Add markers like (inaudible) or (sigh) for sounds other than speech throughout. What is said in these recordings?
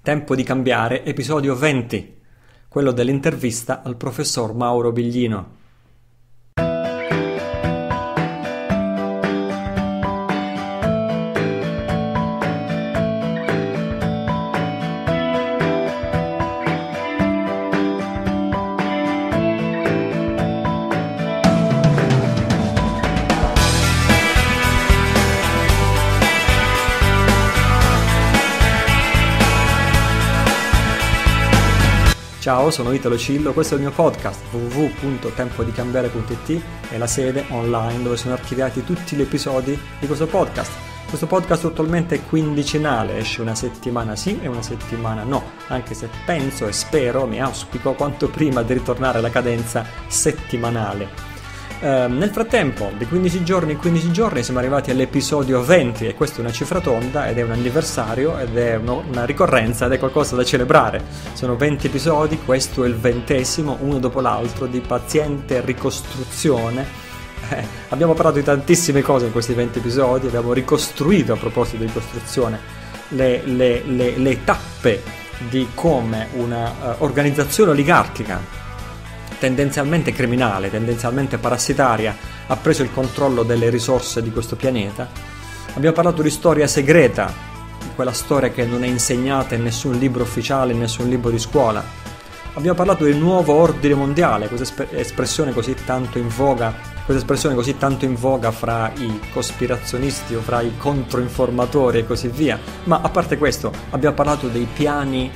Tempo di cambiare, episodio 20, quello dell'intervista al professor Mauro Biglino. Ciao, sono Italo Cillo, questo è il mio podcast www.tempodicambiare.it è la sede online dove sono archiviati tutti gli episodi di questo podcast. Questo podcast attualmente è quindicinale, esce una settimana sì e una settimana no, anche se penso e spero, mi auspico, quanto prima di ritornare alla cadenza settimanale. Ehm, nel frattempo, di 15 giorni in 15 giorni, siamo arrivati all'episodio 20 e questa è una cifra tonda ed è un anniversario ed è uno, una ricorrenza ed è qualcosa da celebrare. Sono 20 episodi, questo è il ventesimo, uno dopo l'altro, di paziente ricostruzione eh, abbiamo parlato di tantissime cose in questi 20 episodi, abbiamo ricostruito a proposito di ricostruzione le, le, le, le tappe di come un'organizzazione eh, uh, oligarchica tendenzialmente criminale, tendenzialmente parassitaria, ha preso il controllo delle risorse di questo pianeta. Abbiamo parlato di storia segreta, quella storia che non è insegnata in nessun libro ufficiale, in nessun libro di scuola. Abbiamo parlato del nuovo ordine mondiale, questa espressione così tanto in voga questa espressione così tanto in voga fra i cospirazionisti o fra i controinformatori e così via. Ma a parte questo, abbiamo parlato dei piani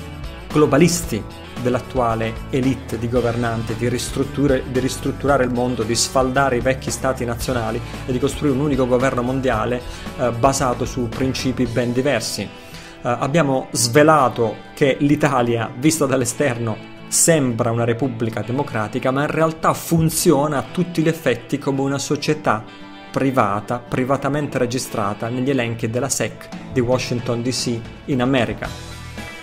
globalisti dell'attuale elite di governante di, di, ristrutturare il mondo, di sfaldare i vecchi stati nazionali e di costruire un unico governo mondiale eh, basato su principi ben diversi. Eh, abbiamo svelato che l'Italia, vista dall'esterno, sembra una repubblica democratica, ma in realtà funziona a tutti gli effetti come una società privata, privatamente registrata negli elenchi della SEC di Washington DC in America.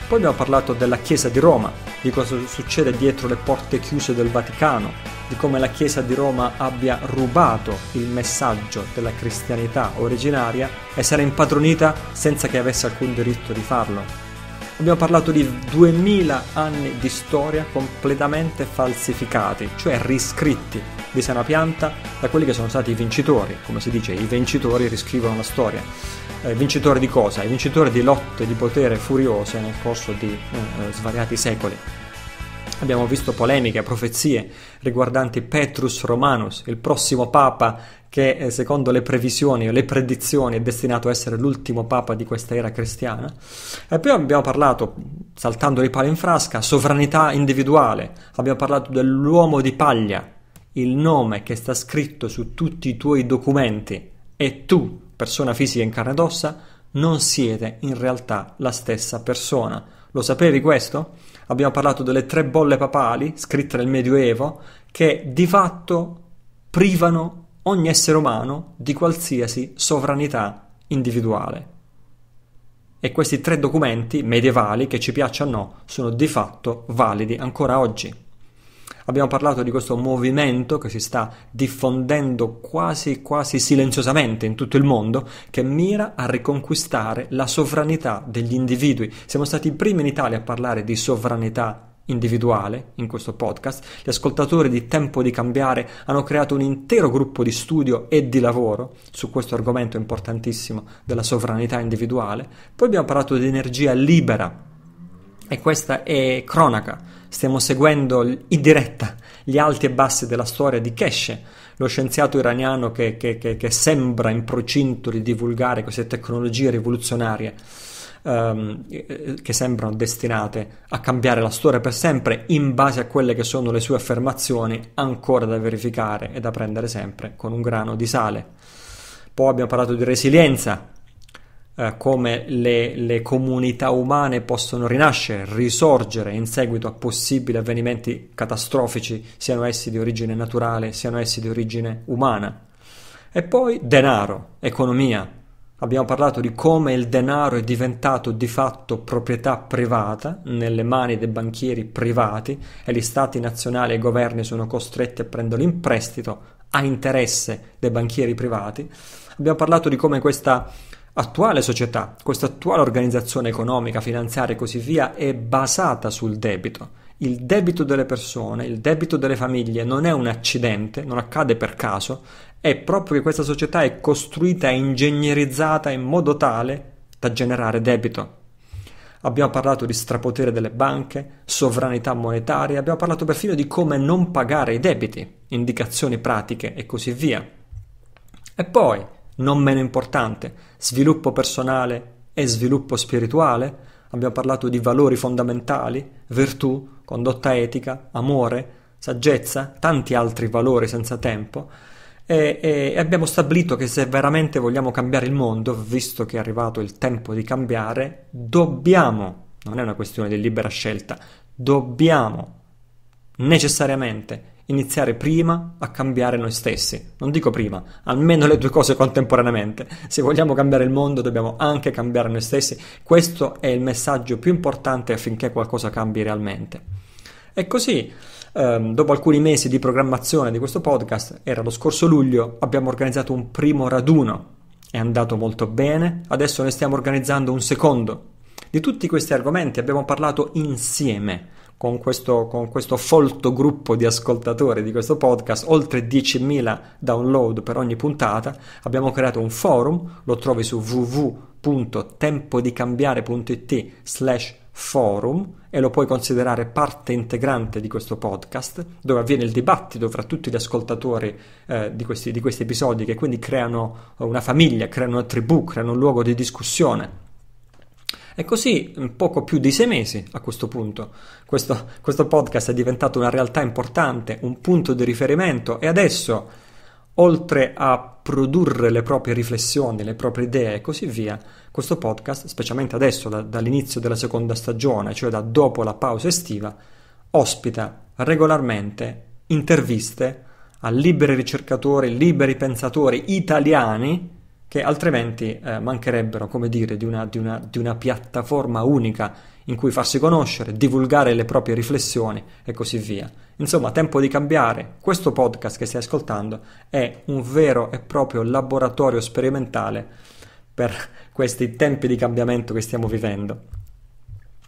Poi abbiamo parlato della Chiesa di Roma, di cosa succede dietro le porte chiuse del Vaticano, di come la Chiesa di Roma abbia rubato il messaggio della cristianità originaria e se l'è impadronita senza che avesse alcun diritto di farlo. Abbiamo parlato di 2000 anni di storia completamente falsificati, cioè riscritti di sana pianta da quelli che sono stati i vincitori, come si dice, i vincitori riscrivono la storia. Eh, vincitore di cosa? È vincitore di lotte di potere furiose nel corso di eh, eh, svariati secoli. Abbiamo visto polemiche, profezie riguardanti Petrus Romanus, il prossimo papa che eh, secondo le previsioni o le predizioni è destinato a essere l'ultimo papa di questa era cristiana. E poi abbiamo parlato, saltando di palo in frasca, sovranità individuale, abbiamo parlato dell'uomo di paglia, il nome che sta scritto su tutti i tuoi documenti, e tu persona fisica in carne ed ossa, non siete in realtà la stessa persona. Lo sapevi questo? Abbiamo parlato delle tre bolle papali scritte nel Medioevo che di fatto privano ogni essere umano di qualsiasi sovranità individuale. E questi tre documenti medievali, che ci piacciono o no, sono di fatto validi ancora oggi. Abbiamo parlato di questo movimento che si sta diffondendo quasi quasi silenziosamente in tutto il mondo che mira a riconquistare la sovranità degli individui. Siamo stati i primi in Italia a parlare di sovranità individuale in questo podcast, gli ascoltatori di Tempo di Cambiare hanno creato un intero gruppo di studio e di lavoro su questo argomento importantissimo della sovranità individuale, poi abbiamo parlato di energia libera e questa è cronaca Stiamo seguendo in diretta gli alti e bassi della storia di Keshe, lo scienziato iraniano che, che, che, che sembra in procinto di divulgare queste tecnologie rivoluzionarie um, che sembrano destinate a cambiare la storia per sempre in base a quelle che sono le sue affermazioni ancora da verificare e da prendere sempre con un grano di sale. Poi abbiamo parlato di resilienza, eh, come le, le, comunità umane possono rinascere, risorgere in seguito a possibili avvenimenti catastrofici, siano essi di origine naturale, siano essi di origine umana. E poi denaro, economia. Abbiamo parlato di come il denaro è diventato di fatto proprietà privata, nelle mani dei banchieri privati, e gli stati nazionali e i governi sono costretti a prenderlo in prestito a interesse dei banchieri privati. Abbiamo parlato di come questa attuale società, questa attuale organizzazione economica, finanziaria e così via è basata sul debito. Il debito delle persone, il debito delle famiglie non è un accidente, non accade per caso, è proprio che questa società è costruita e ingegnerizzata in modo tale da generare debito. Abbiamo parlato di strapotere delle banche, sovranità monetaria, abbiamo parlato perfino di come non pagare i debiti, indicazioni pratiche e così via. E poi, non meno importante, sviluppo personale e sviluppo spirituale, abbiamo parlato di valori fondamentali, virtù, condotta etica, amore, saggezza, tanti altri valori senza tempo. E, e, abbiamo stabilito che se veramente vogliamo cambiare il mondo, visto che è arrivato il tempo di cambiare, dobbiamo, non è una questione di libera scelta, dobbiamo necessariamente iniziare prima a cambiare noi stessi. Non dico prima, almeno le due cose contemporaneamente. Se vogliamo cambiare il mondo dobbiamo anche cambiare noi stessi. Questo è il messaggio più importante affinché qualcosa cambi realmente. E così, ehm, dopo alcuni mesi di programmazione di questo podcast, era lo scorso luglio, abbiamo organizzato un primo raduno. È andato molto bene, adesso ne stiamo organizzando un secondo. Di tutti questi argomenti abbiamo parlato insieme con questo, con questo folto gruppo di ascoltatori di questo podcast, oltre 10.000 download per ogni puntata, abbiamo creato un forum, lo trovi su www.tempodicambiare.it slash forum e lo puoi considerare parte integrante di questo podcast, dove avviene il dibattito fra tutti gli ascoltatori eh, di, questi, di questi episodi che quindi creano una famiglia, creano una tribù, creano un luogo di discussione e così, in mm, poco più di sei mesi a questo punto, questo, questo podcast è diventato una realtà importante, un punto di riferimento e adesso, oltre a produrre le proprie riflessioni, le proprie idee e così via, questo podcast, specialmente adesso da, dall'inizio della seconda stagione, cioè da dopo la pausa estiva, ospita regolarmente interviste a liberi ricercatori, liberi pensatori italiani che altrimenti eh, mancherebbero, come dire, di una, di, una, di una, piattaforma unica in cui farsi conoscere, divulgare le proprie riflessioni e così via. Insomma, tempo di cambiare. Questo podcast che stai ascoltando è un vero e proprio laboratorio sperimentale per questi tempi di cambiamento che stiamo vivendo.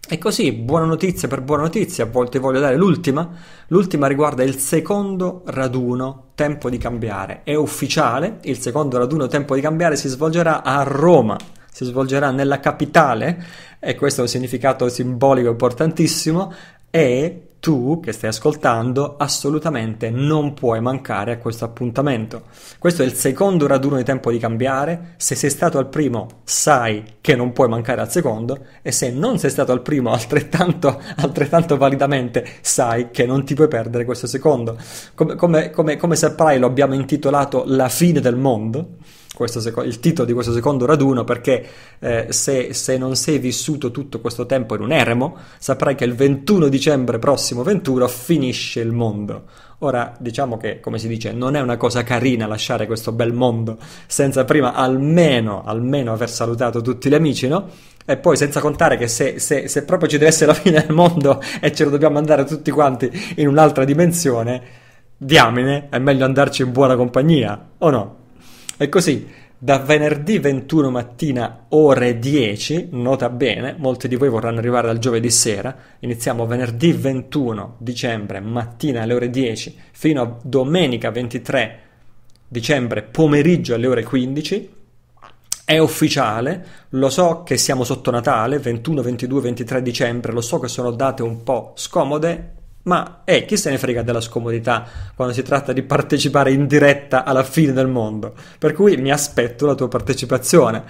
E così, buona notizia per buona notizia, a volte voglio dare l'ultima. L'ultima riguarda il secondo raduno Tempo di Cambiare. È ufficiale, il secondo raduno Tempo di Cambiare si svolgerà a Roma, si svolgerà nella capitale, e questo ha un significato simbolico importantissimo, e tu che stai ascoltando assolutamente non puoi mancare a questo appuntamento. Questo è il secondo raduno di tempo di cambiare, se sei stato al primo sai che non puoi mancare al secondo e se non sei stato al primo (laughs) altrettanto, altrettanto validamente sai che non ti puoi perdere questo secondo. Come, come, come, come saprai lo abbiamo intitolato La fine del mondo seco- il titolo di questo secondo raduno perché eh, se, se, non sei vissuto tutto questo tempo in un eremo, saprai che il 21 dicembre prossimo 21 finisce il mondo. Ora diciamo che, come si dice, non è una cosa carina lasciare questo bel mondo senza prima almeno, almeno aver salutato tutti gli amici, no? E poi senza contare che se, se, se proprio ci deve essere la fine del mondo e ce lo dobbiamo andare tutti quanti in un'altra dimensione, diamine, è meglio andarci in buona compagnia, o no? E così da venerdì 21 mattina ore 10, nota bene, molti di voi vorranno arrivare dal giovedì sera, iniziamo venerdì 21 dicembre mattina alle ore 10 fino a domenica 23 dicembre pomeriggio alle ore 15. È ufficiale, lo so che siamo sotto Natale, 21, 22, 23 dicembre, lo so che sono date un po' scomode, ma eh, chi se ne frega della scomodità quando si tratta di partecipare in diretta alla fine del mondo? Per cui mi aspetto la tua partecipazione.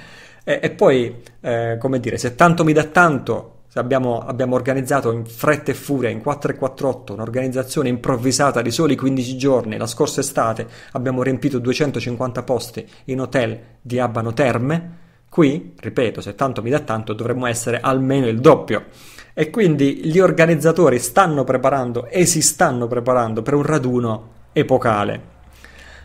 E, e poi, eh, come dire, se tanto mi dà tanto, Abbiamo, abbiamo, organizzato in fretta e furia in 448 un'organizzazione improvvisata di soli 15 giorni la scorsa estate abbiamo riempito 250 posti in hotel di Abano Terme qui ripeto se tanto mi dà tanto dovremmo essere almeno il doppio e quindi gli organizzatori stanno preparando e si stanno preparando per un raduno epocale.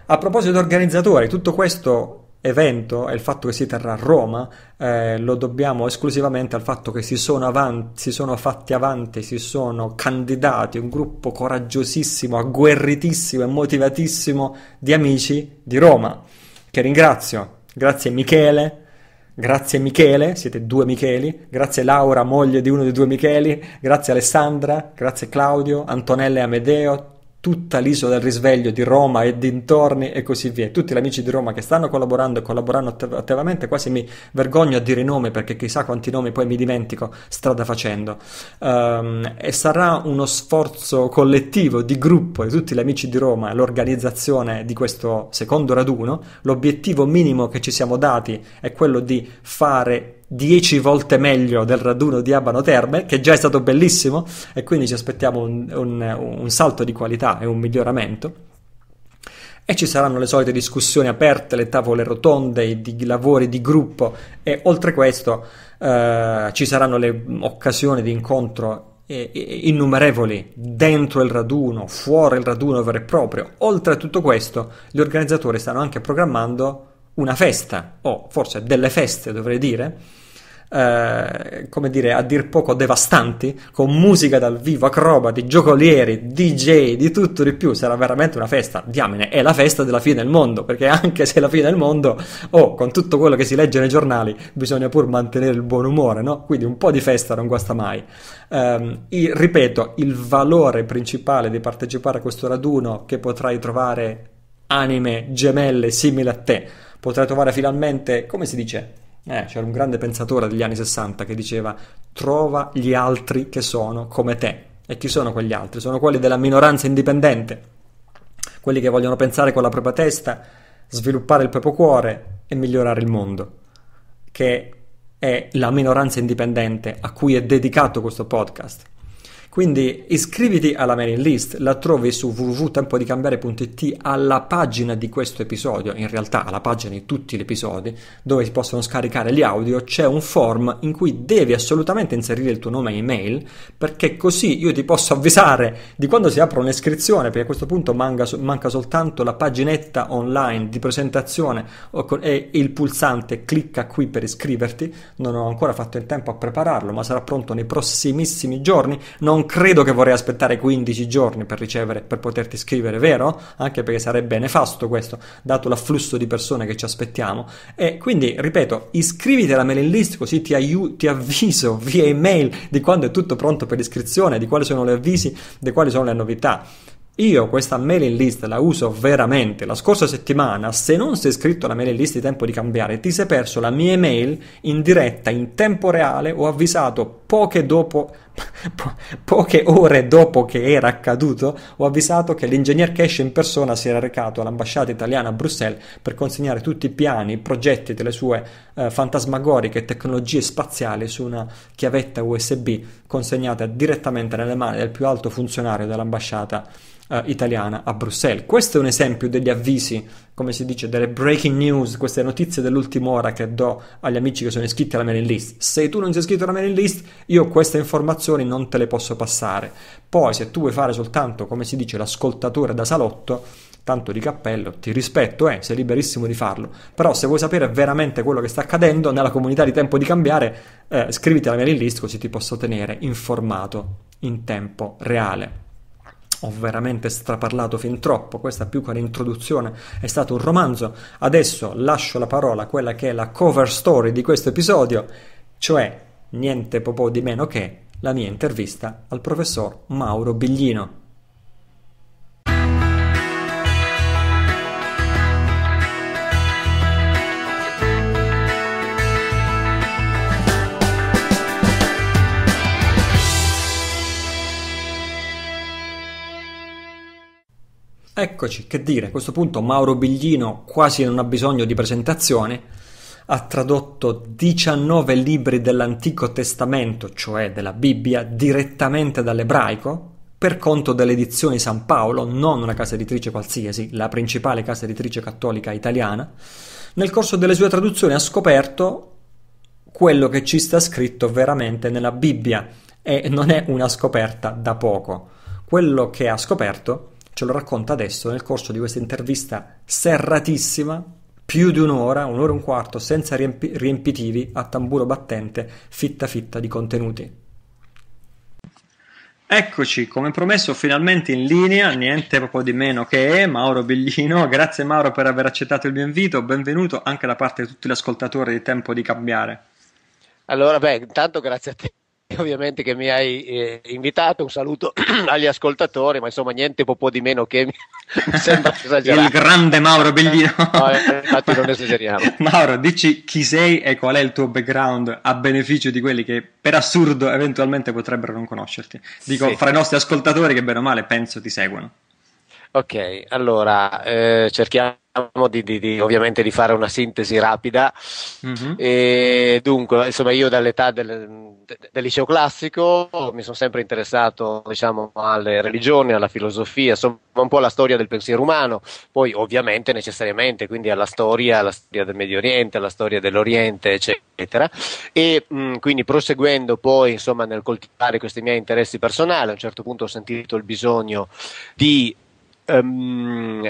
A proposito di organizzatori, tutto questo evento e il fatto che si terrà a Roma eh, lo dobbiamo esclusivamente al fatto che si sono, avanti, si sono fatti avanti, si sono candidati un gruppo coraggiosissimo, agguerritissimo e motivatissimo di amici di Roma, che ringrazio. Grazie Michele, Grazie Michele, siete due Micheli, grazie Laura, moglie di uno dei due Micheli, grazie Alessandra, grazie Claudio, Antonella e Amedeo, tutta l'isola del risveglio di Roma e dintorni e così via. Tutti gli amici di Roma che stanno collaborando e collaborano attivamente, quasi mi vergogno a dire nome perché chissà quanti nomi poi mi dimentico strada facendo. Um, e sarà uno sforzo collettivo di gruppo di tutti gli amici di Roma l'organizzazione di questo secondo raduno. L'obiettivo minimo che ci siamo dati è quello di fare 10 volte meglio del raduno di Abano Terme, che già è stato bellissimo, e quindi ci aspettiamo un, un, un salto di qualità e un miglioramento. E ci saranno le solite discussioni aperte, le tavole rotonde, i lavori di gruppo e oltre questo eh, ci saranno le occasioni di incontro innumerevoli dentro il raduno, fuori il raduno vero e proprio. Oltre a tutto questo, gli organizzatori stanno anche programmando una festa, o forse delle feste dovrei dire, eh, come dire, a dir poco devastanti, con musica dal vivo, acrobati, giocolieri, DJ, di tutto di più. Sarà veramente una festa. Diamine, è la festa della fine del mondo, perché anche se è la fine del mondo, oh, con tutto quello che si legge nei giornali, bisogna pur mantenere il buon umore, no? Quindi un po' di festa non guasta mai. Eh, ripeto, il valore principale di partecipare a questo raduno che potrai trovare anime gemelle simili a te. Potrai trovare finalmente, come si dice, eh, c'era un grande pensatore degli anni 60 che diceva trova gli altri che sono come te. E chi sono quegli altri? Sono quelli della minoranza indipendente, quelli che vogliono pensare con la propria testa, sviluppare il proprio cuore e migliorare il mondo, che è la minoranza indipendente a cui è dedicato questo podcast. Quindi iscriviti alla mailing list, la trovi su www.tempodicambiare.it alla pagina di questo episodio, in realtà alla pagina di tutti gli episodi, dove si possono scaricare gli audio, c'è un form in cui devi assolutamente inserire il tuo nome e email, perché così io ti posso avvisare di quando si apre un'iscrizione, perché a questo punto manca, manca soltanto la paginetta online di presentazione e il pulsante clicca qui per iscriverti, non ho ancora fatto il tempo a prepararlo, ma sarà pronto nei prossimissimi giorni. Non non credo che vorrei aspettare 15 giorni per ricevere, per poterti scrivere, vero? Anche perché sarebbe nefasto questo, dato l'afflusso di persone che ci aspettiamo. E quindi, ripeto, iscriviti alla mailing list così ti, aiuto, ti avviso (laughs) via email di quando è tutto pronto per l'iscrizione, di quali sono le avvisi, di quali sono le novità. Io questa mailing list la uso veramente. La scorsa settimana, se non sei iscritto alla mailing list di tempo di cambiare, ti sei perso la mia email in diretta in tempo reale. Ho avvisato poche dopo po- poche ore dopo che era accaduto, ho avvisato che l'ingegner Cash in persona si era recato all'ambasciata italiana a Bruxelles per consegnare tutti i piani, i progetti delle sue eh, fantasmagoriche tecnologie spaziali su una chiavetta USB consegnata direttamente nelle mani del più alto funzionario dell'ambasciata eh, italiana a Bruxelles. Questo è un esempio degli avvisi come si dice, delle breaking news, queste notizie dell'ultima ora che do agli amici che sono iscritti alla mailing list. Se tu non sei iscritto alla mailing list, io queste informazioni non te le posso passare. Poi, se tu vuoi fare soltanto, come si dice, l'ascoltatore da salotto, tanto di cappello, ti rispetto, eh, sei liberissimo di farlo. Però se vuoi sapere veramente quello che sta accadendo nella comunità di Tempo di Cambiare, eh, scriviti alla mailing list così ti posso tenere informato in tempo reale ho veramente straparlato fin troppo, questa più che un'introduzione è stato un romanzo. Adesso lascio la parola a quella che è la cover story di questo episodio, cioè niente po' di meno che la mia intervista al professor Mauro Biglino. Eccoci, che dire, a questo punto Mauro Biglino quasi non ha bisogno di presentazione, ha tradotto 19 libri dell'Antico Testamento, cioè della Bibbia, direttamente dall'ebraico, per conto delle edizioni San Paolo, non una casa editrice qualsiasi, la principale casa editrice cattolica italiana, nel corso delle sue traduzioni ha scoperto quello che ci sta scritto veramente nella Bibbia e non è una scoperta da poco. Quello che ha scoperto ce lo racconta adesso nel corso di questa intervista serratissima, più di un'ora, un'ora e un quarto, senza riempi- riempitivi, a tamburo battente, fitta fitta di contenuti. Eccoci, come promesso, finalmente in linea, niente proprio di meno che Mauro Biglino. (laughs) Grazie Mauro per aver accettato il mio invito, benvenuto anche da parte di tutti gli ascoltatori di Tempo di Cambiare. Allora, beh, intanto grazie a te ovviamente che mi hai eh, invitato, un saluto (clears throat) agli ascoltatori, ma insomma niente po' di meno che mi, (laughs) sembra (laughs) esagerato. Il grande Mauro Bellino. (laughs) no, eh, infatti non esageriamo. Mauro, dici chi sei e qual è il tuo background a beneficio di quelli che per assurdo eventualmente potrebbero non conoscerti. Dico, sì. fra i nostri ascoltatori che bene o male penso ti seguono. Ok, allora eh, cerchiamo di, di, di, ovviamente di fare una sintesi rapida. Mm-hmm. E dunque, insomma, io dall'età del, del, liceo classico mi sono sempre interessato diciamo, alle religioni, alla filosofia, insomma, un po' alla storia del pensiero umano, poi ovviamente necessariamente quindi alla storia, alla storia del Medio Oriente, alla storia dell'Oriente, eccetera. E mh, quindi proseguendo poi insomma, nel coltivare questi miei interessi personali, a un certo punto ho sentito il bisogno di Um,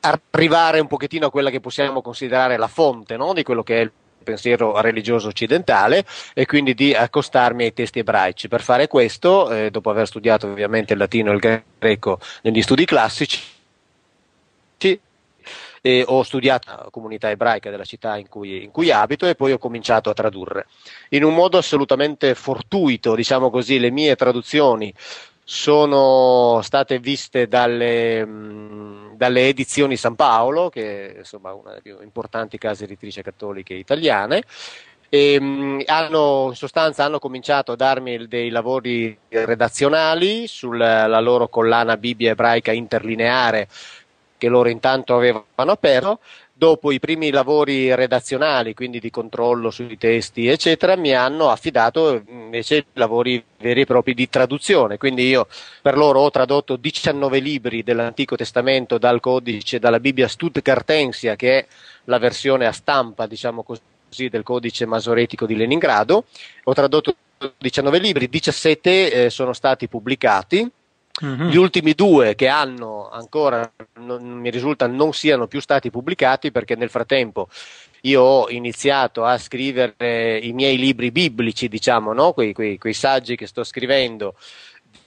arrivare un pochettino a quella che possiamo considerare la fonte no? di quello che è il pensiero religioso occidentale e quindi di accostarmi ai testi ebraici. Per fare questo, eh, dopo aver studiato ovviamente il latino e il greco negli studi classici, e ho studiato la comunità ebraica della città in cui, in cui, abito e poi ho cominciato a tradurre. In un modo assolutamente fortuito, diciamo così, le mie traduzioni sono state viste dalle, dalle edizioni San Paolo, che è insomma, una delle più importanti case editrici cattoliche italiane, e, hanno, in sostanza hanno cominciato a darmi dei lavori redazionali sulla loro collana Bibbia ebraica interlineare che loro intanto avevano aperto dopo i primi lavori redazionali, quindi di controllo sui testi, eccetera, mi hanno affidato invece lavori veri e propri di traduzione. Quindi io per loro ho tradotto 19 libri dell'Antico Testamento dal codice, dalla Bibbia Stuttgartensia, che è la versione a stampa, diciamo così, del codice masoretico di Leningrado. Ho tradotto 19 libri, 17 eh, sono stati pubblicati Mm-hmm. Gli ultimi due che hanno ancora, non, mi risulta, non siano più stati pubblicati perché nel frattempo io ho iniziato a scrivere i miei libri biblici, diciamo, no? quei, quei, quei saggi che sto scrivendo.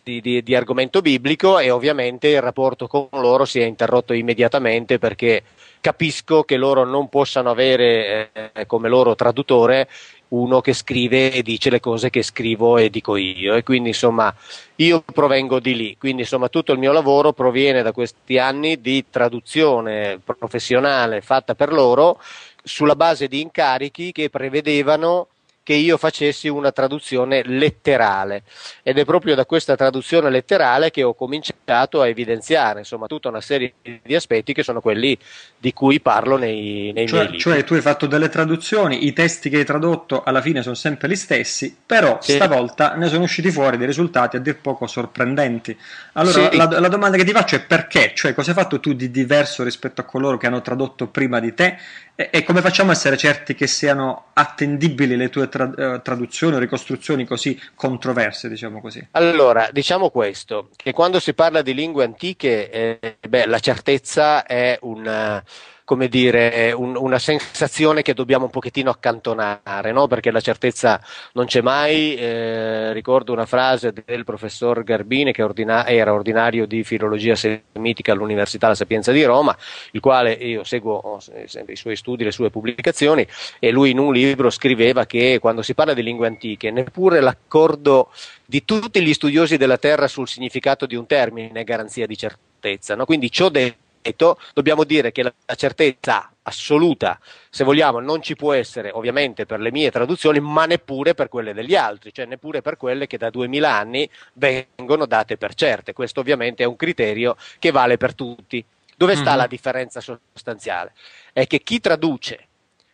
Di, di, di, argomento biblico e ovviamente il rapporto con loro si è interrotto immediatamente perché capisco che loro non possano avere eh, come loro traduttore uno che scrive e dice le cose che scrivo e dico io e quindi insomma io provengo di lì, quindi insomma tutto il mio lavoro proviene da questi anni di traduzione professionale fatta per loro sulla base di incarichi che prevedevano che io facessi una traduzione letterale ed è proprio da questa traduzione letterale che ho cominciato a evidenziare insomma tutta una serie di aspetti che sono quelli di cui parlo nei, nei cioè, miei cioè, libri. Cioè tu hai fatto delle traduzioni, i testi che hai tradotto alla fine sono sempre gli stessi, però sì. stavolta ne sono usciti fuori dei risultati a dir poco sorprendenti. Allora sì. la, la domanda che ti faccio è perché? Cioè cosa hai fatto tu di diverso rispetto a coloro che hanno tradotto prima di te e, e come facciamo a essere certi che siano attendibili le tue tra, eh, traduzioni o ricostruzioni così controverse, diciamo così? Allora, diciamo questo, che quando si parla di lingue antiche, eh, beh, la certezza è una come dire, un, una sensazione che dobbiamo un pochettino accantonare, no? perché la certezza non c'è mai. Eh, ricordo una frase del professor Garbine, che ordina- era ordinario di filologia semitica all'Università La Sapienza di Roma, il quale io seguo i suoi studi, le sue pubblicazioni, e lui in un libro scriveva che quando si parla di lingue antiche, neppure l'accordo di tutti gli studiosi della Terra sul significato di un termine è garanzia di certezza. No? Quindi ciò detto, ripeto, dobbiamo dire che la, certezza assoluta, se vogliamo, non ci può essere ovviamente per le mie traduzioni, ma neppure per quelle degli altri, cioè neppure per quelle che da 2000 anni vengono date per certe. Questo ovviamente è un criterio che vale per tutti. Dove sta mm-hmm. la differenza sostanziale? È che chi traduce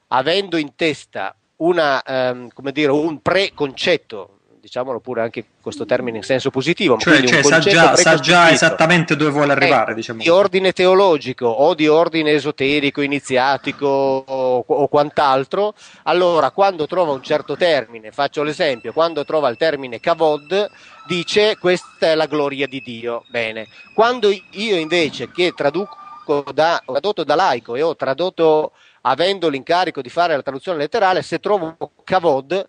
avendo in testa una, ehm, dire, un preconcetto diciamolo pure anche questo termine in senso positivo. Cioè, cioè sa, già, sa, già, esattamente dove vuole eh, arrivare. Eh, diciamo. Di ordine teologico o di ordine esoterico, iniziatico o, o, quant'altro, allora quando trova un certo termine, faccio l'esempio, quando trova il termine kavod, dice questa è la gloria di Dio. Bene, quando io invece che traduco da, ho tradotto da laico e ho tradotto avendo l'incarico di fare la traduzione letterale, se trovo kavod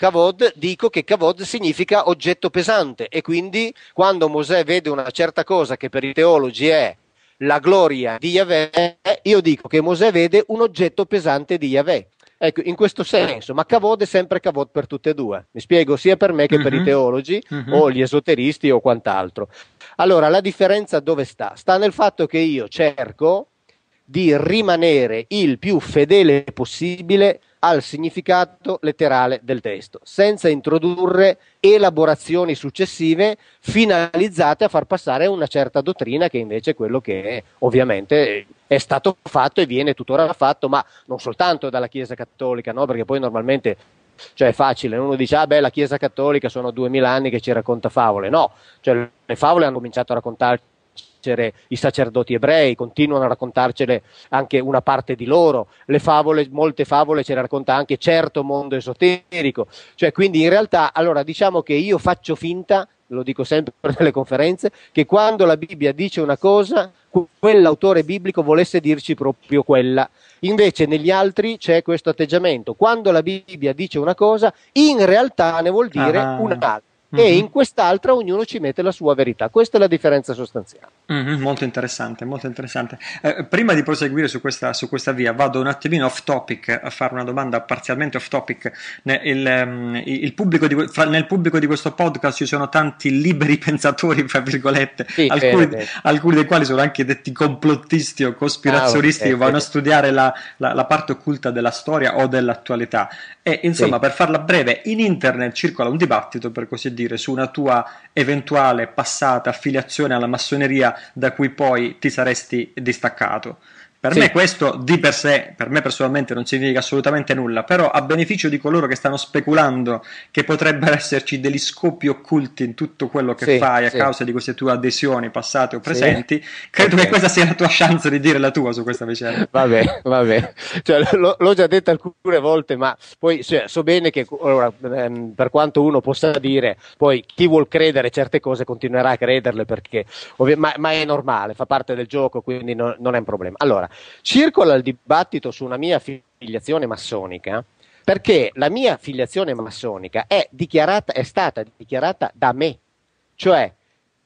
Kavod, dico che Kavod significa oggetto pesante e quindi quando Mosè vede una certa cosa che per i teologi è la gloria di Yahweh, io dico che Mosè vede un oggetto pesante di Yahweh. Ecco, in questo senso, ma Cavod è sempre Cavod per tutte e due. Mi spiego sia per me che uh-huh. per i mhm. teologi uh-huh. o gli esoteristi o quant'altro. Allora, la differenza dove sta? Sta nel fatto che io cerco di rimanere il più fedele possibile al significato letterale del testo, senza introdurre elaborazioni successive finalizzate a far passare una certa dottrina che invece è quello che è, ovviamente è stato fatto e viene tuttora fatto, ma non soltanto dalla Chiesa Cattolica, no? perché poi normalmente cioè è facile, uno dice ah beh la Chiesa Cattolica sono duemila anni che ci racconta favole, no, cioè, le favole hanno cominciato a raccontarci i sacerdoti ebrei, continuano a raccontarcele anche una parte di loro, le favole, molte favole ce le racconta anche certo mondo esoterico, cioè quindi in realtà allora diciamo che io faccio finta, lo dico sempre (laughs) nelle conferenze, che quando la Bibbia dice una cosa, quell'autore biblico volesse dirci proprio quella. Invece negli altri c'è questo atteggiamento, quando la Bibbia dice una cosa, in realtà ne vuol dire ah. un'altra mm-hmm. e mhm. in quest'altra ognuno ci mette la sua verità. Questa è la differenza sostanziale. Mm-hmm, molto interessante, molto interessante. Eh, prima di proseguire su questa, su questa, via, vado un attimino off topic a fare una domanda parzialmente off topic. Ne, um, il pubblico di, fra, nel pubblico di questo podcast ci sono tanti liberi (laughs) pensatori, fra virgolette, sì, alcuni, alcuni, dei quali sono anche detti complottisti o cospirazionisti ah, okay, che vanno bene. a studiare la, la, la parte occulta della storia o dell'attualità. E insomma, sì. per farla breve, in internet circola un dibattito, per così dire dire, su una tua eventuale passata affiliazione alla massoneria da cui poi ti saresti distaccato. Per sì. me questo di per sé, per me personalmente non significa assolutamente nulla, però a beneficio di coloro che stanno speculando che potrebbero esserci degli scopi occulti in tutto quello che sì, fai a sì. causa di queste tue adesioni passate o presenti, credo okay. che questa sia la tua chance di dire la tua su questa vicenda. (laughs) Vabbè, vabbè, cioè, l- l'ho già detto alcune volte, ma poi cioè, so bene che allora, ehm, per quanto uno possa dire, poi chi vuol credere certe cose continuerà a crederle perché, ovvi- ma-, ma, è normale, fa parte del gioco, quindi no- non è un problema. Allora, circola il dibattito su una mia filiazione massonica, perché la mia filiazione massonica è, è stata dichiarata da me, cioè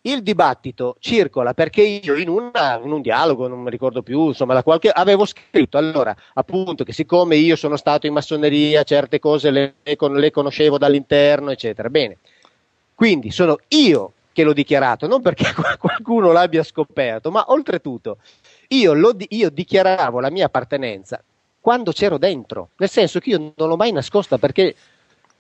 il dibattito circola perché io in, una, in, un dialogo, non mi ricordo più, insomma, qualche, avevo scritto allora appunto che siccome io sono stato in massoneria, certe cose le, le, conoscevo dall'interno, eccetera. Bene, quindi sono io che l'ho dichiarato, non perché (laughs) qualcuno l'abbia scoperto, ma oltretutto io, lo, io dichiaravo la mia appartenenza quando c'ero dentro, nel senso che io non l'ho mai nascosta perché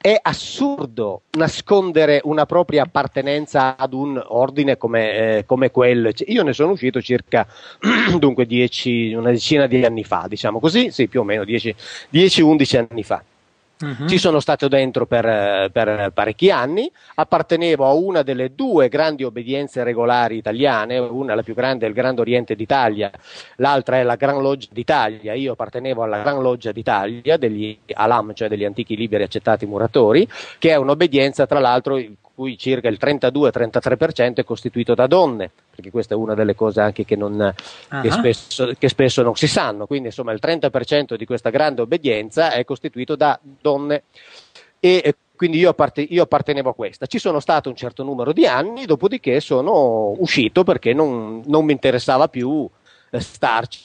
è assurdo nascondere una propria appartenenza ad un ordine come, eh, come quello. Cioè, io ne sono uscito circa (clears throat) dunque dieci, una decina di anni fa, diciamo così, sì, più o meno 10-11 anni fa. Uh-huh. Ci sono stato dentro per, eh, per, parecchi anni, appartenevo a una delle due grandi obbedienze regolari italiane, una la più grande è il Grand Oriente d'Italia, l'altra è la Gran Loggia d'Italia, io appartenevo alla Gran Loggia d'Italia degli Alam, cioè degli antichi liberi accettati muratori, che è un'obbedienza tra l'altro cui circa il 32-33% è costituito da donne, perché questa è una delle cose anche che, non, uh-huh. che, spesso, che spesso non si sanno. Quindi insomma il 30% di questa grande obbedienza è costituito da donne. E, quindi io, apparte, io, appartenevo a questa. Ci sono stato un certo numero di anni, dopodiché sono uscito perché non, non mi interessava più eh, starci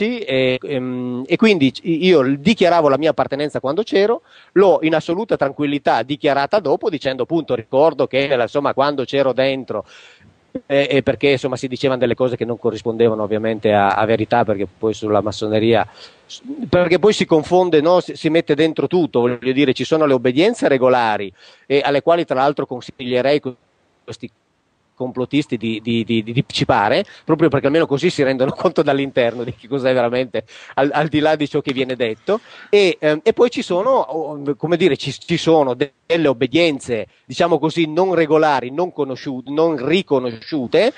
e, e, ehm, e, quindi io dichiaravo la mia appartenenza quando c'ero, l'ho in assoluta tranquillità dichiarata dopo dicendo appunto ricordo che insomma quando c'ero dentro e, e perché insomma si dicevano delle cose che non corrispondevano ovviamente a, a verità perché poi sulla massoneria perché poi si confonde, no? si, si, mette dentro tutto, voglio dire ci sono le obbedienze regolari alle quali tra l'altro consiglierei questi complotisti di, di, di, di, cipare, proprio perché almeno così si rendono (laughs) conto dall'interno di che cos'è veramente, al, al di là di ciò che viene detto. E, ehm, e poi ci sono, come dire, ci, ci sono delle obbedienze, diciamo così, non regolari, non, conosciute, non riconosciute,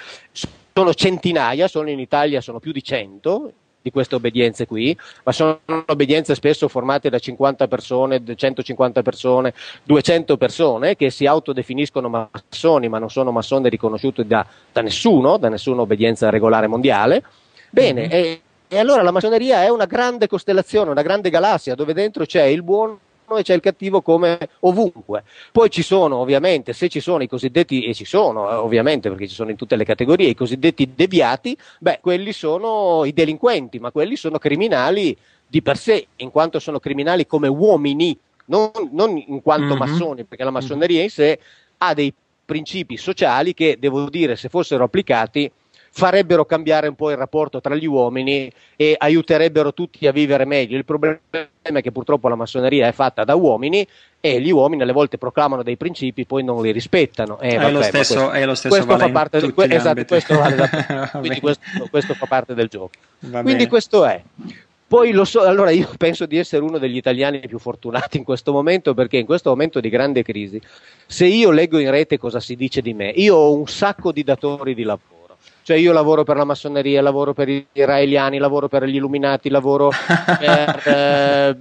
sono centinaia, sono in Italia sono più di cento, di queste obbedienze qui, ma sono obbedienze spesso formate da 50 persone, 150 persone, 200 persone che si autodefiniscono massoni, ma non sono massoni riconosciuti da, da nessuno, da nessuna obbedienza regolare mondiale. Bene, mm-hmm. e, e allora la massoneria è una grande costellazione, una grande galassia dove dentro c'è il buono e c'è il cattivo come ovunque. Poi ci sono, ovviamente, se ci sono i cosiddetti, e ci sono, eh, ovviamente, perché ci sono in tutte le categorie, i cosiddetti deviati, beh, quelli sono i delinquenti, ma quelli sono criminali di per sé, in quanto sono criminali come uomini, non, non in quanto mm-hmm. massoni, perché la mhm. massoneria in sé ha dei principi sociali che, devo dire, se fossero applicati, farebbero cambiare un po' il rapporto tra gli uomini e aiuterebbero tutti a vivere meglio. Il problema è che purtroppo la massoneria è fatta da uomini e gli uomini alle volte proclamano dei principi, poi non li rispettano. Eh, vabbè, è, lo stesso, questo, è, lo stesso, questo vale fa parte di, que- esatto, questo, vale da, (laughs) quindi questo, questo fa parte del gioco. Va quindi bene. questo è. Poi lo so, allora io (laughs) penso di essere uno degli italiani più fortunati in questo momento perché in questo momento di grande crisi, se io leggo in rete cosa si dice di me, io ho un sacco di datori di lavoro cioè io lavoro per la massoneria, lavoro per gli israeliani, lavoro per gli illuminati, lavoro (laughs) per... eh,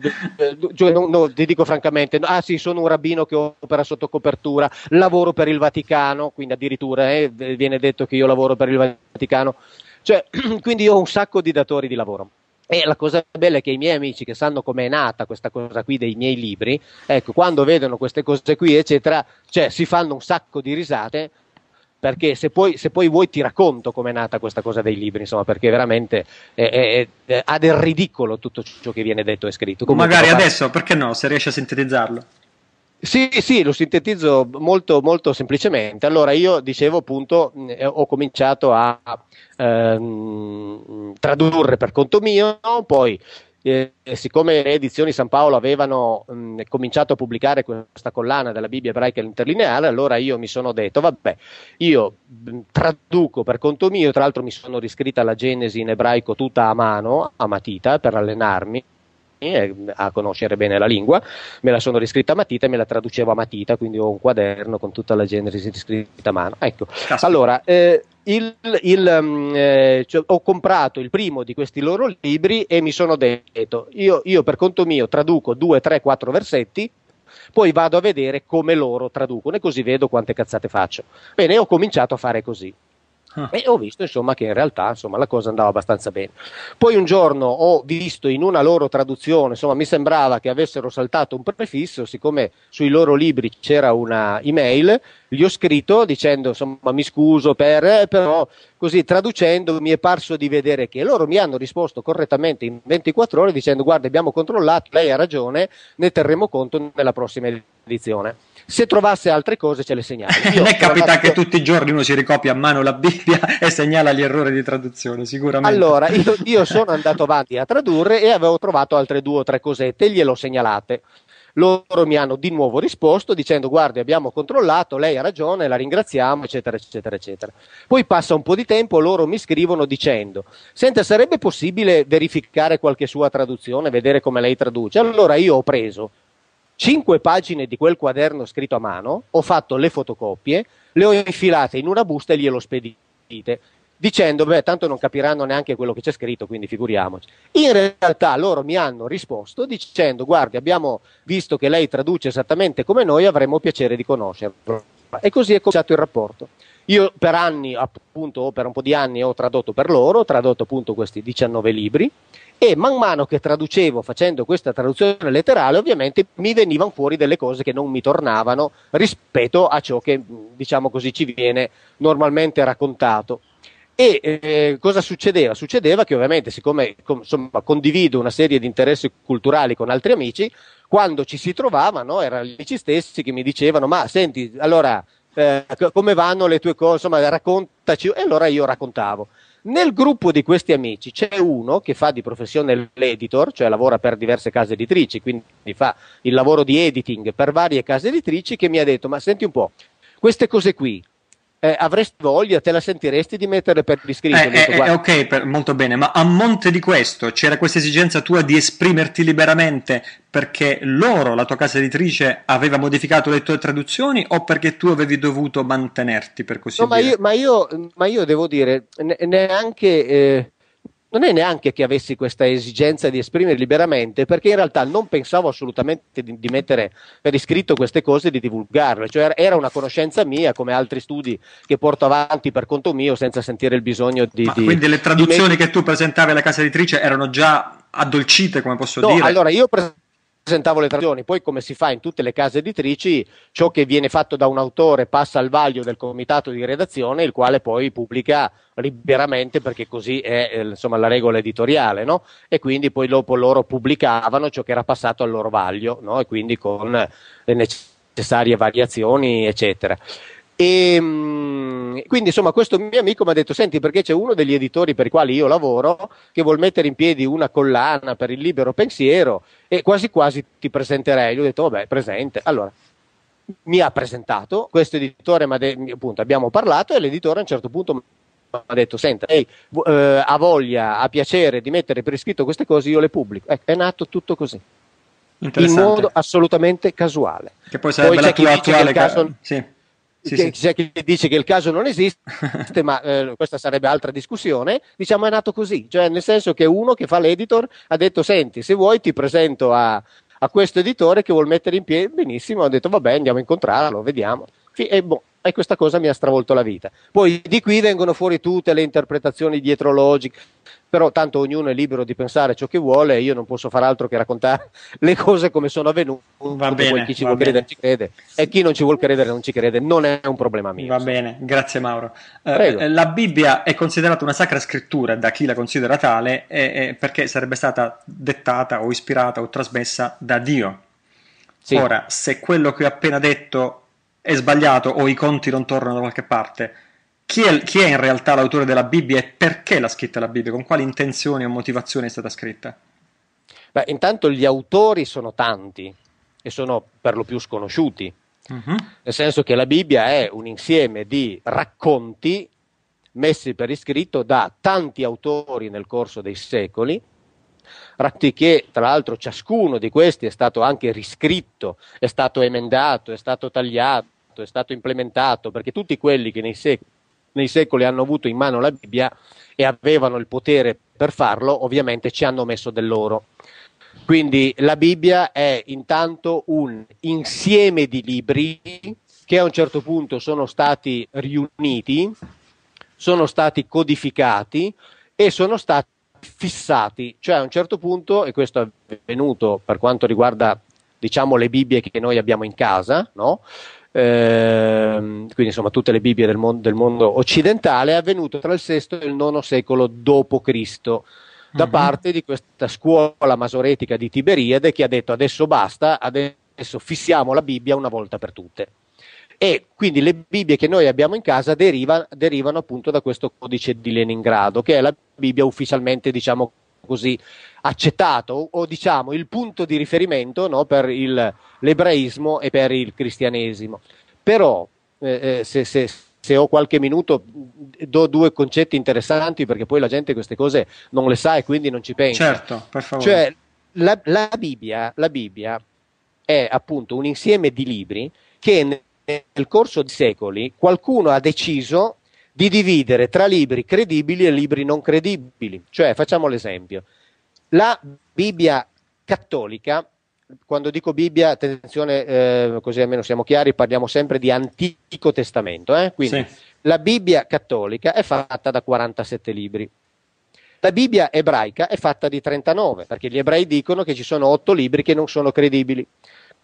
cioè, no, no, ti dico francamente, ah sì, sono un rabbino che opera sotto copertura, lavoro per il Vaticano, quindi addirittura eh, viene detto che io lavoro per il Vaticano. Cioè, (clears throat) quindi ho un sacco di datori di lavoro. E la cosa bella è che i miei amici che sanno com'è nata questa cosa qui dei miei libri, ecco, quando vedono queste cose qui, eccetera, cioè si fanno un sacco di risate perché se poi, se poi vuoi ti racconto come è nata questa cosa dei libri, insomma, perché veramente è, è, ha del ridicolo tutto ciò che viene detto e scritto. Comunque, Magari va... adesso, perché no, se riesci a sintetizzarlo. Sì, sì, lo sintetizzo molto, molto semplicemente. Allora, io dicevo appunto, eh, ho cominciato a ehm, tradurre per conto mio, poi eh, siccome le edizioni San Paolo avevano mh, cominciato a pubblicare questa collana della Bibbia ebraica interlineare, allora io mi sono detto, vabbè, io mh, traduco per conto mio, tra l'altro mi sono riscritta la Genesi in ebraico tutta a mano, a matita, per allenarmi, eh, a conoscere bene la lingua, me la sono riscritta a matita e me la traducevo a matita, quindi ho un quaderno con tutta la genesi riscritta a mano. Ecco, allora, eh, il, il, mm, eh, cioè, ho comprato il primo di questi loro libri e mi sono detto, io, io per conto mio traduco 2, 3, 4 versetti, poi vado a vedere come loro traducono e così vedo quante cazzate faccio. Bene, ho cominciato a fare così. Ah. E ho visto insomma, che in realtà insomma, la cosa andava abbastanza bene. Poi un giorno ho visto in una loro traduzione, insomma, mi sembrava che avessero saltato un prefisso, siccome sui loro libri c'era una email, gli ho scritto dicendo insomma, mi scuso per, però così traducendo mi è parso di vedere che loro mi hanno risposto correttamente in 24 ore dicendo guarda abbiamo controllato, lei ha ragione, ne terremo conto nella prossima edizione se trovasse altre cose ce le segnala. (laughs) A me capita fatto... che tutti i giorni uno si ricopia a mano la Bibbia e segnala gli errori di traduzione, sicuramente. Allora, io, (laughs) io sono andato avanti a tradurre e avevo trovato altre due o tre cosette, gliel'ho segnalate. Loro mi hanno di nuovo risposto dicendo guardi abbiamo controllato, lei ha ragione, la ringraziamo, eccetera, eccetera, eccetera. Poi passa un po' di tempo, loro mi scrivono dicendo senta sarebbe possibile verificare qualche sua traduzione, vedere come lei traduce. Allora io ho preso cinque pagine di quel quaderno scritto a mano, ho fatto le fotocopie, le ho infilate in una busta e glielo spedite dicendo beh tanto non capiranno neanche quello che c'è scritto quindi figuriamoci in realtà loro mi hanno risposto dicendo guardi abbiamo visto che lei traduce esattamente come noi avremmo piacere di conoscerlo e così è cominciato il rapporto io per anni appunto per un po' di anni ho tradotto per loro ho tradotto appunto questi 19 libri e man mano che traducevo facendo questa traduzione letterale ovviamente mi venivano fuori delle cose che non mi tornavano rispetto a ciò che mm, diciamo così ci viene normalmente raccontato e eh, cosa succedeva? Succedeva che ovviamente siccome com, insomma, condivido una serie di interessi culturali con altri amici, quando ci si trovava no, erano gli stessi che mi dicevano ma senti allora eh, come vanno le tue cose, insomma raccontaci e allora io raccontavo nel gruppo di questi amici c'è uno che fa di professione l'editor, cioè lavora per diverse case editrici, quindi fa il lavoro di editing per varie case editrici, che mi ha detto, ma senti un po', queste cose qui eh, avresti voglia, te la sentiresti di mettere per iscritto. Eh, detto, eh, eh, ok, per, molto bene, ma a monte di questo c'era questa esigenza tua di esprimerti liberamente perché loro, la tua casa editrice, aveva modificato le tue traduzioni o perché tu avevi dovuto mantenerti per così no, dire? Ma io, ma, io, ma io devo dire, ne, neanche... Eh, non è neanche che avessi questa esigenza di esprimere liberamente, perché in realtà non pensavo assolutamente di, di, mettere per iscritto queste cose e di divulgarle, cioè era una conoscenza mia, come altri studi che porto avanti per conto mio senza sentire il bisogno di... Ma di, quindi le traduzioni met- che tu presentavi alla casa editrice erano già addolcite, come posso no, dire? Allora, io presentavo presentavo le traduzioni, poi come si fa in tutte le case editrici, ciò che viene fatto da un autore passa al vaglio del comitato di redazione, il quale poi pubblica liberamente perché così è eh, insomma, la regola editoriale, no? E quindi poi dopo loro pubblicavano ciò che era passato al loro vaglio, no? E quindi con le necessarie variazioni, eccetera. E ehm, quindi, insomma, questo mio amico mi ha detto: Senti, perché c'è uno degli editori per i quali io lavoro che vuol mettere in piedi una collana per il libero pensiero e quasi quasi ti presenterei. Gli ho detto: Vabbè, presente. Allora, mi ha presentato questo editore, ma de- appunto abbiamo parlato e l'editore a un certo punto mi ha detto senta lei eh, ha voglia ha piacere di mettere per iscritto queste cose io le pubblico ecco, è nato tutto così in modo assolutamente casuale che poi sarebbe poi la tua attuale caso... Ca- sì sì, che, sì. c'è chi dice che il caso non esiste, (laughs) ma eh, questa sarebbe altra discussione, diciamo è nato così, cioè nel senso che uno che fa l'editor ha detto senti, se vuoi ti presento a, a questo editore che vuol mettere in piedi, benissimo, ho detto vabbè andiamo a incontrarlo, vediamo. E, boh, e questa cosa mi ha stravolto la vita. Poi di qui vengono fuori tutte le interpretazioni dietrologiche, però tanto ognuno è libero di pensare ciò che vuole, io non posso far altro che raccontare (laughs) le cose come sono avvenute, va bene, chi ci vuole credere ci crede e chi non ci vuol credere non ci crede, non è un problema mio. Va so. bene, grazie Mauro. Eh, eh, la Bibbia è considerata una sacra scrittura da chi la considera tale eh, eh, perché sarebbe stata dettata o ispirata o trasmessa da Dio. Sì. Ora, se quello che ho appena detto è sbagliato o i conti non tornano da qualche parte, chi è, chi è, in realtà l'autore della Bibbia e perché l'ha scritta la Bibbia, con quali intenzioni o motivazioni è stata scritta? Beh, intanto gli autori sono tanti e sono per lo più sconosciuti, uh-huh. nel senso che la Bibbia è un insieme di racconti messi per iscritto da tanti autori nel corso dei secoli, che tra l'altro ciascuno di questi è stato anche riscritto, è stato emendato, è stato tagliato, è stato implementato, perché tutti quelli che nei secoli nei secoli hanno avuto in mano la Bibbia e avevano il potere per farlo, ovviamente ci hanno messo del loro. Quindi la Bibbia è intanto un insieme di libri che a un certo punto sono stati riuniti, sono stati codificati e sono stati fissati, cioè a un certo punto, e questo è avvenuto per quanto riguarda diciamo le Bibbie che noi abbiamo in casa, no? Ehm, quindi insomma tutte le Bibbie del mondo, del mondo occidentale, è avvenuto tra il VI e il IX secolo d.C da mm-hmm. parte di questa scuola masoretica di Tiberiade che ha detto adesso basta, adesso fissiamo la Bibbia una volta per tutte. E quindi le Bibbie che noi abbiamo in casa deriva, derivano appunto da questo codice di Leningrado, che è la Bibbia ufficialmente diciamo così accettato o diciamo il punto di riferimento no, per il, l'ebraismo e per il cristianesimo. Però eh, eh, se, se, se, ho qualche minuto do due concetti interessanti perché poi la gente queste cose non le sa e quindi non ci pensa. Certo, per favore. Cioè, la, la, Bibbia, la Bibbia è appunto un insieme di libri che nel corso di secoli qualcuno ha deciso di dividere tra libri credibili e libri non credibili. Cioè, facciamo l'esempio. La Bibbia cattolica, quando dico Bibbia, attenzione, eh, così almeno siamo chiari, parliamo sempre di Antico Testamento. Eh? Quindi sì. la Bibbia cattolica è fatta da 47 libri. La Bibbia ebraica è fatta di 39, perché gli ebrei dicono che ci sono 8 libri che non sono credibili.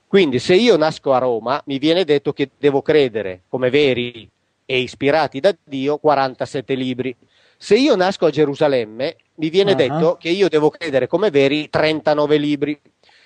Quindi se io nasco a Roma, mi viene detto che devo credere come veri e ispirati da Dio 47 libri. Se io nasco a Gerusalemme, mi viene uh-huh. detto che io devo credere come veri 39 libri.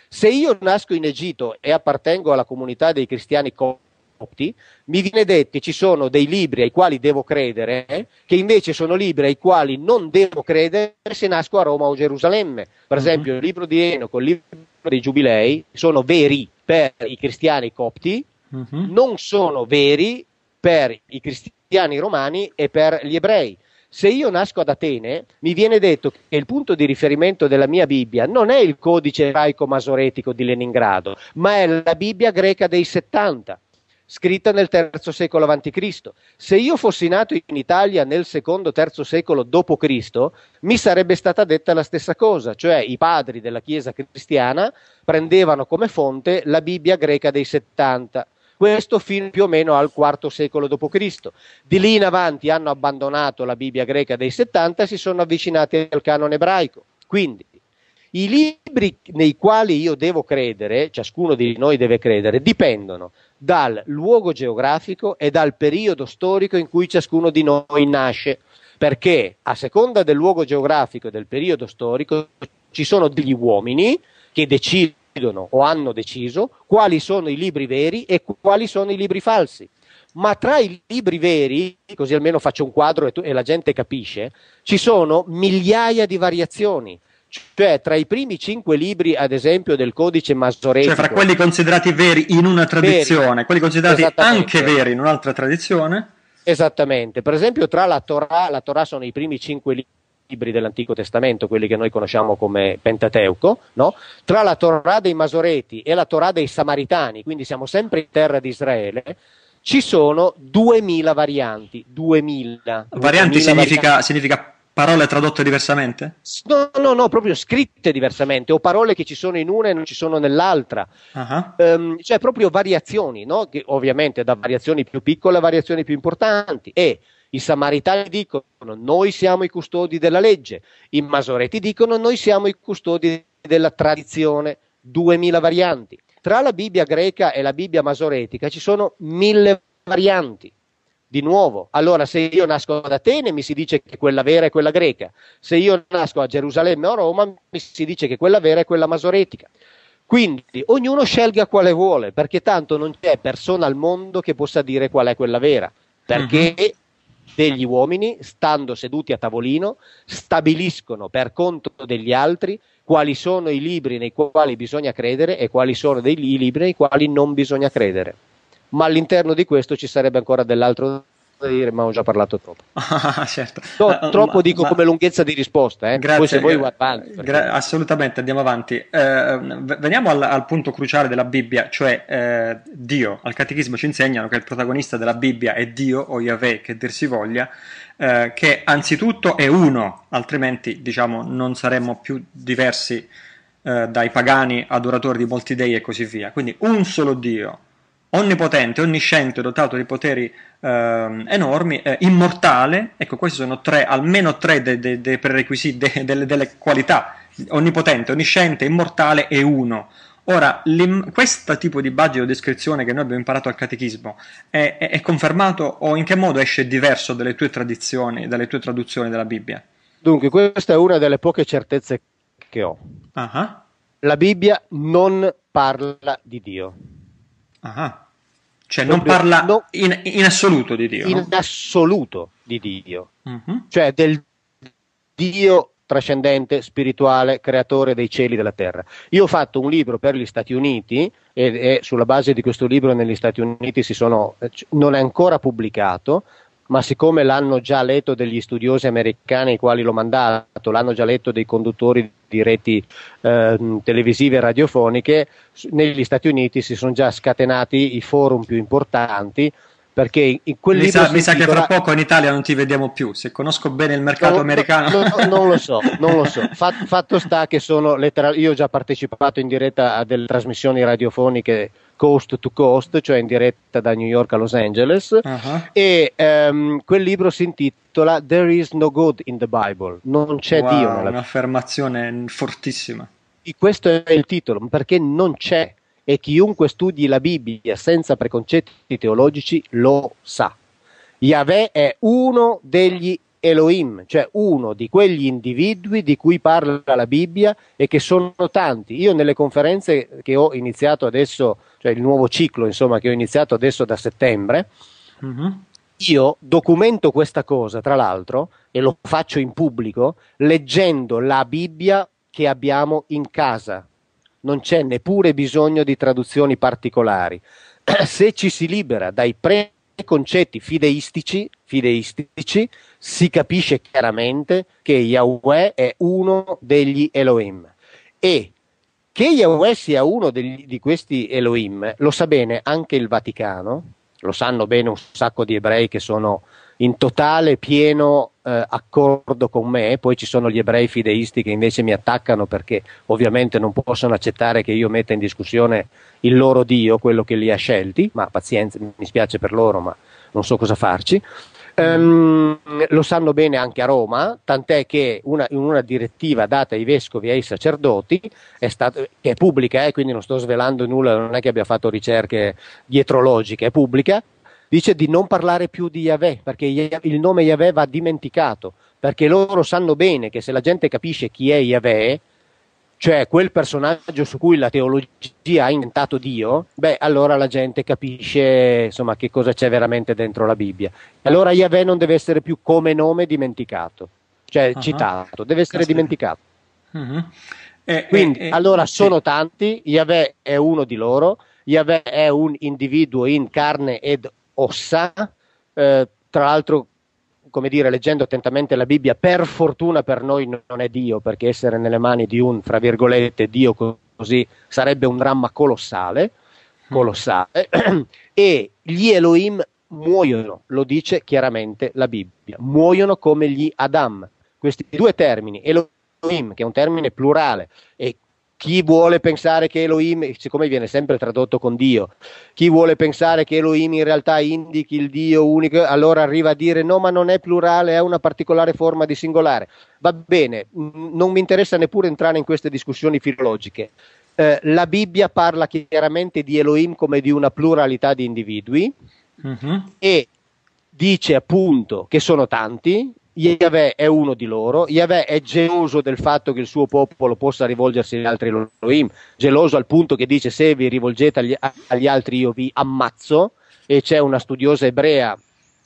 Se io nasco in Egitto e appartengo alla comunità dei cristiani copti, mi viene detto che ci sono dei libri ai quali devo credere, che invece sono libri ai quali non devo credere se nasco a Roma o Gerusalemme. Per mhm. esempio, uh-huh. il libro di Enoch, il libro dei Giubilei, sono veri per i cristiani copti, uh-huh. non sono veri per i cristiani romani e per gli ebrei. Se io nasco ad Atene, mi viene detto che il punto di riferimento della mia Bibbia non è il codice ebraico-masoretico di Leningrado, ma è la Bibbia greca dei 70 scritta nel III secolo a.C. Se io fossi nato in Italia nel secondo-terzo secolo d.C., mi sarebbe stata detta la stessa cosa, cioè i padri della Chiesa cristiana prendevano come fonte la Bibbia greca dei 70. Questo fino più o meno al IV secolo d.C. Di lì in avanti hanno abbandonato la Bibbia greca dei 70 e si sono avvicinati al canone ebraico. Quindi i libri nei quali io devo credere, ciascuno di noi deve credere, dipendono dal luogo geografico e dal periodo storico in cui ciascuno di noi nasce, perché a seconda del luogo geografico e del periodo storico ci sono degli uomini che decidono decidono o hanno deciso quali sono i libri veri e quali sono i libri falsi. Ma tra i libri veri, così almeno faccio un quadro e, tu, e la gente capisce, ci sono migliaia di variazioni cioè tra i primi cinque libri, ad esempio, del codice masoretico. Cioè fra quelli considerati veri in una tradizione, veri, quelli considerati anche veri in un'altra tradizione. Esattamente, per esempio tra la Torah, la Torah sono i primi cinque libri libri dell'Antico Testamento, quelli che noi conosciamo come Pentateuco, no? tra la Torah dei Masoreti e la Torah dei Samaritani, quindi siamo sempre in terra di Israele, ci sono 2000 varianti. 2000. Varianti 2000 significa, varianti. significa parole tradotte diversamente? No, no, no, proprio scritte diversamente, o parole che ci sono in una e non ci sono nell'altra. Uh-huh. Um, cioè proprio variazioni, no? che, ovviamente da variazioni più piccole a variazioni più importanti. E i samaritani dicono noi siamo i custodi della legge, i masoreti dicono noi siamo i custodi della tradizione, duemila varianti. Tra la Bibbia greca e la Bibbia masoretica ci sono mille varianti. Di nuovo, allora se io nasco ad Atene mi si dice che quella vera è quella greca, se io nasco a Gerusalemme o a Roma mi si dice che quella vera è quella masoretica. Quindi ognuno scelga quale vuole, perché tanto non c'è persona al mondo che possa dire qual è quella vera, perché mm-hmm degli uomini, stando seduti a tavolino, stabiliscono per conto degli altri quali sono i libri nei quali bisogna credere e quali sono i libri nei quali non bisogna credere. Ma all'interno di questo ci sarebbe ancora dell'altro cosa dire, ma ho già parlato troppo. (laughs) Ah, certo. no, ah, troppo ma, dico ma... come lunghezza di risposta, eh. grazie, Poi se vuoi gra- avanti. Gra- assolutamente, andiamo avanti. Eh, veniamo al, al, punto cruciale della Bibbia, cioè eh, Dio. Al catechismo ci insegnano che il protagonista della Bibbia è Dio o Yahweh, che dir si voglia, eh, che anzitutto è uno, altrimenti diciamo non saremmo più diversi eh, dai pagani adoratori di molti dei e così via. Quindi un solo Dio onnipotente, onnisciente, dotato di poteri eh, enormi, eh, immortale, ecco questi sono tre, almeno tre dei de, de prerequisiti, de, delle, delle qualità, onnipotente, onnisciente, immortale e uno. Ora, questo tipo di budget o descrizione che noi abbiamo imparato al catechismo è, è, è, confermato o in che modo esce diverso dalle tue tradizioni, dalle tue traduzioni della Bibbia? Dunque, questa è una delle poche certezze che ho. Uh-huh. La Bibbia non parla di Dio. Ah. Cioè non Proprio parla no, in, in, assoluto di Dio. In no? assoluto di Dio. Mm-hmm. Cioè del Dio trascendente, spirituale, creatore dei cieli e della terra. Io ho fatto un libro per gli Stati Uniti e, e sulla base di questo libro negli Stati Uniti sono, eh, non è ancora pubblicato, ma siccome l'hanno già letto degli studiosi americani i quali l'ho mandato, l'hanno già letto dei conduttori di reti eh, televisive e radiofoniche, negli Stati Uniti si sono già scatenati i forum più importanti perché in quel mi sa, mi sa che fra poco in Italia non ti vediamo più se conosco bene il mercato no, americano no, no, non lo so, (laughs) non lo so. Fatto, fatto sta che sono letteralmente. io ho già partecipato in diretta a delle trasmissioni radiofoniche coast to coast, cioè in diretta da New York a Los Angeles, uh-huh. e um, quel libro si intitola There is no good in the Bible, non c'è wow, Dio. Nella... Un'affermazione fortissima. E questo è il titolo, perché non c'è e chiunque studi la Bibbia senza preconcetti teologici lo sa. Yahweh è uno degli Elohim, cioè uno di quegli individui di cui parla la Bibbia e che sono tanti. Io nelle conferenze che ho iniziato adesso, cioè il nuovo ciclo insomma che ho iniziato adesso da settembre, mm-hmm. io documento questa cosa tra l'altro e lo faccio in pubblico leggendo la Bibbia che abbiamo in casa. Non c'è neppure bisogno di traduzioni particolari. (clears throat) Se ci si libera dai preconcetti fideistici, fideistici si capisce chiaramente che Yahweh è uno degli Elohim e che Yahweh sia uno degli, di questi Elohim lo sa bene anche il Vaticano, lo sanno bene un sacco di ebrei che sono in totale pieno eh, accordo con me, poi ci sono gli ebrei fideisti che invece mi attaccano perché ovviamente non possono accettare che io metta in discussione il loro Dio, quello che li ha scelti, ma pazienza, mi spiace per loro, ma non so cosa farci. Um, lo sanno bene anche a Roma, tant'è che una, in una direttiva data ai vescovi e ai sacerdoti, è stato, che è pubblica, eh, quindi non sto svelando nulla, non è che abbia fatto ricerche dietrologiche, è pubblica, dice di non parlare più di Yahweh, perché il nome Yahweh va dimenticato, perché loro sanno bene che se la gente capisce chi è Yahweh, cioè quel personaggio su cui la teologia ha inventato Dio, beh, allora la gente capisce insomma, che cosa c'è veramente dentro la Bibbia. Allora Yahweh non deve essere più come nome dimenticato, cioè uh-huh. citato, deve essere Caspera. dimenticato. Uh-huh. Eh, Quindi, eh, eh, allora sono tanti, Yahweh è uno di loro, Yahweh è un individuo in carne ed ossa, eh, tra l'altro come dire, leggendo attentamente la Bibbia, per fortuna per noi non è Dio, perché essere nelle mani di un, fra virgolette, Dio così sarebbe un dramma colossale, colossale, (clears throat) e gli Elohim muoiono, lo dice chiaramente la Bibbia, muoiono come gli Adam. Questi due termini, Elohim, che è un termine plurale, e chi vuole pensare che Elohim, siccome viene sempre tradotto con Dio, chi vuole pensare che Elohim in realtà indichi il Dio unico, allora arriva a dire no, ma non è plurale, è una particolare forma di singolare. Va bene, non mi interessa neppure entrare in queste discussioni filologiche. Eh, la Bibbia parla chiaramente di Elohim come di una pluralità di individui mm-hmm. e dice appunto che sono tanti Yahweh è uno di loro, Yahweh è geloso del fatto che il suo popolo possa rivolgersi agli altri Elohim, geloso al punto che dice se vi rivolgete agli, agli altri io vi ammazzo e c'è una studiosa ebrea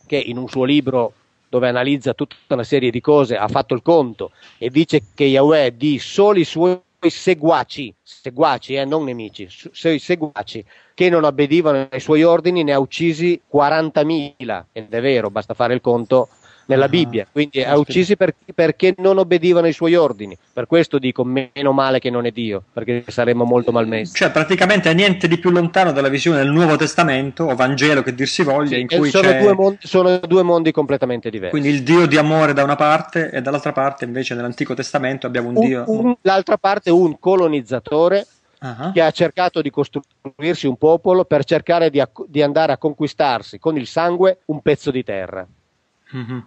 che in un suo libro dove analizza tutta una serie di cose ha fatto il conto e dice che Yahweh di soli suoi seguaci, seguaci eh, non nemici, suoi seguaci che non obbedivano ai suoi ordini ne ha uccisi 40.000 ed è vero, basta fare il conto nella ah, Bibbia, quindi ha uccisi per, perché non obbedivano ai suoi ordini. Per questo dico meno male che non è Dio, perché saremmo molto malmessi. Cioè, praticamente è niente di più lontano dalla visione del Nuovo Testamento o Vangelo che dir si voglia, sì, in cui sono due, mondi, sono, due mondi, completamente diversi. Quindi il Dio di amore da una parte e dall'altra parte invece nell'Antico Testamento abbiamo un, un Dio... Un, l'altra parte un colonizzatore Uh-huh. che ha cercato di costruirsi un popolo per cercare di, di, andare a conquistarsi con il sangue un pezzo di terra. Uh-huh.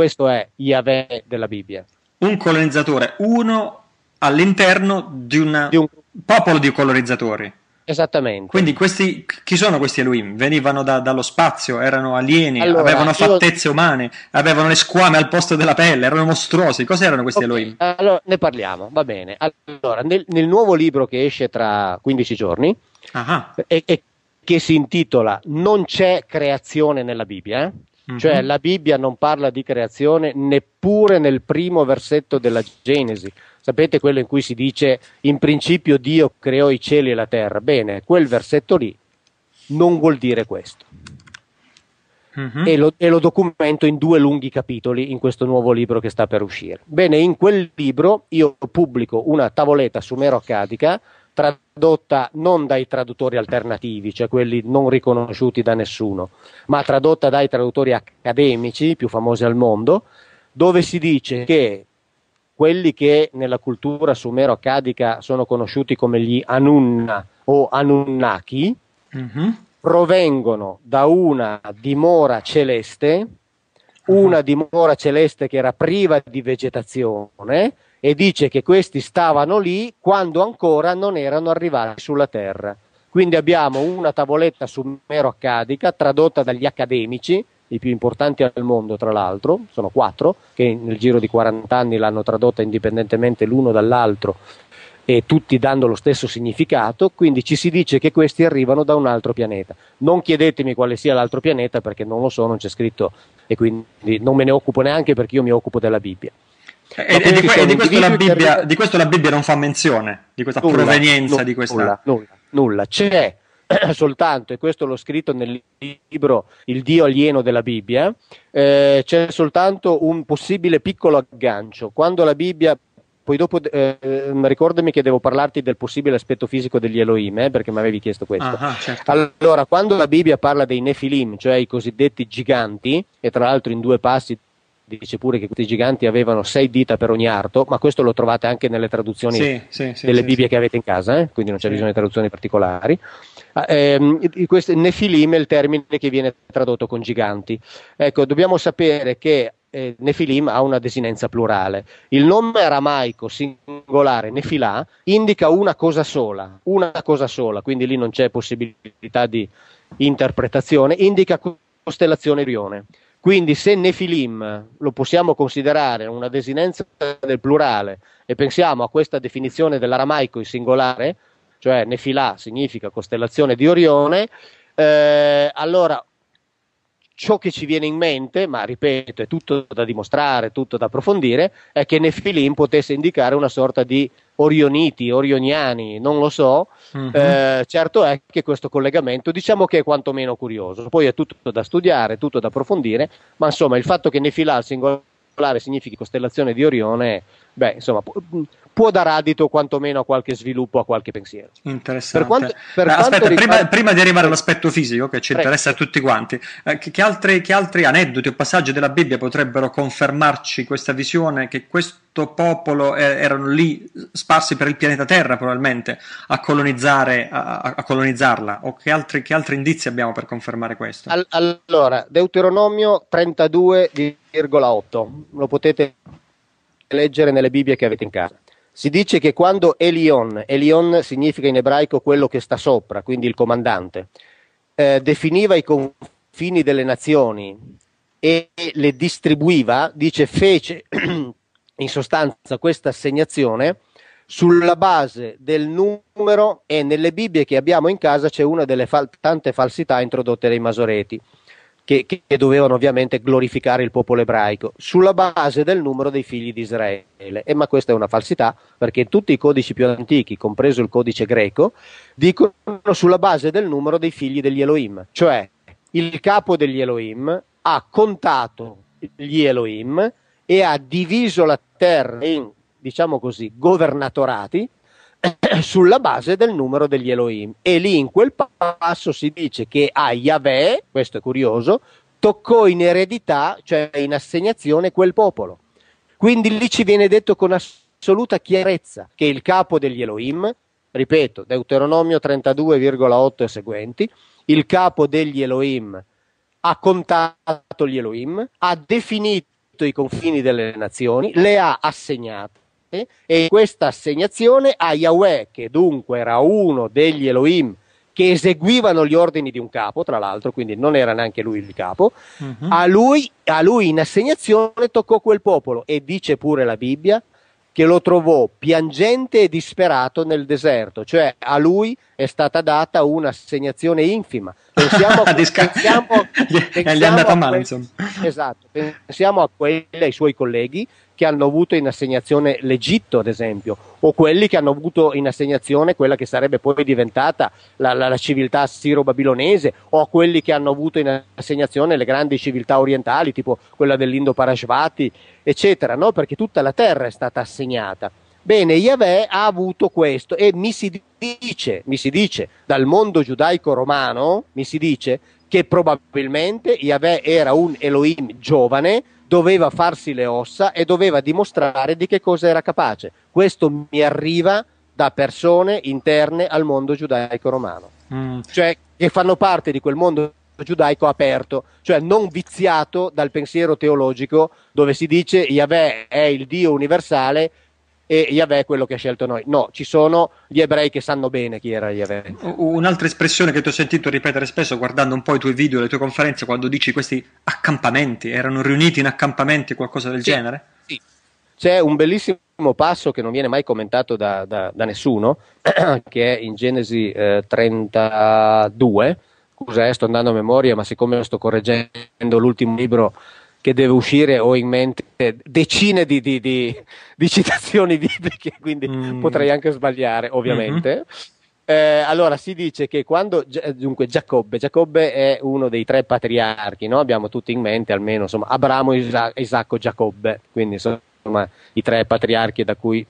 Questo è Yahweh della Bibbia. Un colonizzatore, uno all'interno di, una, di un popolo di colonizzatori. Esattamente. Quindi questi, chi sono questi Elohim? Venivano da, dallo spazio, erano alieni, allora, avevano fattezze io... umane, avevano le squame al posto della pelle, erano mostruosi. Cos'erano questi okay, Elohim? Allora, ne parliamo, va bene. Allora, nel, nel nuovo libro che esce tra 15 giorni e, e, che si intitola Non c'è creazione nella Bibbia, eh, cioè mhm. la Bibbia non parla di creazione neppure nel primo versetto della Genesi. Sapete quello in cui si dice in principio Dio creò i cieli e la terra? Bene, quel versetto lì non vuol dire questo. Mm-hmm. E, lo, e lo documento in due lunghi capitoli in questo nuovo libro che sta per uscire. Bene, in quel libro io pubblico una tavoletta sumero-accadica tradotta non dai traduttori alternativi, cioè quelli non riconosciuti da nessuno, ma tradotta dai traduttori accademici più famosi al mondo, dove si dice che quelli che nella cultura sumero-accadica sono conosciuti come gli Anunna o Anunnaki, mm-hmm. provengono da una dimora celeste, una mm-hmm. dimora celeste che era priva di vegetazione, e dice che questi stavano lì quando ancora non erano arrivati sulla Terra. Quindi abbiamo una tavoletta sumero-accadica tradotta dagli accademici, i più importanti al mondo tra l'altro, sono quattro, che nel giro di 40 anni l'hanno tradotta indipendentemente l'uno dall'altro e tutti dando lo stesso significato, quindi ci si dice che questi arrivano da un altro pianeta. Non chiedetemi quale sia l'altro pianeta perché non lo so, non c'è scritto e quindi non me ne occupo neanche perché io mi occupo della Bibbia. E, e, di, que- e di, questo Bibbia, per... di, questo la Bibbia, non fa menzione, di questa nulla, provenienza nulla, di questa... Nulla, nulla, nulla. c'è (clears throat) soltanto, e questo l'ho scritto nel libro Il Dio alieno della Bibbia, eh, c'è soltanto un possibile piccolo aggancio. Quando la Bibbia poi dopo eh, ehm, ricordami che devo parlarti del possibile aspetto fisico degli Elohim, eh, perché mi avevi chiesto questo. Ah, ah certo. Allora, quando la Bibbia parla dei Nefilim, cioè i cosiddetti giganti, e tra l'altro in due passi dice pure che questi giganti avevano sei dita per ogni arto, ma questo lo trovate anche nelle traduzioni sì, sì, sì, delle Bibbie che avete in casa, eh? quindi non c'è bisogno di traduzioni particolari. Ah, ehm, questo, nefilim è il termine che viene tradotto con giganti. Ecco, dobbiamo sapere che eh, Nefilim ha una desinenza plurale. Il nome aramaico singolare Nefilà indica una cosa sola, una cosa sola, quindi lì non c'è possibilità di interpretazione, indica costellazione Rione. Quindi se nefilim lo possiamo considerare una desinenza del plurale e pensiamo a questa definizione dell'aramaico in singolare, cioè nefilà significa costellazione di Orione, eh, allora ciò che ci viene in mente, ma ripeto, è tutto da dimostrare, tutto da approfondire, è che Nefilim potesse indicare una sorta di orioniti, orioniani, non lo so. Mm-hmm. Eh, certo è che questo collegamento diciamo che è quantomeno curioso. Poi è tutto da studiare, tutto da approfondire, ma insomma il fatto che Nefilà al singolare significhi costellazione di Orione, beh, insomma, può dar adito quantomeno a qualche sviluppo, a qualche pensiero. Interessante. Per quanto, per Beh, aspetta, riguarda... prima, prima, di arrivare all'aspetto fisico che ci Prego. interessa a tutti quanti, eh, che, che, altri, che altri aneddoti o passaggi della Bibbia potrebbero confermarci questa visione che questo popolo eh, erano lì sparsi per il pianeta Terra probabilmente a, colonizzare, a, a colonizzarla o che altri, che altri, indizi abbiamo per confermare questo? All- allora, Deuteronomio 32,8 lo potete leggere nelle Bibbie che avete in casa. Si dice che quando Elion, Elion significa in ebraico quello che sta sopra, quindi il comandante, eh, definiva i confini delle nazioni e le distribuiva, dice fece (clears throat) in sostanza questa assegnazione sulla base del numero e nelle Bibbie che abbiamo in casa c'è una delle fal- tante falsità introdotte dai Masoreti che, che, dovevano ovviamente glorificare il popolo ebraico sulla base del numero dei figli di Israele. E, eh, ma questa è una falsità perché tutti i codici più antichi, compreso il codice greco, dicono sulla base del numero dei figli degli Elohim, cioè il capo degli Elohim ha contato gli Elohim e ha diviso la terra in, diciamo così, governatorati (coughs) sulla base del numero degli Elohim. E lì in quel passo si dice che a Yahweh, questo è curioso, toccò in eredità, cioè in assegnazione, quel popolo. Quindi lì ci viene detto con assoluta chiarezza che il capo degli Elohim, ripeto, Deuteronomio 32,8 e seguenti, il capo degli Elohim ha contato gli Elohim, ha definito i confini delle nazioni, le ha assegnate e questa assegnazione a Yahweh, che dunque era uno degli Elohim che eseguivano gli ordini di un capo, tra l'altro, quindi non era neanche lui il capo, uh-huh. a, lui, a lui in assegnazione toccò quel popolo e dice pure la Bibbia che lo trovò piangente e disperato nel deserto, cioè a lui è stata data un'assegnazione infima. Pensiamo (laughs) a, pensiamo, (laughs) pensiamo, a quelli, esatto, pensiamo a quelli, ai suoi colleghi che hanno avuto in assegnazione l'Egitto, ad esempio, o quelli che hanno avuto in assegnazione quella che sarebbe poi diventata la, la, la civiltà siro-babilonese, o a quelli che hanno avuto in assegnazione le grandi civiltà orientali, tipo quella dell'Indo-Parashvati, eccetera, no? perché tutta la terra è stata assegnata. Bene, Yahweh ha avuto questo e mi si dice, mi si dice dal mondo giudaico romano, mi si dice che probabilmente Yahweh era un Elohim giovane, doveva farsi le ossa e doveva dimostrare di che cosa era capace. Questo mi arriva da persone interne al mondo giudaico romano, mm. cioè che fanno parte di quel mondo giudaico aperto, cioè non viziato dal pensiero teologico dove si dice Yahweh è il Dio universale e Yahweh è quello che ha scelto noi. No, ci sono gli ebrei che sanno bene chi era Yahweh. Un'altra espressione che ti ho sentito ripetere spesso guardando un po' i tuoi video, le tue conferenze, quando dici questi accampamenti, erano riuniti in accampamenti, o qualcosa del sì, genere? Sì. C'è un bellissimo passo che non viene mai commentato da, da, da nessuno, (clears throat) che è in Genesi eh, 32, scusa, eh, sto andando a memoria, ma siccome sto correggendo l'ultimo libro che deve uscire ho in mente decine di, di, di, di citazioni bibliche, quindi mm. potrei anche sbagliare ovviamente. Mm-hmm. Eh, allora si dice che quando, eh, dunque Giacobbe, Giacobbe è uno dei tre patriarchi, no? abbiamo tutti in mente almeno insomma, Abramo, Isa- Isacco, Giacobbe, quindi insomma i tre patriarchi da cui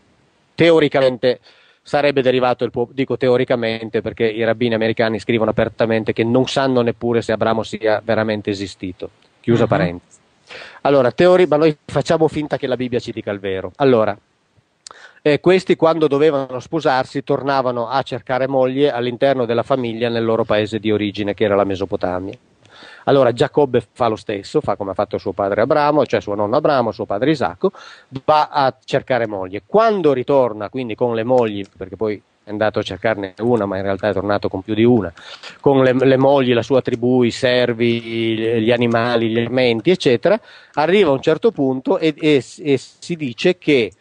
teoricamente sarebbe derivato il popolo, dico teoricamente perché i rabbini americani scrivono apertamente che non sanno neppure se Abramo sia veramente esistito, chiusa mm-hmm. parentesi. Allora, teori, ma noi facciamo finta che la Bibbia ci dica il vero. Allora, eh, questi quando dovevano sposarsi tornavano a cercare moglie all'interno della famiglia nel loro paese di origine, che era la Mesopotamia. Allora Giacobbe fa lo stesso, fa come ha fatto suo padre Abramo, cioè suo nonno Abramo, suo padre Isacco, va a cercare moglie. Quando ritorna, quindi con le mogli, perché poi è andato a cercarne una, ma in realtà è tornato con più di una, con le, le mogli, la sua tribù, i servi, gli animali, gli elementi, eccetera, arriva a un certo punto e, e, e si dice che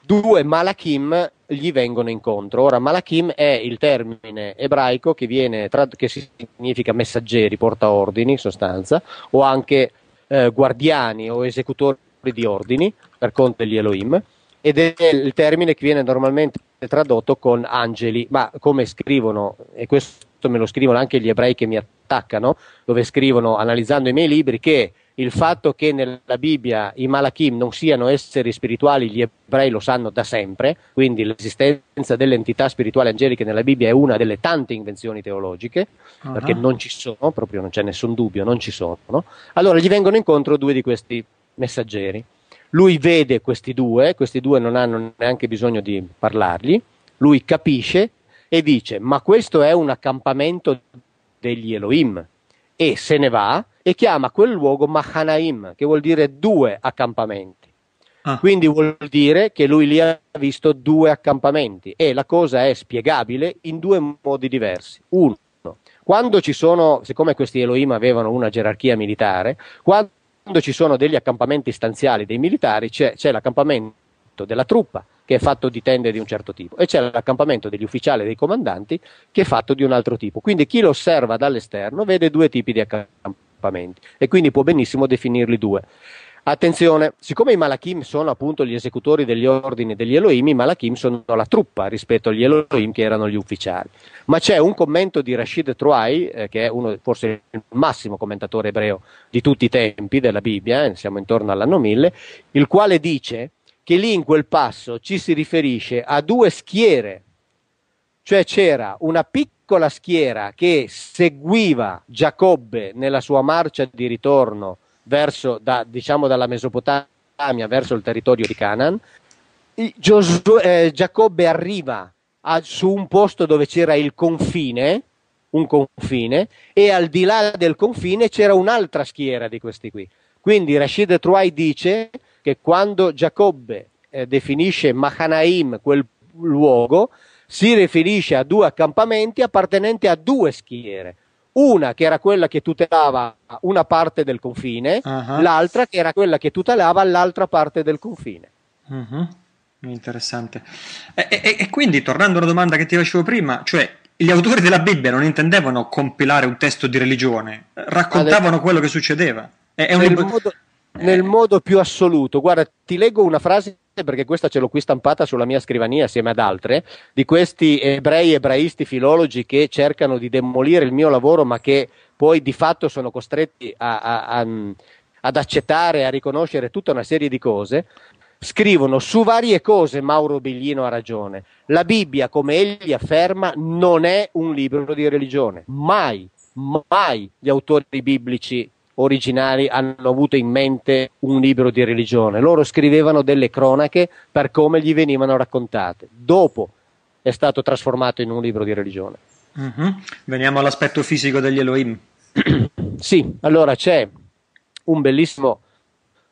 due Malachim gli vengono incontro. Ora, Malachim è il termine ebraico che, viene, che significa messaggeri, portaordini in sostanza, o anche eh, guardiani o esecutori di ordini per conto degli Elohim ed è il termine che viene normalmente tradotto con angeli, ma come scrivono, e questo me lo scrivono anche gli ebrei che mi attaccano, dove scrivono, analizzando i miei libri, che il fatto che nella Bibbia i malachim non siano esseri spirituali, gli ebrei lo sanno da sempre, quindi l'esistenza delle entità spirituali angeliche nella Bibbia è una delle tante invenzioni teologiche, uh-huh. perché non ci sono, proprio non c'è nessun dubbio, non ci sono. No? Allora gli vengono incontro due di questi messaggeri. Lui vede questi due, questi due non hanno neanche bisogno di parlargli, lui capisce e dice ma questo è un accampamento degli Elohim e se ne va e chiama quel luogo Mahanaim, che vuol dire due accampamenti. Ah. Quindi vuol dire che lui lì ha visto due accampamenti e la cosa è spiegabile in due modi diversi. Uno, quando ci sono, siccome questi Elohim avevano una gerarchia militare, quando quando ci sono degli accampamenti stanziali dei militari c'è, c'è l'accampamento della truppa che è fatto di tende di un certo tipo e c'è l'accampamento degli ufficiali e dei comandanti che è fatto di un altro tipo. Quindi chi lo osserva dall'esterno vede due tipi di accampamenti e quindi può benissimo definirli due. Attenzione, siccome i Malachim sono appunto gli esecutori degli ordini degli Elohim, i Malachim sono la truppa rispetto agli Elohim che erano gli ufficiali. Ma c'è un commento di Rashid Troai, eh, che è uno, forse il massimo commentatore ebreo di tutti i tempi della Bibbia, eh, siamo intorno all'anno 1000, il quale dice che lì in quel passo ci si riferisce a due schiere, cioè c'era una piccola schiera che seguiva Giacobbe nella sua marcia di ritorno verso, da, diciamo dalla Mesopotamia verso il territorio di Canaan, Giosu- eh, Giacobbe arriva a, su un posto dove c'era il confine, un confine, e al di là del confine c'era un'altra schiera di questi qui. Quindi Rashid Truai dice che quando Giacobbe eh, definisce Mahanaim quel luogo, si riferisce a due accampamenti appartenenti a due schiere una che era quella che tutelava una parte del confine, uh-huh. l'altra che era quella che tutelava l'altra parte del confine. Uh-huh. Interessante. E, e, e, quindi, tornando alla domanda che ti facevo prima, cioè gli autori della Bibbia non intendevano compilare un testo di religione, raccontavano quello che succedeva. È, è un libro... modo nel modo più assoluto. Guarda, ti leggo una frase perché questa ce l'ho qui stampata sulla mia scrivania assieme ad altre, di questi ebrei, ebraisti, filologi che cercano di demolire il mio lavoro ma che poi di fatto sono costretti a, a, a, ad accettare, a riconoscere tutta una serie di cose. Scrivono su varie cose Mauro Biglino ha ragione. La Bibbia, come egli afferma, non è un libro di religione. Mai, mai gli autori biblici originali hanno avuto in mente un libro di religione, loro scrivevano delle cronache per come gli venivano raccontate. Dopo è stato trasformato in un libro di religione. Mm-hmm. Veniamo all'aspetto fisico degli Elohim. (clears throat) sì, allora c'è un bellissimo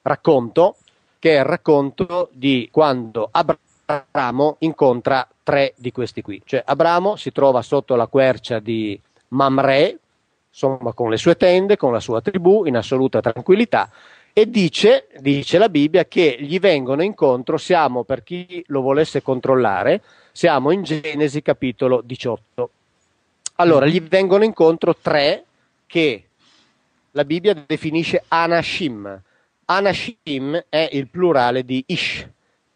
racconto che è il racconto di quando Abramo incontra tre di questi qui. Cioè Abramo si trova sotto la quercia di Mamre, insomma con le sue tende, con la sua tribù, in assoluta tranquillità. E dice, dice la Bibbia, che gli vengono incontro, siamo per chi lo volesse controllare, siamo in Genesi capitolo 18. Allora, gli vengono incontro tre che la Bibbia definisce Anashim. Anashim è il plurale di Ish.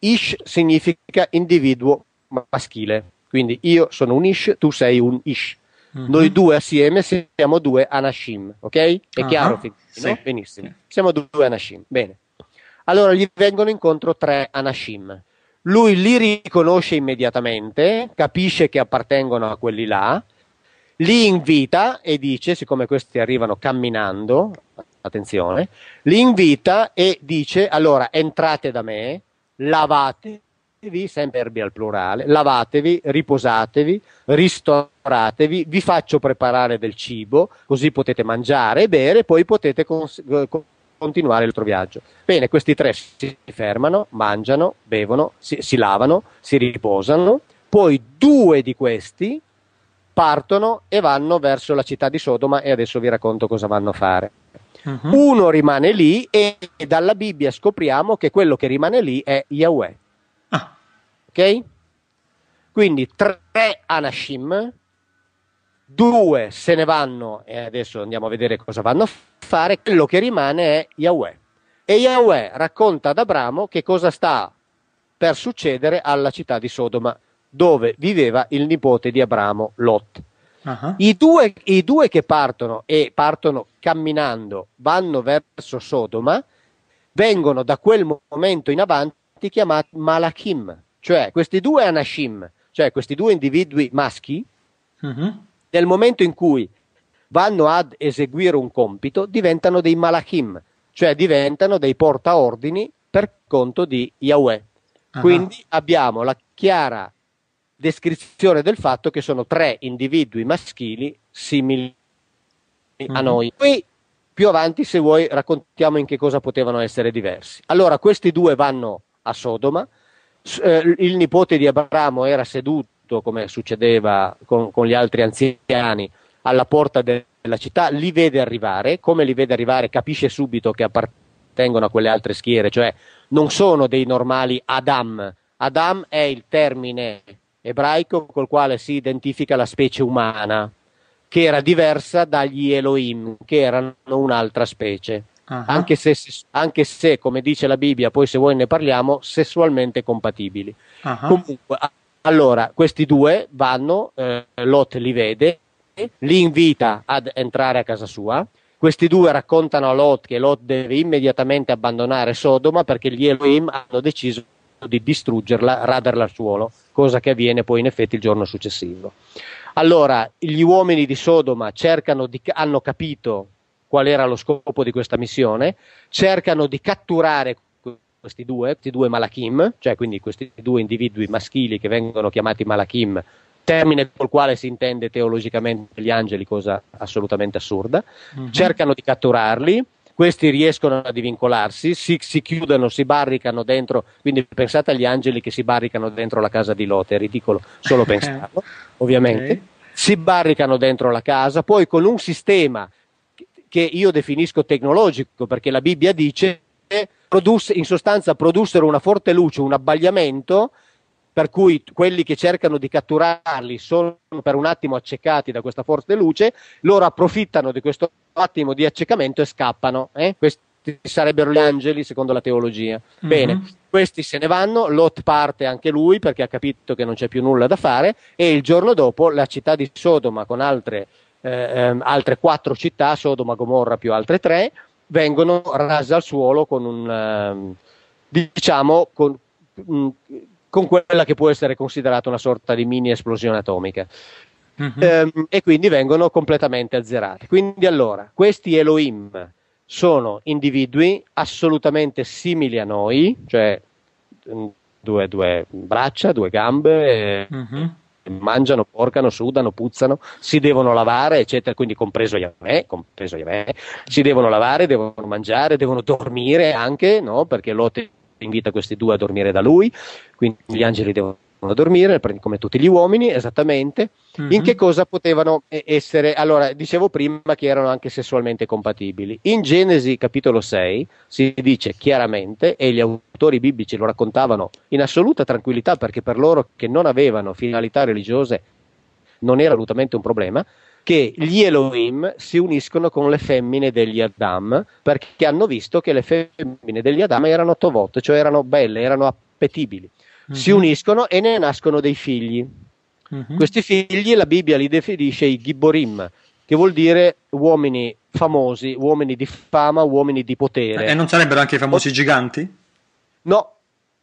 Ish significa individuo maschile, quindi io sono un Ish, tu sei un Ish. Mhm. Noi due assieme siamo due Anashim, ok? È uh-huh. chiaro? Figli, sì. no? Benissimo. Sì. Siamo due Anashim, bene. Allora gli vengono incontro tre Anashim. Lui li riconosce immediatamente, capisce che appartengono a quelli là, li invita e dice, siccome questi arrivano camminando, attenzione, li invita e dice, allora entrate da me, lavate lavatevi, sempre erbi al plurale, lavatevi, riposatevi, ristoratevi, vi faccio preparare del cibo, così potete mangiare e bere, poi potete cons- eh, continuare il vostro viaggio. Bene, questi tre si fermano, mangiano, bevono, si, si lavano, si riposano, poi due di questi partono e vanno verso la città di Sodoma e adesso vi racconto cosa vanno a fare. Uh-huh. Uno rimane lì e dalla Bibbia scopriamo che quello che rimane lì è Yahweh. Ok? Quindi tre Anashim, due se ne vanno e adesso andiamo a vedere cosa vanno a fare. Quello che rimane è Yahweh. E Yahweh racconta ad Abramo che cosa sta per succedere alla città di Sodoma, dove viveva il nipote di Abramo, Lot. Uh-huh. I, due, I, due, che partono e partono camminando, vanno verso Sodoma, vengono da quel momento in avanti chiamati Malachim, cioè, questi due Anashim, cioè questi due individui maschi, uh-huh. nel momento in cui vanno ad eseguire un compito, diventano dei malachim, cioè diventano dei portaordini per conto di Yahweh. Uh-huh. Quindi abbiamo la chiara descrizione del fatto che sono tre individui maschili simili uh-huh. a mhm. noi. Qui più avanti, se vuoi, raccontiamo in che cosa potevano essere diversi. Allora, questi due vanno a Sodoma, eh, il nipote di Abramo era seduto, come succedeva con, con gli altri anziani, alla porta de- della città, li vede arrivare, come li vede arrivare capisce subito che appartengono a quelle altre schiere, cioè non sono dei normali Adam. Adam è il termine ebraico col quale si identifica la specie umana, che era diversa dagli Elohim, che erano un'altra specie. Uh-huh. Anche, se, anche, se, come dice la Bibbia, poi se voi ne parliamo, sessualmente compatibili. Uh-huh. Comunque, allora, questi due vanno, eh, Lot li vede, li invita ad entrare a casa sua. Questi due raccontano a Lot che Lot deve immediatamente abbandonare Sodoma perché gli Elohim hanno deciso di distruggerla, raderla al suolo, cosa che avviene poi in effetti il giorno successivo. Allora, gli uomini di Sodoma cercano di, hanno capito qual era lo scopo di questa missione, cercano di catturare questi due, questi due malachim, cioè quindi questi due individui maschili che vengono chiamati malachim, termine col quale si intende teologicamente gli angeli, cosa assolutamente assurda, mm-hmm. cercano di catturarli, questi riescono a divincolarsi, si, si, chiudono, si barricano dentro, quindi pensate agli angeli che si barricano dentro la casa di Lot, è ridicolo solo (laughs) pensarlo, ovviamente, okay. si barricano dentro la casa, poi con un sistema che io definisco tecnologico, perché la Bibbia dice produsse, in sostanza produssero una forte luce, un abbagliamento, per cui quelli che cercano di catturarli sono per un attimo accecati da questa forte luce, loro approfittano di questo attimo di accecamento e scappano. Eh? Questi sarebbero gli angeli, secondo la teologia. Mm-hmm. Bene, questi se ne vanno, Lot parte anche lui perché ha capito che non c'è più nulla da fare e il giorno dopo la città di Sodoma con altre eh, ehm, altre quattro città, Sodoma, Gomorra più altre tre, vengono rase al suolo con un, ehm, diciamo, con, mh, mm, con quella che può essere considerata una sorta di mini esplosione atomica. Uh-huh. Ehm, e quindi vengono completamente azzerate. Quindi allora, questi Elohim sono individui assolutamente simili a noi, cioè mm, due, due braccia, due gambe, uh-huh mangiano, porcano, sudano, puzzano, si devono lavare, eccetera, quindi compreso Yahweh, compreso Yahweh, si devono lavare, devono mangiare, devono dormire anche, no? perché Lotte invita questi due a dormire da lui, quindi gli angeli devono a dormire, come tutti gli uomini, esattamente, mm-hmm. in mhm. che cosa potevano essere, allora dicevo prima che erano anche sessualmente compatibili. In Genesi capitolo 6 si dice chiaramente, e gli autori biblici lo raccontavano in assoluta tranquillità perché per loro che non avevano finalità religiose non era assolutamente un problema, che gli Elohim si uniscono con le femmine degli Adam perché hanno visto che le femmine degli Adam erano tovot, cioè erano belle, erano appetibili. Mhm. si uniscono e ne nascono dei figli. Mm-hmm. Questi figli la Bibbia li definisce i Gibborim, che vuol dire uomini famosi, uomini di fama, uomini di potere. E non sarebbero anche i famosi o... giganti? No,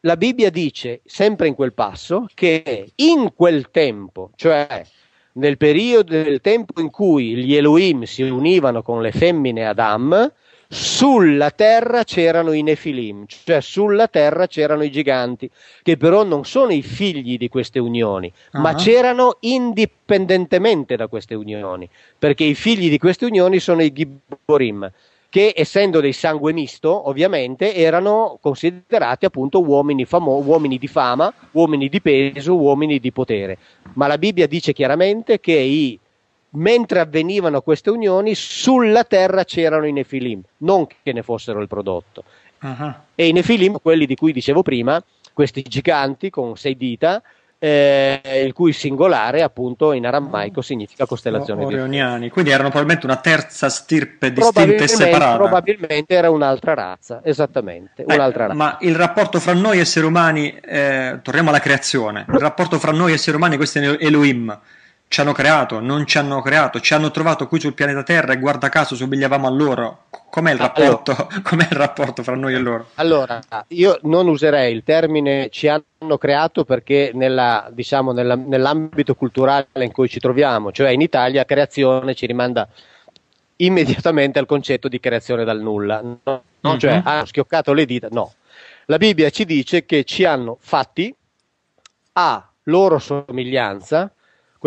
la Bibbia dice, sempre in quel passo, che in quel tempo, cioè nel periodo del tempo in cui gli Elohim si univano con le femmine Adam, sulla terra c'erano i Nefilim, cioè sulla terra c'erano i giganti, che però non sono i figli di queste unioni, uh-huh. ma ah. c'erano indipendentemente da queste unioni, perché i figli di queste unioni sono i Gibborim, che essendo dei sangue misto, ovviamente, erano considerati appunto uomini, famo- uomini di fama, uomini di peso, uomini di potere. Ma la Bibbia dice chiaramente che i mentre avvenivano queste unioni, sulla terra c'erano i Nefilim, non che ne fossero il prodotto. Uh-huh. E i Nefilim, quelli di cui dicevo prima, questi giganti con sei dita, eh, il cui singolare appunto in aramaico significa costellazione di Orioniani, quindi erano probabilmente una terza stirpe distinta e separata. Probabilmente era un'altra razza, esattamente, eh, un'altra razza. Ma il rapporto fra noi esseri umani, eh, torniamo alla creazione, il rapporto fra noi esseri umani, questo è Elohim, ci hanno creato, non ci hanno creato, ci hanno trovato qui sul pianeta Terra e guarda caso somigliavamo a loro. Com'è il, ah, rapporto, allora, (laughs) com'è il rapporto fra noi e loro? Allora, io non userei il termine ci hanno creato perché nella, diciamo, nella, nell'ambito culturale in cui ci troviamo, cioè in Italia, creazione ci rimanda immediatamente al concetto di creazione dal nulla, no? mm-hmm. cioè hanno ah, schioccato le dita, no. La Bibbia ci dice che ci hanno fatti a loro somiglianza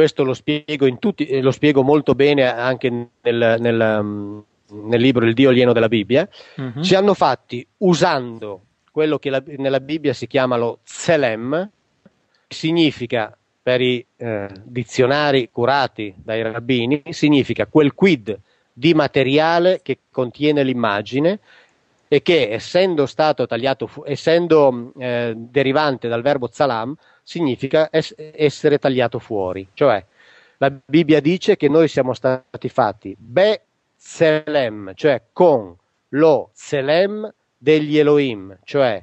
questo lo spiego, tutti, eh, lo spiego molto bene anche nel, nel, mm, nel, libro Il Dio alieno della Bibbia, uh-huh. Mhm. ci hanno fatti usando quello che la, nella Bibbia si chiama lo Zelem, che significa per i eh, dizionari curati dai rabbini, significa quel quid di materiale che contiene l'immagine e che essendo stato tagliato, essendo mm, eh, derivante dal verbo zalam, significa es- essere tagliato fuori. Cioè, la Bibbia dice che noi siamo stati fatti Bezelem, cioè con lo Zelem degli Elohim, cioè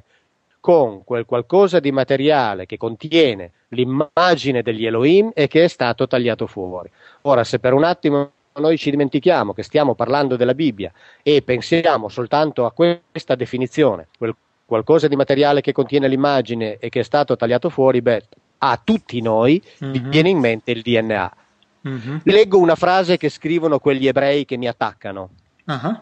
con quel qualcosa di materiale che contiene l'immagine degli Elohim e che è stato tagliato fuori. Ora, se per un attimo noi ci dimentichiamo che stiamo parlando della Bibbia e pensiamo soltanto a questa definizione, quel qualcosa di materiale che contiene l'immagine e che è stato tagliato fuori, beh, a tutti noi mm-hmm. viene in mente il DNA. Mm-hmm. Leggo una frase che scrivono quegli ebrei che mi attaccano. Uh-huh.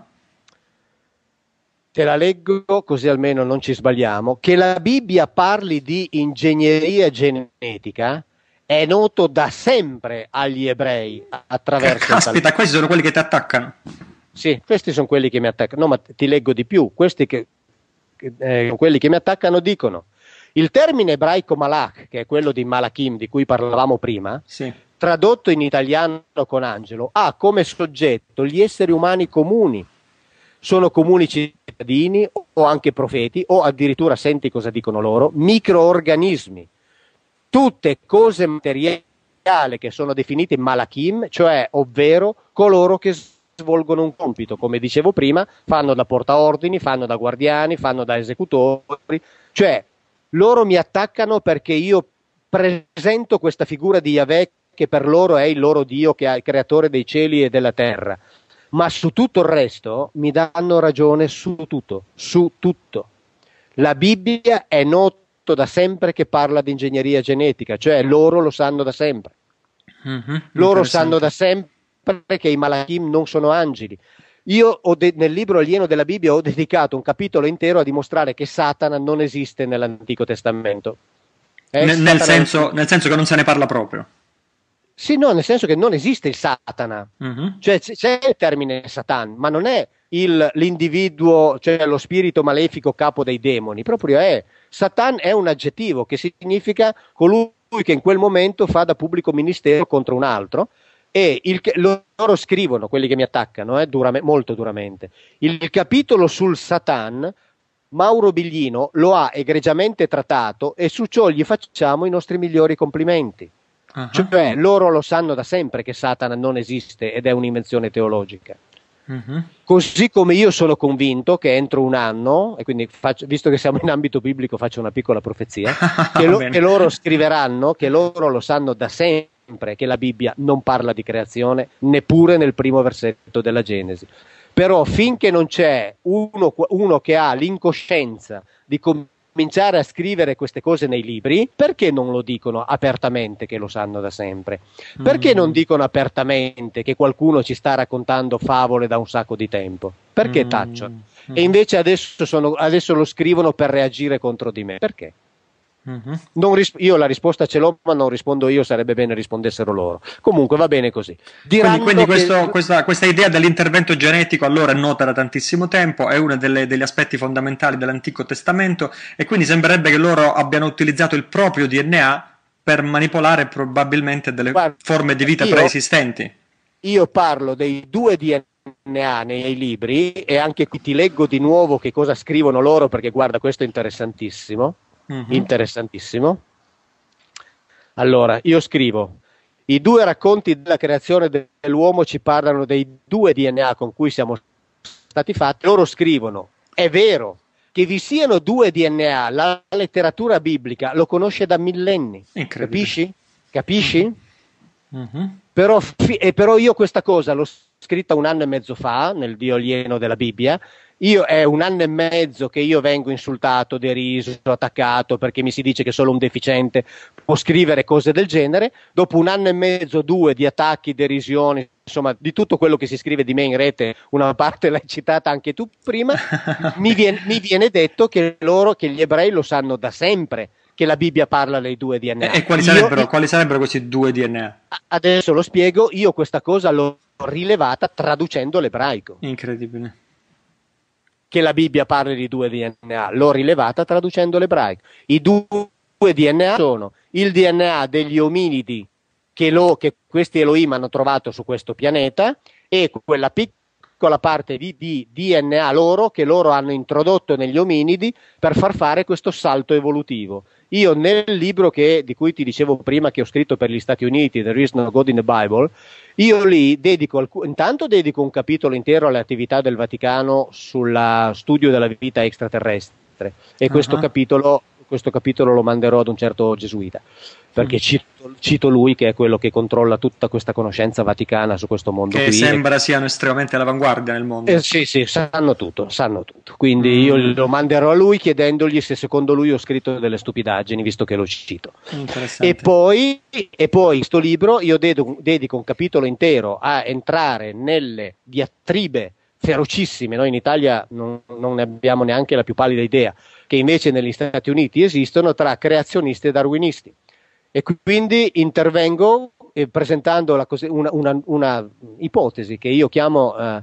Te la leggo così almeno non ci sbagliamo. Che la Bibbia parli di ingegneria genetica è noto da sempre agli ebrei attraverso... Aspetta, questi sono quelli che ti attaccano. Sì, questi sono quelli che mi attaccano. No, ma ti leggo di più. Questi che, eh, quelli che mi attaccano dicono il termine ebraico malach, che è quello di malachim di cui parlavamo prima, sì. tradotto in italiano con Angelo, ha come soggetto gli esseri umani comuni. Sono comuni cittadini o anche profeti o addirittura, senti cosa dicono loro, microorganismi. Tutte cose materiali che sono definite malachim, cioè ovvero coloro che svolgono un compito, come dicevo prima, fanno da portaordini, fanno da guardiani, fanno da esecutori, cioè loro mi attaccano perché io presento questa figura di Yahweh che per loro è il loro Dio, che è il creatore dei cieli e della terra, ma su tutto il resto mi danno ragione su tutto, su tutto. La Bibbia è noto da sempre che parla di ingegneria genetica, cioè loro lo sanno da sempre. Mm-hmm, loro sanno da sempre sempre che i malachim non sono angeli. Io de- nel libro Alieno della Bibbia ho dedicato un capitolo intero a dimostrare che Satana non esiste nell'Antico Testamento. Nel, nel, senso, nel, senso, che non se ne parla proprio. Sì, no, nel senso che non esiste il Satana. Uh-huh. Cioè c- c'è il termine Satan, ma non è il, l'individuo, cioè lo spirito malefico capo dei demoni, proprio è. Satan è un aggettivo che significa colui che in quel momento fa da pubblico ministero contro un altro e il, loro scrivono, quelli che mi attaccano, eh, durame, molto duramente, il, il capitolo sul Satan Mauro Biglino lo ha egregiamente trattato e su ciò gli facciamo i nostri migliori complimenti. Uh-huh. Cioè, loro lo sanno da sempre che Satana non esiste ed è un'invenzione teologica. Uh-huh. Così come io sono convinto che entro un anno, e quindi faccio, visto che siamo in ambito biblico faccio una piccola profezia, (laughs) che, lo, che loro scriveranno, che loro lo sanno da sempre che la Bibbia non parla di creazione neppure nel primo versetto della Genesi. Però finché non c'è uno, uno che ha l'incoscienza di cominciare a scrivere queste cose nei libri, perché non lo dicono apertamente che lo sanno da sempre? Perché mm. non dicono apertamente che qualcuno ci sta raccontando favole da un sacco di tempo? Perché mm. taccio? Mm. E invece adesso, sono, adesso lo scrivono per reagire contro di me. Perché? Mm-hmm. Ris- io la risposta ce l'ho, ma non rispondo io, sarebbe bene rispondessero loro. Comunque va bene così. Diranno quindi, quindi questo, che... questa, questa, idea dell'intervento genetico allora è nota da tantissimo tempo, è uno delle, degli aspetti fondamentali dell'Antico Testamento e quindi sembrerebbe che loro abbiano utilizzato il proprio DNA per manipolare probabilmente delle Guarda, forme di vita io, preesistenti. Io parlo dei due DNA DNA nei libri e anche qui ti leggo di nuovo che cosa scrivono loro perché guarda questo è interessantissimo mm-hmm. interessantissimo. Allora, io scrivo, i due racconti della creazione dell'uomo ci parlano dei due DNA con cui siamo stati fatti, loro scrivono, è vero che vi siano due DNA, la letteratura biblica lo conosce da millenni, capisci? Capisci? Mm-hmm. Però, però io questa cosa l'ho scritta un anno e mezzo fa nel Dio alieno della Bibbia, io è un anno e mezzo che io vengo insultato, deriso, attaccato perché mi si dice che solo un deficiente può scrivere cose del genere. Dopo un anno e mezzo, due di attacchi, derisioni, insomma, di tutto quello che si scrive di me in rete, una parte l'hai citata anche tu prima, (laughs) mi, viene, mi, viene, detto che loro, che gli ebrei lo sanno da sempre che la Bibbia parla dei due DNA. E, e quali, sarebbero, io, quali sarebbero questi due DNA? Adesso lo spiego, io questa cosa l'ho rilevata traducendo l'ebraico. Incredibile che la Bibbia parli di due DNA, l'ho rilevata traducendo l'ebraico. I due DNA sono il DNA degli ominidi che, lo, che questi Elohim hanno trovato su questo pianeta e quella piccola parte di, di, DNA loro che loro hanno introdotto negli ominidi per far fare questo salto evolutivo. Io nel libro che, di cui ti dicevo prima che ho scritto per gli Stati Uniti, There is no God in the Bible, io lì dedico, alc- intanto dedico un capitolo intero alle attività del Vaticano sullo studio della vita extraterrestre e uh-huh. questo, ah. capitolo, questo capitolo lo manderò ad un certo gesuita perché cito, cito, lui che è quello che controlla tutta questa conoscenza vaticana su questo mondo. Che qui. sembra siano estremamente all'avanguardia nel mondo. Eh, sì, sì, sanno tutto, sanno tutto. Quindi mm. io lo manderò a lui chiedendogli se secondo lui ho scritto delle stupidaggini, visto che lo cito. E poi, e poi questo libro io dedico, dedico un capitolo intero a entrare nelle diatribe ferocissime, noi in Italia non, non, ne abbiamo neanche la più pallida idea, che invece negli Stati Uniti esistono tra creazionisti e darwinisti. E quindi intervengo eh, presentando la, una, una, una, ipotesi che io chiamo. Eh,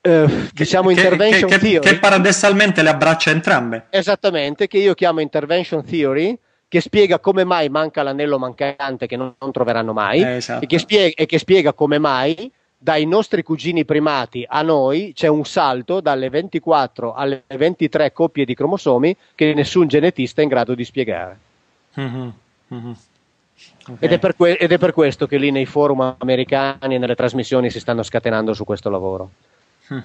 eh, diciamo che, intervention che, theory che paradossalmente le abbraccia entrambe esattamente che io chiamo intervention theory che spiega come mai manca l'anello mancante che non, non troveranno mai eh, esatto. e, spiega, e, che spiega, come mai dai nostri cugini primati a noi c'è un salto dalle 24 alle 23 coppie di cromosomi che nessun genetista è in grado di spiegare. Mm-hmm. Mm-hmm. Okay. Ed, è que- ed, è per questo che lì nei forum americani e nelle trasmissioni si stanno scatenando su questo lavoro. Mm.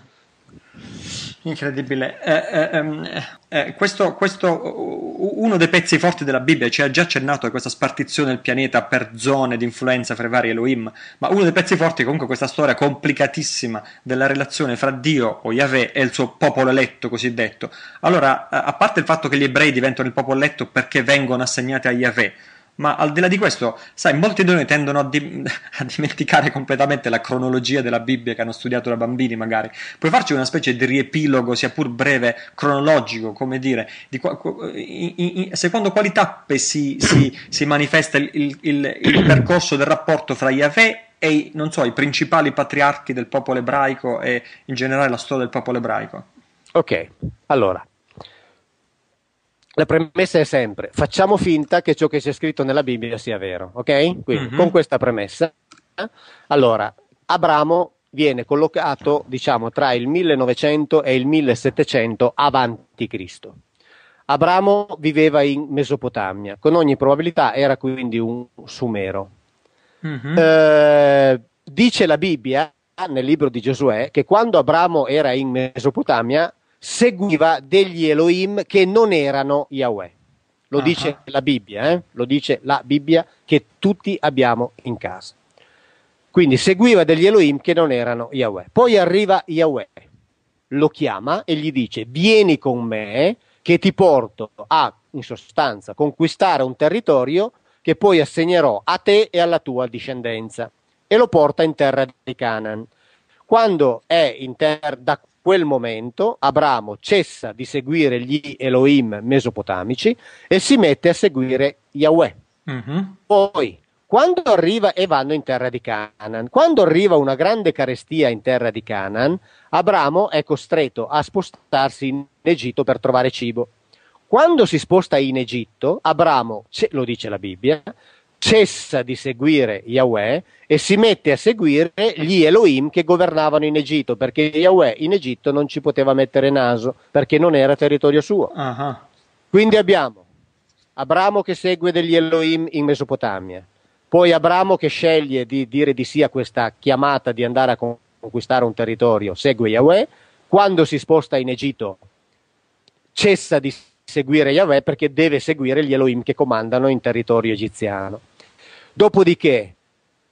Incredibile. Eh, eh, ehm, eh, eh, questo, questo, uno dei pezzi forti della Bibbia ci ha già accennato a questa spartizione del pianeta per zone di influenza fra i vari Elohim, ma uno dei pezzi forti è comunque questa storia complicatissima della relazione fra Dio o Yahweh e il suo popolo eletto cosiddetto. Allora, a parte il fatto che gli ebrei diventano il popolo eletto perché vengono assegnati a Yahweh, ma al di là di questo, sai, molti di noi tendono a, di- (laughs) a, dimenticare completamente la cronologia della Bibbia che hanno studiato da bambini, magari. Puoi farci una specie di riepilogo, sia pur breve, cronologico, come dire, di qua- in- in- secondo quali tappe si, si, si manifesta il, il, il, il percorso del rapporto fra Yahweh e i, non so, i principali patriarchi del popolo ebraico e in generale la storia del popolo ebraico? Ok, allora la premessa è sempre facciamo finta che ciò che c'è scritto nella Bibbia sia vero, ok? Quindi mm-hmm. con questa premessa, allora Abramo viene collocato diciamo tra il 1900 e il 1700 avanti Cristo. Abramo viveva in Mesopotamia, con ogni probabilità era quindi un sumero. Mm-hmm. Eh, dice la Bibbia nel libro di Giosuè che quando Abramo era in Mesopotamia seguiva degli Elohim che non erano Yahweh. Lo uh-huh. dice la Bibbia, eh? lo dice la Bibbia che tutti abbiamo in casa. Quindi seguiva degli Elohim che non erano Yahweh. Poi arriva Yahweh, lo chiama e gli dice vieni con me che ti porto a, in sostanza, conquistare un territorio che poi assegnerò a te e alla tua discendenza. E lo porta in terra di Canaan. Quando è in terra, da quel momento Abramo cessa di seguire gli Elohim mesopotamici e si mette a seguire Yahweh. Mm-hmm. Poi, quando arriva e vanno in terra di Canaan, quando arriva una grande carestia in terra di Canaan, Abramo è costretto a spostarsi in Egitto per trovare cibo. Quando si sposta in Egitto, Abramo, lo dice la Bibbia, cessa di seguire Yahweh e si mette a seguire gli Elohim che governavano in Egitto, perché Yahweh in Egitto non ci poteva mettere naso, perché non era territorio suo. Uh-huh. Quindi abbiamo Abramo che segue degli Elohim in Mesopotamia, poi Abramo che sceglie di dire di sì a questa chiamata di andare a conquistare un territorio, segue Yahweh, quando si sposta in Egitto cessa di seguire Yahweh perché deve seguire gli Elohim che comandano in territorio egiziano. Dopodiché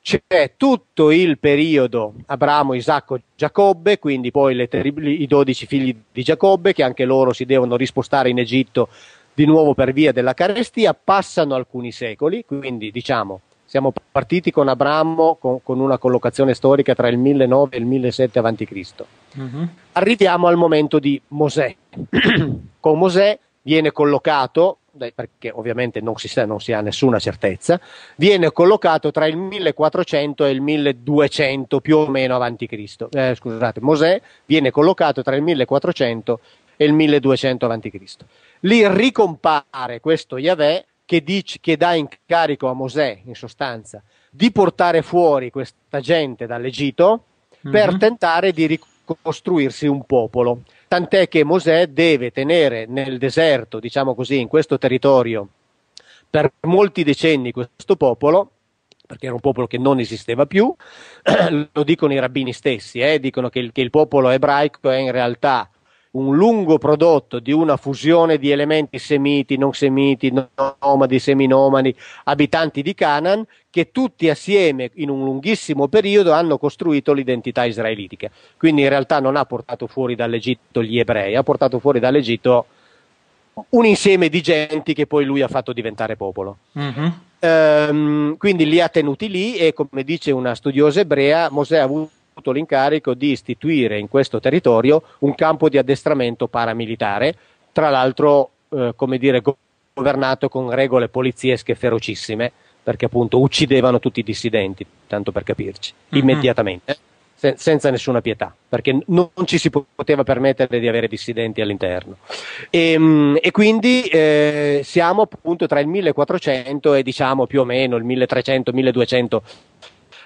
c'è tutto il periodo Abramo, Isacco, Giacobbe, quindi poi terribili, i dodici figli di Giacobbe, che anche loro si devono rispostare in Egitto di nuovo per via della carestia, passano alcuni secoli, quindi diciamo siamo partiti con Abramo con, con, una collocazione storica tra il 1009 e il 1007 a.C. Uh-huh. Arriviamo al momento di Mosè. (clears throat) con Mosè viene collocato perché ovviamente non si, sa, non si ha nessuna certezza, viene collocato tra il 1400 e il 1200 più o meno avanti Cristo. Eh, scusate, Mosè viene collocato tra il 1400 e il 1200 avanti Cristo. Lì ricompare questo Yahweh che, dice, che dà incarico a Mosè, in sostanza, di portare fuori questa gente dall'Egitto mm-hmm. per mhm. tentare di ricostruirsi un popolo tant'è che Mosè deve tenere nel deserto, diciamo così, in questo territorio, per molti decenni questo popolo, perché era un popolo che non esisteva più, (clears throat) lo dicono i rabbini stessi, eh, dicono che il, che il popolo ebraico è in realtà un lungo prodotto di una fusione di elementi semiti, non semiti, nomadi, seminomadi, abitanti di Canaan, che tutti assieme in un lunghissimo periodo hanno costruito l'identità israelitica. Quindi in realtà non ha portato fuori dall'Egitto gli ebrei, ha portato fuori dall'Egitto un insieme di genti che poi lui ha fatto diventare popolo. Mm-hmm. Ehm, quindi li ha tenuti lì e come dice una studiosa ebrea, Mosè ha avuto avuto l'incarico di istituire in questo territorio un campo di addestramento paramilitare, tra l'altro, eh, come dire, governato con regole poliziesche ferocissime, perché appunto uccidevano tutti i dissidenti, tanto per capirci, mm-hmm. immediatamente, sen- senza nessuna pietà, perché non ci si poteva permettere di avere dissidenti all'interno. E, ehm, e quindi eh, siamo appunto tra il 1400 e diciamo più o meno il 1300-1200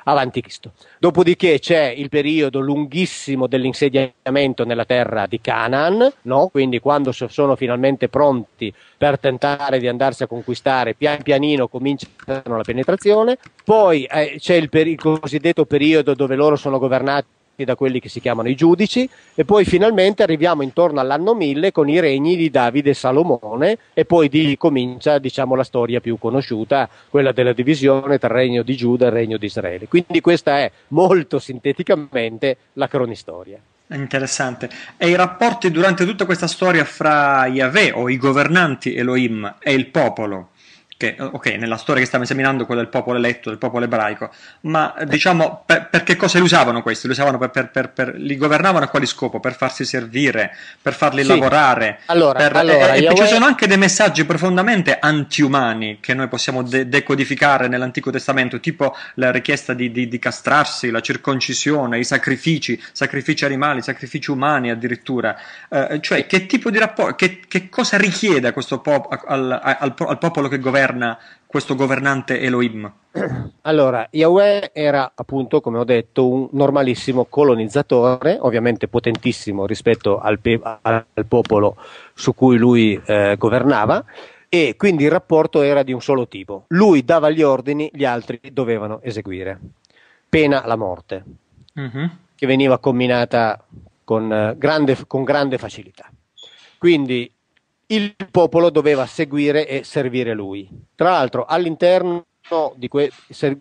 avanti Cristo. Dopodiché c'è il periodo lunghissimo dell'insediamento nella terra di Canaan, no? quindi quando sono finalmente pronti per tentare di andarsi a conquistare, pian pianino cominciano la penetrazione, poi eh, c'è il, per- il cosiddetto periodo dove loro sono governati da quelli che si chiamano i giudici e poi finalmente arriviamo intorno all'anno 1000 con i regni di Davide e Salomone e poi di, comincia diciamo, la storia più conosciuta, quella della divisione tra il regno di Giuda e il regno di Israele. Quindi questa è molto sinteticamente la cronistoria. Interessante. E i rapporti durante tutta questa storia fra Yahweh o i governanti Elohim e il popolo? che eh, ok, nella storia che stiamo esaminando quella del popolo eletto, del popolo ebraico, ma eh, diciamo per, per che cosa li usavano questi? Li, usavano per, per, li governavano a quale scopo? Per farsi servire, per farli sì. lavorare. Allora, allora eh, Yahweh... ci sono anche dei messaggi profondamente antiumani che noi possiamo de- decodificare nell'Antico Testamento, tipo la richiesta di, di, di, castrarsi, la circoncisione, i sacrifici, sacrifici animali, sacrifici umani addirittura. Eh, cioè, che tipo di rapporto, che, che cosa richiede a questo pop- al, al, al popolo che governa? governa questo governante Elohim? Allora, Yahweh era appunto, come ho detto, un normalissimo colonizzatore, ovviamente potentissimo rispetto al, pe- al popolo su cui lui eh, governava, e quindi il rapporto era di un solo tipo. Lui dava gli ordini, gli altri dovevano eseguire. Pena la morte, mm-hmm. che veniva combinata con, eh, grande, con grande facilità. Quindi il popolo doveva seguire e servire lui. Tra l'altro all'interno di que-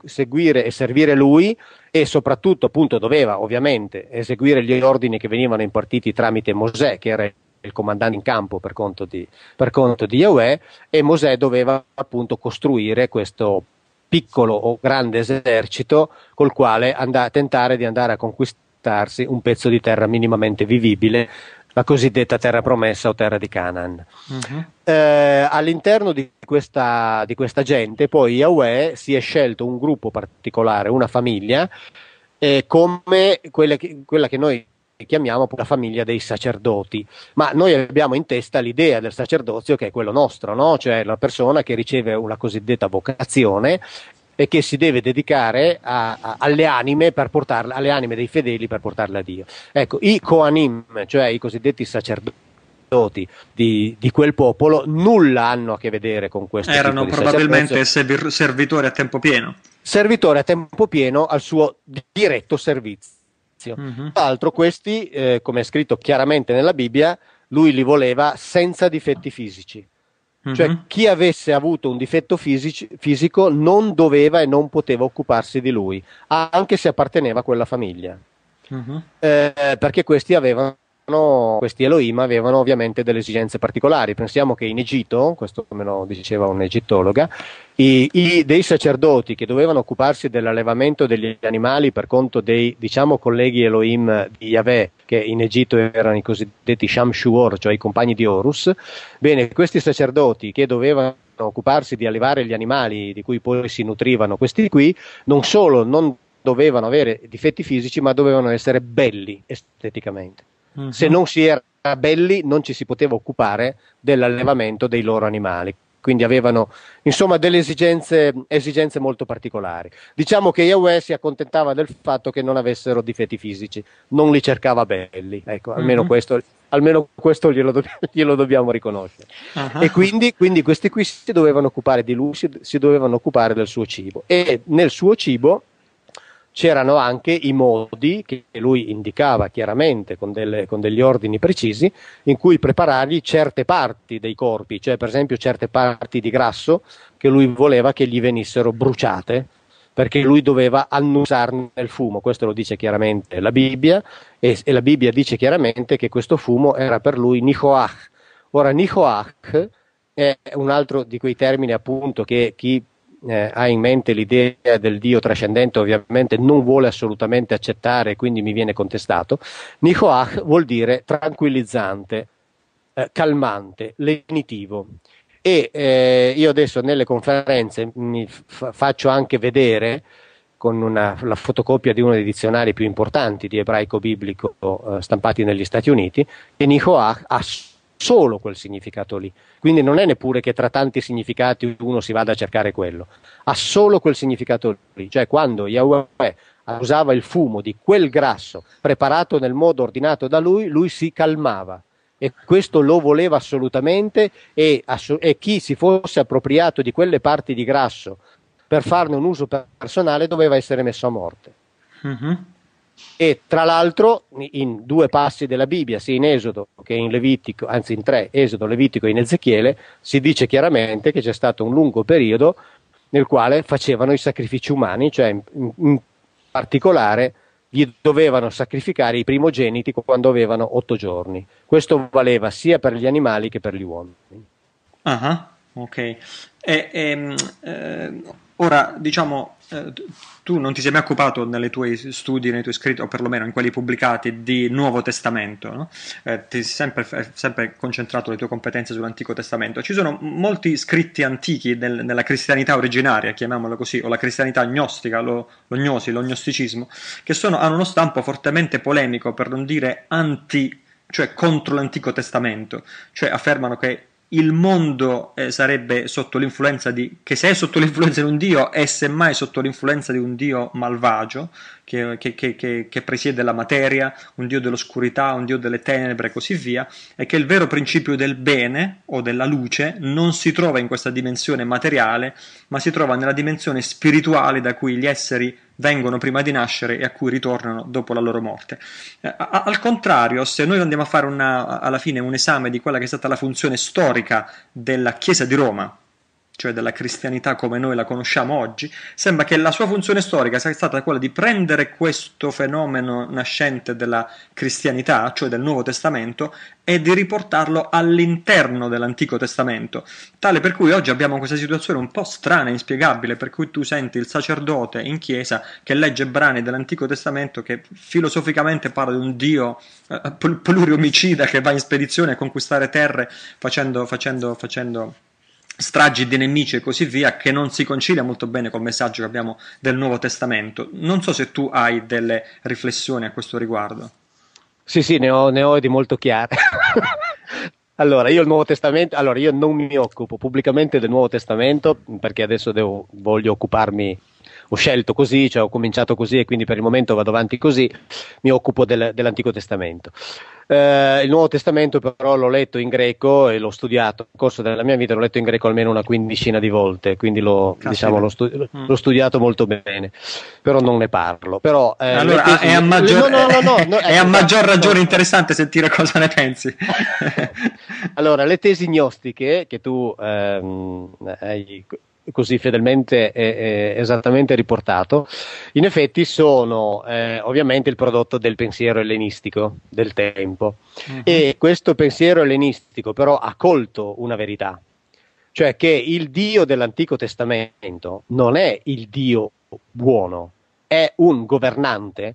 seguire e servire lui e soprattutto appunto doveva ovviamente eseguire gli ordini che venivano impartiti tramite Mosè che era il comandante in campo per conto di, per conto di Yahweh e Mosè doveva appunto costruire questo piccolo o grande esercito col quale andare, tentare di andare a conquistarsi un pezzo di terra minimamente vivibile la cosiddetta terra promessa o terra di Canaan. Uh-huh. Eh, all'interno di questa, di questa, gente poi Yahweh si è scelto un gruppo particolare, una famiglia, eh, come che, quella che noi chiamiamo la famiglia dei sacerdoti, ma noi abbiamo in testa l'idea del sacerdozio che è quello nostro, no? cioè la persona che riceve una cosiddetta vocazione e che si deve dedicare a, a, alle, anime portarla, alle anime dei fedeli per portarle a Dio. Ecco, i Koanim, cioè i cosiddetti sacerdoti. Di, di, quel popolo nulla hanno a che vedere con questo. Erano probabilmente servir- servitori a tempo pieno. Servitori a tempo pieno al suo diretto servizio. Mm-hmm. Tra l'altro, questi, eh, come è scritto chiaramente nella Bibbia, lui li voleva senza difetti fisici. Cioè, mhm. chi avesse avuto un difetto fisici, fisico non doveva e non poteva occuparsi di lui, anche se apparteneva a quella famiglia. Mm-hmm. Eh, perché questi avevano questi Elohim avevano ovviamente delle esigenze particolari. Pensiamo che in Egitto, questo me lo diceva un'egittologa, i, i, dei sacerdoti che dovevano occuparsi dell'allevamento degli animali per conto dei diciamo, colleghi Elohim di Yahweh, che in Egitto erano i cosiddetti Shamshuor, cioè i compagni di Horus, bene, questi sacerdoti che dovevano occuparsi di allevare gli animali di cui poi si nutrivano questi qui, non solo non dovevano avere difetti fisici, ma dovevano essere belli esteticamente uh-huh. se non si era belli non ci si poteva occupare dell'allevamento dei loro animali. Quindi avevano insomma delle esigenze, esigenze molto particolari. Diciamo che Yahweh si accontentava del fatto che non avessero difetti fisici, non li cercava belli. Ecco, almeno uh-huh. questo almeno questo glielo, do- glielo dobbiamo riconoscere. Uh-huh. E quindi, quindi, questi qui si dovevano occupare di lui, si, si, dovevano occupare del suo cibo. E nel suo cibo c'erano anche i modi che lui indicava chiaramente con, delle, con, degli ordini precisi in cui preparargli certe parti dei corpi, cioè per esempio certe parti di grasso che lui voleva che gli venissero bruciate perché lui doveva annusarne il fumo, questo lo dice chiaramente la Bibbia e, e la Bibbia dice chiaramente che questo fumo era per lui Nicoach. Ora Nicoach è un altro di quei termini appunto che chi eh, ha in mente l'idea del Dio trascendente ovviamente non vuole assolutamente accettare quindi mi viene contestato. Nicoach vuol dire tranquillizzante, eh, calmante, lenitivo. E eh, io adesso nelle conferenze mi f- faccio anche vedere con una, la fotocopia di uno dei dizionari più importanti di ebraico biblico eh, stampati negli Stati Uniti, che Nicoach ha solo quel significato lì. Quindi non è neppure che tra tanti significati uno si vada a cercare quello, ha solo quel significato lì. Cioè quando Yahweh usava il fumo di quel grasso preparato nel modo ordinato da lui, lui si calmava. E questo lo voleva assolutamente e, ass- e chi si fosse appropriato di quelle parti di grasso per farne un uso personale doveva essere messo a morte. Mm-hmm e tra l'altro in due passi della Bibbia, sia in Esodo che in Levitico, anzi in tre, Esodo, Levitico e in Ezechiele, si dice chiaramente che c'è stato un lungo periodo nel quale facevano i sacrifici umani, cioè in, in particolare gli dovevano sacrificare i primogeniti quando avevano otto giorni. Questo valeva sia per gli animali che per gli uomini. Ah, ah ok. E, e, ehm, eh, ora, diciamo, eh, tu non ti sei mai occupato nei tuoi studi, nei tuoi scritti, o perlomeno in quelli pubblicati, di Nuovo Testamento, no? eh, ti sei sempre, sempre, concentrato le tue competenze sull'Antico Testamento. Ci sono molti scritti antichi nel, nella cristianità originaria, chiamiamolo così, o la cristianità gnostica, lo, lo gnosi, lo gnosticismo, che sono, hanno uno stampo fortemente polemico, per non dire anti cioè contro l'Antico Testamento, cioè affermano che il mondo eh, sarebbe sotto l'influenza di, che se è sotto l'influenza di un dio è semmai sotto l'influenza di un dio malvagio, che, che, che, che, presiede la materia, un dio dell'oscurità, un dio delle tenebre e così via, e che il vero principio del bene o della luce non si trova in questa dimensione materiale, ma si trova nella dimensione spirituale da cui gli esseri vengono prima di nascere e a cui ritornano dopo la loro morte. Eh, al contrario, se noi andiamo a fare una, alla fine un esame di quella che è stata la funzione storica della Chiesa di Roma, cioè della cristianità come noi la conosciamo oggi, sembra che la sua funzione storica sia stata quella di prendere questo fenomeno nascente della cristianità, cioè del Nuovo Testamento, e di riportarlo all'interno dell'Antico Testamento, tale per cui oggi abbiamo questa situazione un po' strana e inspiegabile, per cui tu senti il sacerdote in chiesa che legge brani dell'Antico Testamento che filosoficamente parla di un Dio eh, pluriomicida che va in spedizione a conquistare terre facendo, facendo, facendo stragi di nemici e così via, che non si concilia molto bene col messaggio che abbiamo del Nuovo Testamento. Non so se tu hai delle riflessioni a questo riguardo. Sì, sì, ne ho, ne ho di molto chiare. (laughs) allora, io il Nuovo Testamento, allora io non mi occupo pubblicamente del Nuovo Testamento perché adesso devo, voglio occuparmi ho scelto così, cioè ho cominciato così e quindi per il momento vado avanti così, mi occupo del, dell'Antico Testamento. Eh, il Nuovo Testamento però l'ho letto in greco e l'ho studiato nel corso della mia vita, l'ho letto in greco almeno una quindicina di volte, quindi l'ho, diciamo, l'ho, studi- mm. l'ho studiato molto bene, però non ne parlo. Però, eh, allora, è, a maggior, no, no, no, no (laughs) è a ecco, maggior ecco. ragione interessante sentire cosa ne pensi. (laughs) allora, le tesi gnostiche che tu ehm, hai così fedelmente e, e esattamente riportato, in effetti sono eh, ovviamente il prodotto del pensiero ellenistico del tempo. Uh-huh. E questo pensiero ellenistico però ha colto una verità, cioè che il Dio dell'Antico Testamento non è il Dio buono, è un governante.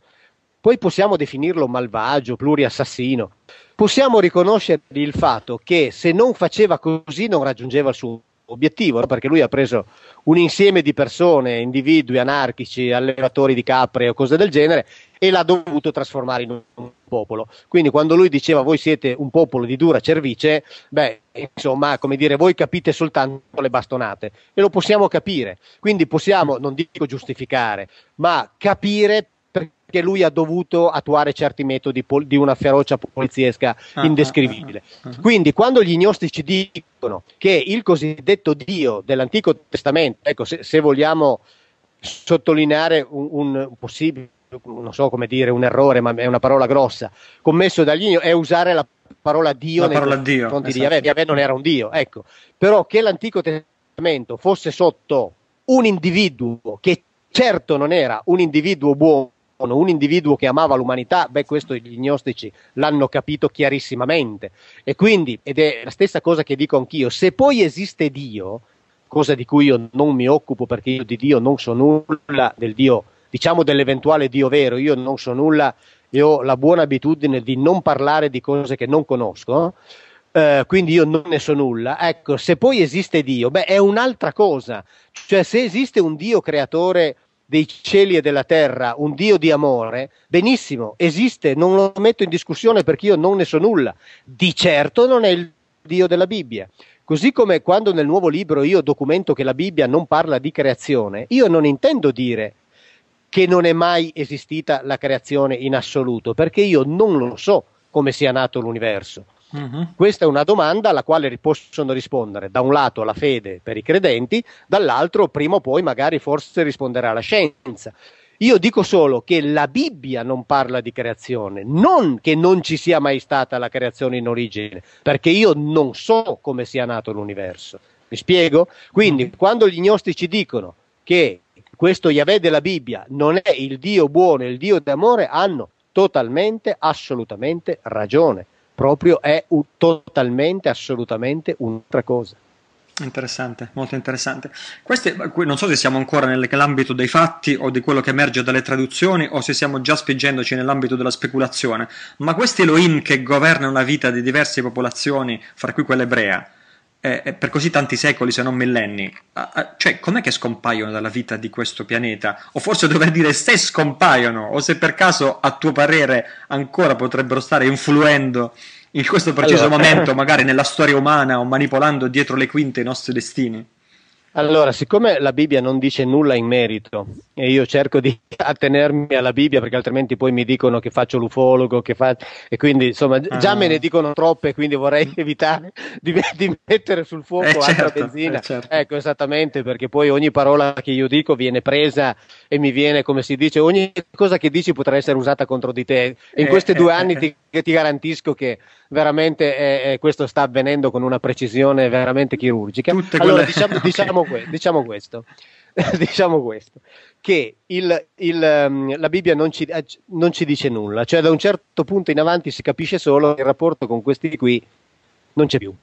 Poi possiamo definirlo malvagio, pluriassassino. Possiamo riconoscere il fatto che se non faceva così non raggiungeva il suo obiettivo, perché lui ha preso un insieme di persone, individui, anarchici, allevatori di capre o cose del genere e l'ha dovuto trasformare in un popolo. Quindi quando lui diceva voi siete un popolo di dura cervice, beh, insomma, come dire, voi capite soltanto le bastonate e lo possiamo capire. Quindi possiamo, non dico giustificare, ma capire perché lui ha dovuto attuare certi metodi pol- di una ferocia poliziesca ah, ah, ah, indescrivibile. Quindi quando gli gnostici dicono che il cosiddetto Dio dell'Antico Testamento, ecco, se, se vogliamo sottolineare un, un possibile non so come dire, un errore, ma è una parola grossa, commesso dagli gnostici, è usare la parola Dio la nei parola confronti Dio, esatto. di Yahweh. Yahweh non era un Dio, ecco. Però che l'Antico Testamento fosse sotto un individuo che certo non era un individuo buono, un individuo che amava l'umanità, beh, questo gli gnostici l'hanno capito chiarissimamente. E quindi, ed è la stessa cosa che dico anch'io, se poi esiste Dio, cosa di cui io non mi occupo perché io di Dio non so nulla, del Dio, diciamo dell'eventuale Dio vero, io non so nulla e ho la buona abitudine di non parlare di cose che non conosco. Eh, quindi io non ne so nulla. Ecco, se poi esiste Dio, beh, è un'altra cosa. Cioè, se esiste un Dio creatore dei cieli e della terra, un Dio di amore, benissimo, esiste, non lo metto in discussione perché io non ne so nulla. Di certo non è il Dio della Bibbia. Così come quando nel nuovo libro io documento che la Bibbia non parla di creazione, io non intendo dire che non è mai esistita la creazione in assoluto, perché io non lo so come sia nato l'universo. Uh-huh. Questa è una domanda alla quale possono rispondere da un lato la fede per i credenti, dall'altro prima o poi magari forse risponderà la scienza. Io dico solo che la Bibbia non parla di creazione, non che non ci sia mai stata la creazione in origine, perché io non so come sia nato l'universo. Mi spiego? Quindi quando gli gnostici dicono che questo Yahweh della Bibbia non è il Dio buono, il Dio d'amore, hanno totalmente, assolutamente ragione proprio è un, totalmente, assolutamente un'altra cosa. Interessante, molto interessante. Queste, non so se siamo ancora nell'ambito dei fatti o di quello che emerge dalle traduzioni o se stiamo già spingendoci nell'ambito della speculazione, ma questi Elohim che governano la vita di diverse popolazioni, fra cui quella ebrea, eh, per così tanti secoli, se non millenni, ah, ah, cioè com'è che scompaiono dalla vita di questo pianeta? O forse dovrei dire se scompaiono, o se per caso a tuo parere ancora potrebbero stare influendo in questo preciso allora. momento, (laughs) magari nella storia umana o manipolando dietro le quinte i nostri destini. Allora, siccome la Bibbia non dice nulla in merito e io cerco di (laughs) attenermi alla Bibbia perché altrimenti poi mi dicono che faccio l'ufologo, che fa... e quindi insomma ah. già me ne ah. dicono troppe, quindi vorrei (laughs) evitare di, di mettere sul fuoco eh, altra certo, benzina. Eh, certo. Ecco, esattamente, perché poi ogni parola che io dico viene presa e mi viene, come si dice, ogni cosa che dici potrà essere usata contro di te. In eh, questi eh, due eh, anni eh. ti, ti, garantisco che veramente questo sta avvenendo con una precisione veramente chirurgica. Tutte allora, diciamo, (laughs) okay. diciamo diciamo, que- diciamo questo. (laughs) diciamo questo, che il, il, um, la Bibbia non ci, eh, non ci, dice nulla, cioè da un certo punto in avanti si capisce solo che il rapporto con questi qui non c'è più.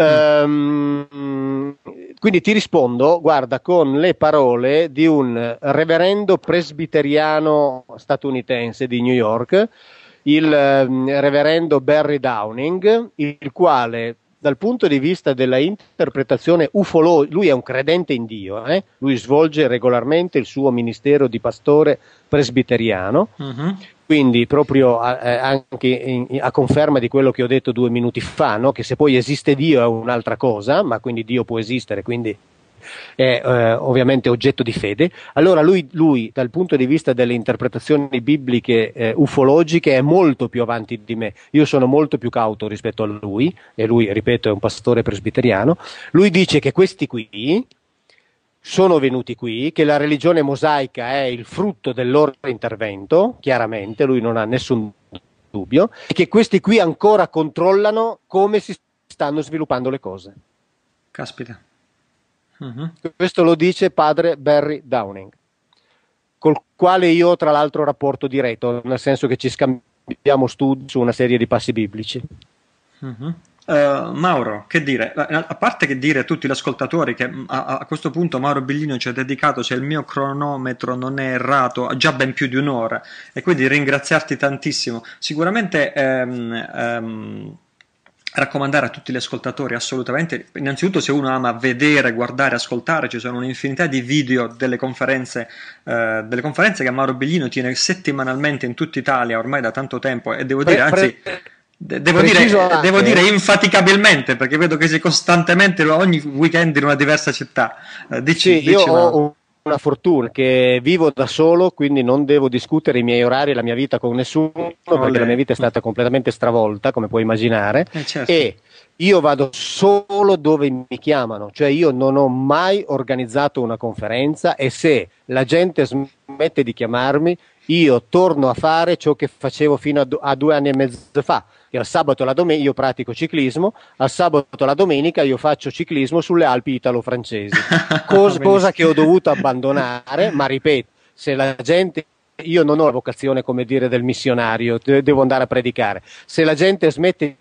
Mm. Um, quindi ti rispondo, guarda, con le parole di un reverendo presbiteriano statunitense di New York, il um, reverendo Barry Downing, il quale dal punto di vista della interpretazione ufologica, lui è un credente in Dio, eh? lui svolge regolarmente il suo ministero di pastore presbiteriano, uh-huh. quindi proprio a, eh, anche in, a conferma di quello che ho detto due minuti fa, no? che se poi esiste Dio è un'altra cosa, ma quindi Dio può esistere, quindi è eh, ovviamente oggetto di fede, allora lui, lui, dal punto di vista delle interpretazioni bibliche eh, ufologiche è molto più avanti di me, io sono molto più cauto rispetto a lui, e lui, ripeto, è un pastore presbiteriano, lui dice che questi qui, sono venuti qui, che la religione mosaica è il frutto del loro intervento, chiaramente, lui non ha nessun dubbio, e che questi qui ancora controllano come si stanno sviluppando le cose. Caspita. Uh-huh. Questo lo dice padre Barry Downing, col quale io tra l'altro rapporto diretto, nel senso che ci scambiamo studi su una serie di passi biblici. Uh-huh. Uh, Mauro, che dire? A parte che dire a tutti gli ascoltatori che mm, a, a questo punto Mauro Biglino ci ha dedicato, se cioè il mio cronometro non è errato, già ben più di un'ora e quindi ringraziarti tantissimo. Sicuramente ehm, ehm, raccomandare a tutti gli ascoltatori assolutamente, innanzitutto se uno ama vedere, guardare, ascoltare, ci sono un'infinità di video delle conferenze, eh, delle conferenze che Mauro Biglino tiene settimanalmente in tutta Italia ormai da tanto tempo e devo dire, anzi... Devo dire, devo dire, infaticabilmente perché vedo che sei costantemente ogni weekend in una diversa città. Eh, dici, sì, dici io ho una fortuna che vivo da solo, quindi non devo discutere i miei orari e la mia vita con nessuno, Olè. perché la mia vita è stata completamente stravolta, come puoi immaginare. Eh, certo. E io vado solo dove mi chiamano, cioè io non ho mai organizzato una conferenza e se la gente smette di chiamarmi, io torno a fare ciò che facevo fino a, do- a due anni e mezzo fa, e al sabato la domenica io pratico ciclismo, al sabato la domenica io faccio ciclismo sulle Alpi italo-francesi, (laughs) Cos- cosa che ho dovuto abbandonare, ma ripeto, se la gente io non ho la vocazione, come dire, del missionario, devo andare a predicare. Se la gente smette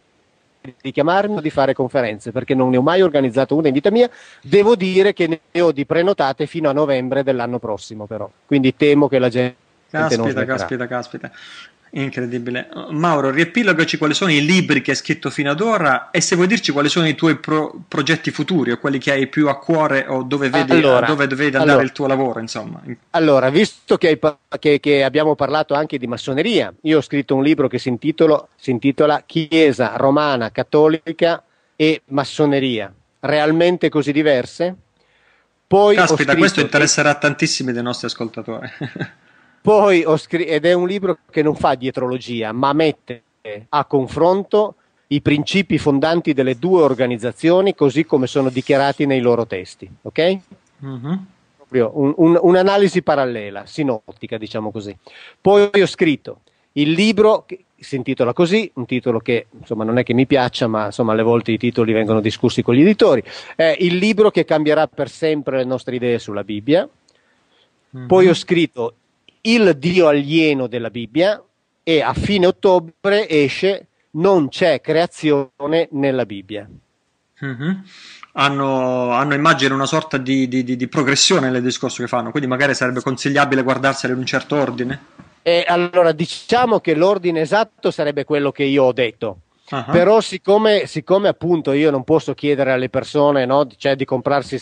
di chiamarmi o di fare conferenze, perché non ne ho mai organizzato una in vita mia, devo dire che ne ho di prenotate fino a novembre dell'anno prossimo, però. Quindi temo che la gente. Caspita, caspita, caspita. Incredibile. Mauro, riepilogaci quali sono i libri che hai scritto fino ad ora e se vuoi dirci quali sono i tuoi pro- progetti futuri o quelli che hai più a cuore o dove vedi, allora, dove vedi andare allora, il tuo lavoro, insomma. Allora, visto che, che, che, abbiamo parlato anche di massoneria, io ho scritto un libro che si, intitolo, si intitola Chiesa romana cattolica e massoneria, realmente così diverse? Poi Caspita, questo interesserà che... tantissimi dei nostri ascoltatori. (laughs) Poi ho scritto, ed è un libro che non fa dietrologia, ma mette a confronto i principi fondanti delle due organizzazioni così come sono dichiarati nei loro testi, ok? Mm-hmm. Un, un, un'analisi parallela, sinottica, diciamo così. Poi ho scritto il libro che si intitola così, un titolo che insomma non è che mi piaccia, ma insomma alle volte i titoli vengono discussi con gli editori. È il libro che cambierà per sempre le nostre idee sulla Bibbia. Mm-hmm. Poi ho scritto il dio alieno della Bibbia e a fine ottobre esce Non c'è creazione nella Bibbia. Mm-hmm. Hanno, hanno, immagino una sorta di, di, di, di, progressione nel discorso che fanno, quindi magari sarebbe consigliabile guardarsela in un certo ordine. E allora diciamo che l'ordine esatto sarebbe quello che io ho detto, Uh-huh. Però siccome, siccome, appunto io non posso chiedere alle persone no, cioè di comprarsi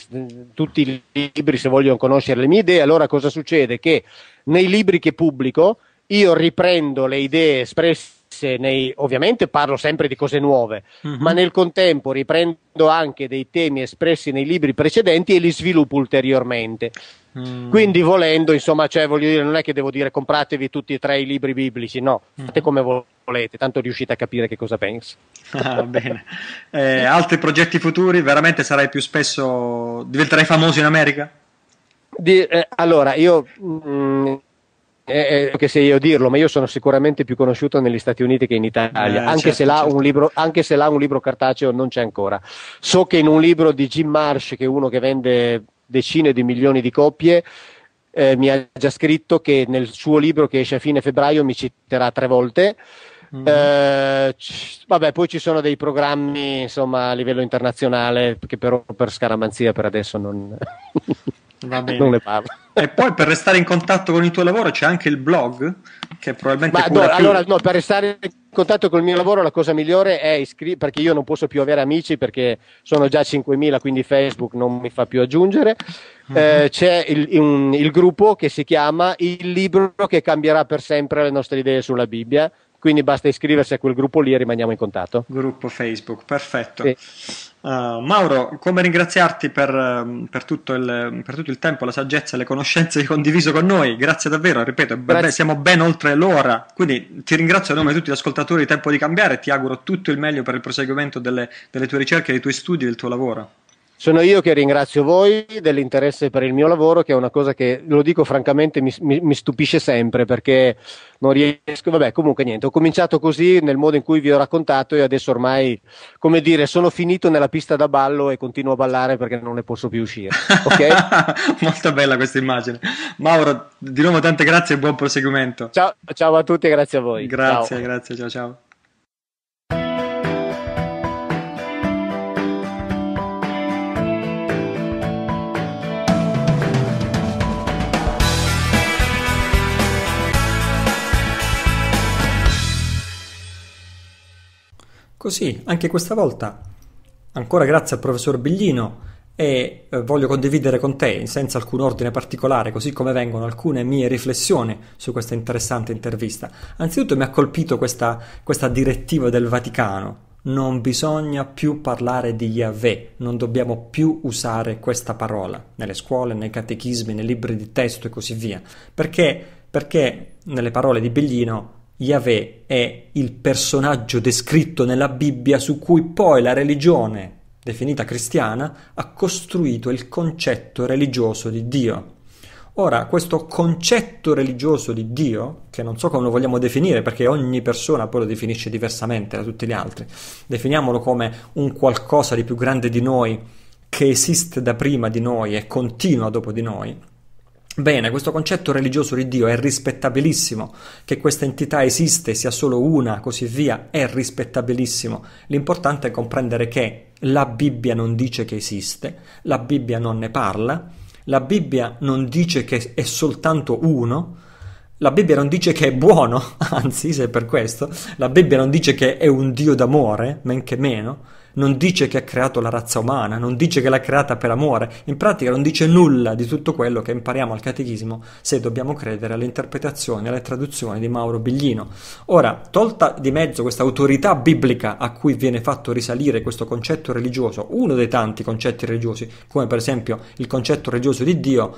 tutti i libri se vogliono conoscere le mie idee, allora cosa succede? Che nei libri che pubblico io riprendo le idee espresse nei, ovviamente parlo sempre di cose nuove, uh-huh. ma nel contempo riprendo anche dei temi espressi nei libri precedenti e li sviluppo ulteriormente. Mm. Quindi volendo, insomma, cioè, voglio dire, non è che devo dire compratevi tutti e tre i libri biblici, no, mm-hmm. fate mm. come volete, tanto riuscite a capire che cosa penso. (laughs) Ah, bene. Eh, altri progetti futuri? Veramente sarai più spesso, diventerai famoso in America? Di, eh, allora, io... Mh, mm, eh, eh, che se io dirlo, ma io sono sicuramente più conosciuto negli Stati Uniti che in Italia, eh, anche, certo, se certo. certo. Libro, anche, se là un libro, cartaceo non c'è ancora. So che in un libro di Jim Marsh, che è uno che vende decine di milioni di copie. Eh, mi ha già scritto che nel suo libro che esce a fine febbraio mi citerà tre volte. Mm. Eh, c- vabbè, poi ci sono dei programmi insomma, a livello internazionale che però per scaramanzia per adesso non, (laughs) non ne parlo. E poi per restare in contatto con il tuo lavoro c'è anche il blog che probabilmente... Ma, do, più... Allora, no, per restare in contatto col mio lavoro la cosa migliore è iscriversi perché io non posso più avere amici perché sono già 5.000 quindi Facebook non mi fa più aggiungere mhm. eh, c'è il, un, il, gruppo che si chiama il libro che cambierà per sempre le nostre idee sulla Bibbia quindi basta iscriversi a quel gruppo lì e rimaniamo in contatto gruppo Facebook perfetto sì. Uh, Mauro, come ringraziarti per, ehm, per, tutto il, per, tutto il, tempo, la saggezza e le conoscenze che hai condiviso con noi? Grazie davvero, ripeto, Beh, siamo ben oltre l'ora, quindi ti ringrazio a nome di tutti gli ascoltatori di Tempo di Cambiare e ti auguro tutto il meglio per il proseguimento delle, delle tue ricerche, dei tuoi studi del tuo lavoro. Sono io che ringrazio voi dell'interesse per il mio lavoro, che è una cosa che, lo dico francamente, mi, mi, mi, stupisce sempre perché non riesco. Vabbè, comunque niente, ho cominciato così nel modo in cui vi ho raccontato e adesso ormai, come dire, sono finito nella pista da ballo e continuo a ballare perché non ne posso più uscire. Ok? (laughs) Molto bella questa immagine. Mauro, di nuovo tante grazie e buon proseguimento. Ciao, ciao a tutti e grazie a voi. Grazie, ciao. grazie, ciao ciao. Così, anche questa volta, ancora grazie al professor Biglino e eh, voglio condividere con te, senza alcun ordine particolare, così come vengono alcune mie riflessioni su questa interessante intervista. Anzitutto mi ha colpito questa, questa direttiva del Vaticano. Non bisogna più parlare di Yahweh, non dobbiamo più usare questa parola nelle scuole, nei catechismi, nei libri di testo e così via, perché, perché nelle parole di Biglino Yahweh è il personaggio descritto nella Bibbia su cui poi la religione, definita cristiana, ha costruito il concetto religioso di Dio. Ora, questo concetto religioso di Dio, che non so come lo vogliamo definire, perché ogni persona poi lo definisce diversamente da tutti gli altri, definiamolo come un qualcosa di più grande di noi, che esiste da prima di noi e continua dopo di noi, Bene, questo concetto religioso di Dio è rispettabilissimo, che questa entità esiste, sia solo una, così via, è rispettabilissimo. L'importante è comprendere che la Bibbia non dice che esiste, la Bibbia non ne parla, la Bibbia non dice che è soltanto uno, la Bibbia non dice che è buono, (laughs) anzi, se è per questo, la Bibbia non dice che è un Dio d'amore, men che meno, non dice che ha creato la razza umana, non dice che l'ha creata per amore, in pratica non dice nulla di tutto quello che impariamo al catechismo se dobbiamo credere alle interpretazioni alle traduzioni di Mauro Biglino. Ora, tolta di mezzo questa autorità biblica a cui viene fatto risalire questo concetto religioso, uno dei tanti concetti religiosi, come per esempio il concetto religioso di Dio,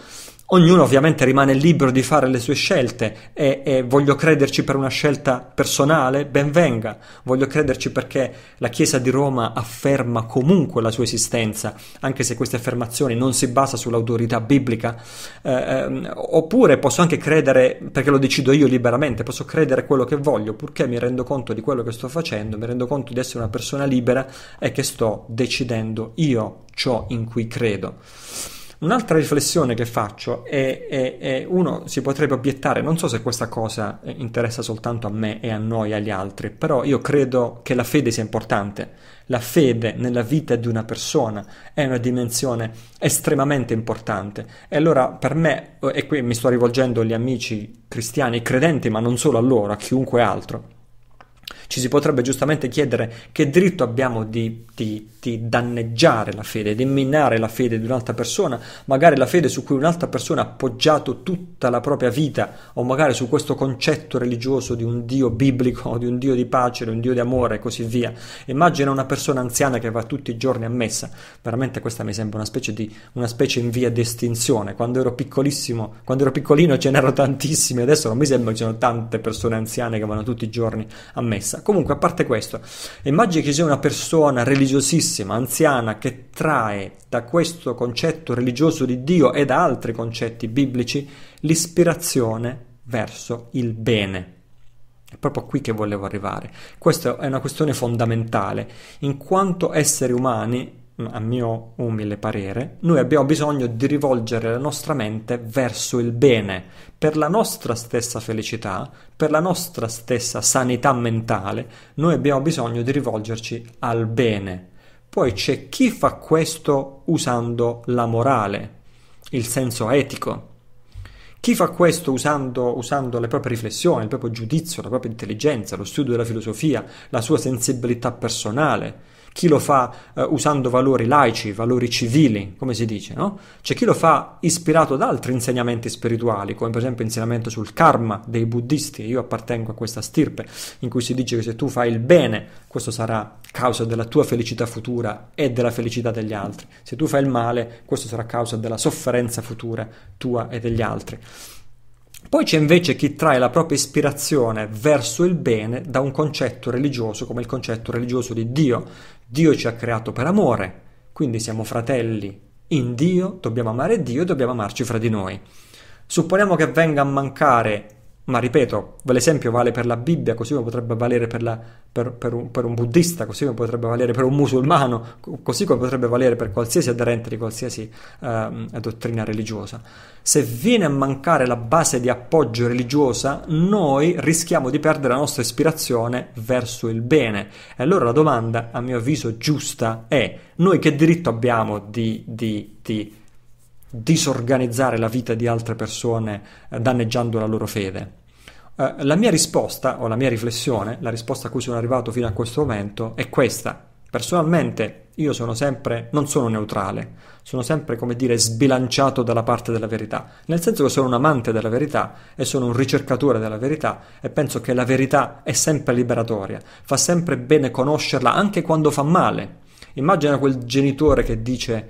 Ognuno ovviamente rimane libero di fare le sue scelte e, e, voglio crederci per una scelta personale, ben venga, voglio crederci perché la Chiesa di Roma afferma comunque la sua esistenza, anche se queste affermazioni non si basano sull'autorità biblica, eh, ehm, oppure posso anche credere, perché lo decido io liberamente, posso credere quello che voglio, purché mi rendo conto di quello che sto facendo, mi rendo conto di essere una persona libera e che sto decidendo io ciò in cui credo. Un'altra riflessione che faccio è, è, è, uno si potrebbe obiettare, non so se questa cosa eh, interessa soltanto a me e a noi e agli altri, però io credo che la fede sia importante. La fede nella vita di una persona è una dimensione estremamente importante. E allora per me, eh, e qui mi sto rivolgendo agli amici cristiani, credenti, ma non solo a loro, a chiunque altro, ci si potrebbe giustamente chiedere che diritto abbiamo di, di poterti danneggiare la fede, di minare la fede di un'altra persona, magari la fede su cui un'altra persona ha appoggiato tutta la propria vita, o magari su questo concetto religioso di un Dio biblico, di un Dio di pace, di un Dio di amore e così via. Immagina una persona anziana che va tutti i giorni a messa, veramente questa mi sembra una specie, di, una specie in via di estinzione. Quando ero piccolissimo, quando ero piccolino ce n'erano tantissimi, adesso non mi sembra che ci siano tante persone anziane che vanno tutti i giorni a messa. Comunque, a parte questo, immagini che sia una persona religiosissima antichissima, anziana, che trae da questo concetto religioso di Dio e da altri concetti biblici l'ispirazione verso il bene. È proprio qui che volevo arrivare. Questa è una questione fondamentale, in quanto esseri umani, a mio umile parere, noi abbiamo bisogno di rivolgere la nostra mente verso il bene, per la nostra stessa felicità, per la nostra stessa sanità mentale, noi abbiamo bisogno di rivolgerci al bene, poi c'è chi fa questo usando la morale, il senso etico. Chi fa questo usando, usando le proprie riflessioni, il proprio giudizio, la propria intelligenza, lo studio della filosofia, la sua sensibilità personale, chi lo fa eh, usando valori laici, valori civili, come si dice, no? C'è cioè, chi lo fa ispirato ad altri insegnamenti spirituali, come per esempio l'insegnamento sul karma dei buddisti, io appartengo a questa stirpe, in cui si dice che se tu fai il bene, questo sarà causa della tua felicità futura e della felicità degli altri, se tu fai il male, questo sarà causa della sofferenza futura tua e degli altri. Poi c'è invece chi trae la propria ispirazione verso il bene da un concetto religioso come il concetto religioso di Dio. Dio ci ha creato per amore, quindi siamo fratelli in Dio, dobbiamo amare Dio e dobbiamo amarci fra di noi. Supponiamo che venga a mancare ma ripeto, l'esempio vale per la Bibbia, così come potrebbe valere per, la, per, per, un, per un buddista, così come potrebbe valere per un musulmano, così come potrebbe valere per qualsiasi aderente di qualsiasi eh, dottrina religiosa. Se viene a mancare la base di appoggio religiosa, noi rischiamo di perdere la nostra ispirazione verso il bene. E allora la domanda, a mio avviso, giusta è: noi che diritto abbiamo di, di, di disorganizzare la vita di altre persone eh, danneggiando la loro fede? Eh, la mia risposta o la mia riflessione, la risposta a cui sono arrivato fino a questo momento è questa. Personalmente io sono sempre, non sono neutrale, sono sempre come dire sbilanciato dalla parte della verità, nel senso che sono un amante della verità e sono un ricercatore della verità e penso che la verità è sempre liberatoria, fa sempre bene conoscerla anche quando fa male. Immagina quel genitore che dice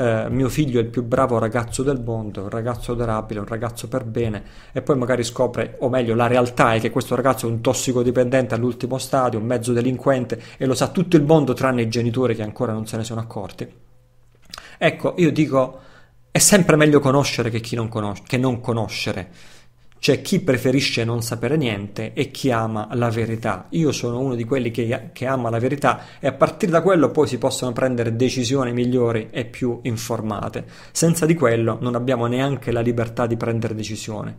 eh, mio figlio è il più bravo ragazzo del mondo, un ragazzo adorabile, un ragazzo per bene, e poi magari scopre, o meglio, la realtà è che questo ragazzo è un tossicodipendente all'ultimo stadio, un mezzo delinquente, e lo sa tutto il mondo tranne i genitori che ancora non se ne sono accorti. Ecco, io dico, è sempre meglio conoscere che, non, conos- che non conoscere. C'è chi preferisce non sapere niente e chi ama la verità. Io sono uno di quelli che, che ama la verità e a partire da quello poi si possono prendere decisioni migliori e più informate. Senza di quello non abbiamo neanche la libertà di prendere decisioni.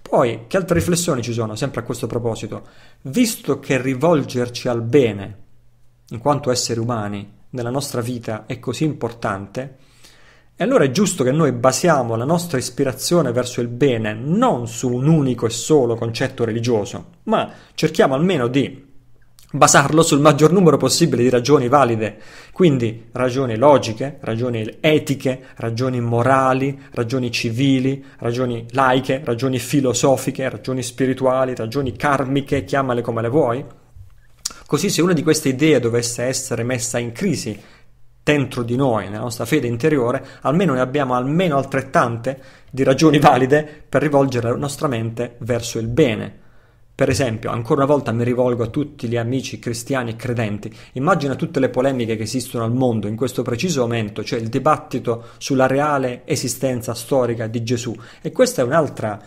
Poi, che altre riflessioni ci sono sempre a questo proposito? Visto che rivolgerci al bene, in quanto esseri umani, nella nostra vita è così importante, e allora è giusto che noi basiamo la nostra ispirazione verso il bene non su un unico e solo concetto religioso, ma cerchiamo almeno di basarlo sul maggior numero possibile di ragioni valide, quindi ragioni logiche, ragioni etiche, ragioni morali, ragioni civili, ragioni laiche, ragioni filosofiche, ragioni spirituali, ragioni karmiche, chiamale come le vuoi. Così se una di queste idee dovesse essere messa in crisi dentro di noi, nella nostra fede interiore, almeno ne abbiamo almeno altrettante di ragioni valide per rivolgere la nostra mente verso il bene. Per esempio, ancora una volta mi rivolgo a tutti gli amici cristiani e credenti, immagina tutte le polemiche che esistono al mondo in questo preciso momento, cioè il dibattito sulla reale esistenza storica di Gesù. E questa è un'altra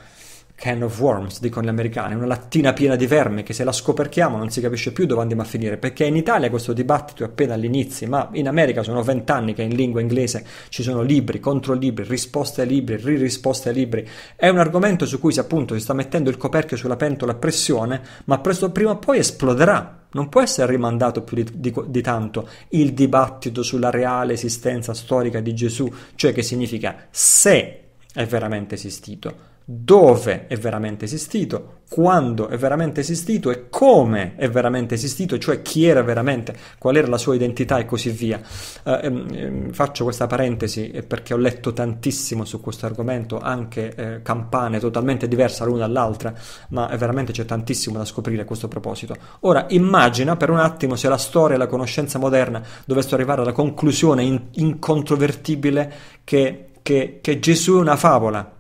can of worms, dicono gli americani, una lattina piena di verme che se la scoperchiamo non si capisce più dove andiamo a finire, perché in Italia questo dibattito è appena all'inizio, ma in America sono vent'anni che in lingua inglese ci sono libri, controlibri, risposte ai libri, ririsposte ai libri, è un argomento su cui si appunto si sta mettendo il coperchio sulla pentola a pressione, ma presto prima o poi esploderà. Non può essere rimandato più di, di, di tanto il dibattito sulla reale esistenza storica di Gesù, cioè che significa se è veramente esistito dove è veramente esistito, quando è veramente esistito e come è veramente esistito, cioè chi era veramente, qual era la sua identità e così via. Eh, ehm, ehm faccio questa parentesi eh, perché ho letto tantissimo su questo argomento, anche eh, campane totalmente diverse l'una dall'altra, ma veramente c'è tantissimo da scoprire a questo proposito. Ora immagina per un attimo se la storia e la conoscenza moderna dovessero arrivare alla conclusione in- incontrovertibile che, che, che Gesù è una favola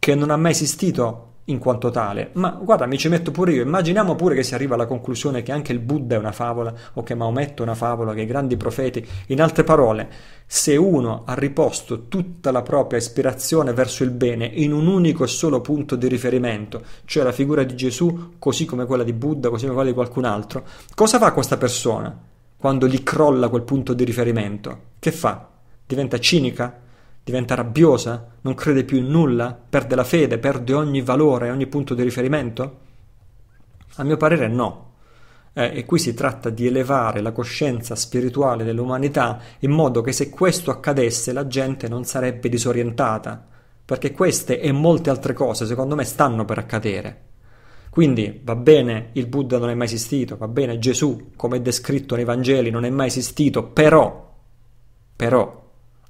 che non ha mai esistito in quanto tale, ma guarda, mi ci metto pure io, immaginiamo pure che si arriva alla conclusione che anche il Buddha è una favola o che Maometto è una favola, che i grandi profeti, in altre parole, se uno ha riposto tutta la propria ispirazione verso il bene in un unico e solo punto di riferimento, cioè la figura di Gesù, così come quella di Buddha, così come quella di qualcun altro, cosa fa questa persona quando gli crolla quel punto di riferimento? Che fa? Diventa cinica? diventa rabbiosa, non crede più in nulla, perde la fede, perde ogni valore, ogni punto di riferimento? A mio parere no. Eh, e qui si tratta di elevare la coscienza spirituale dell'umanità in modo che se questo accadesse la gente non sarebbe disorientata, perché queste e molte altre cose secondo me stanno per accadere. Quindi va bene il Buddha non è mai esistito, va bene Gesù come è descritto nei Vangeli non è mai esistito, però, però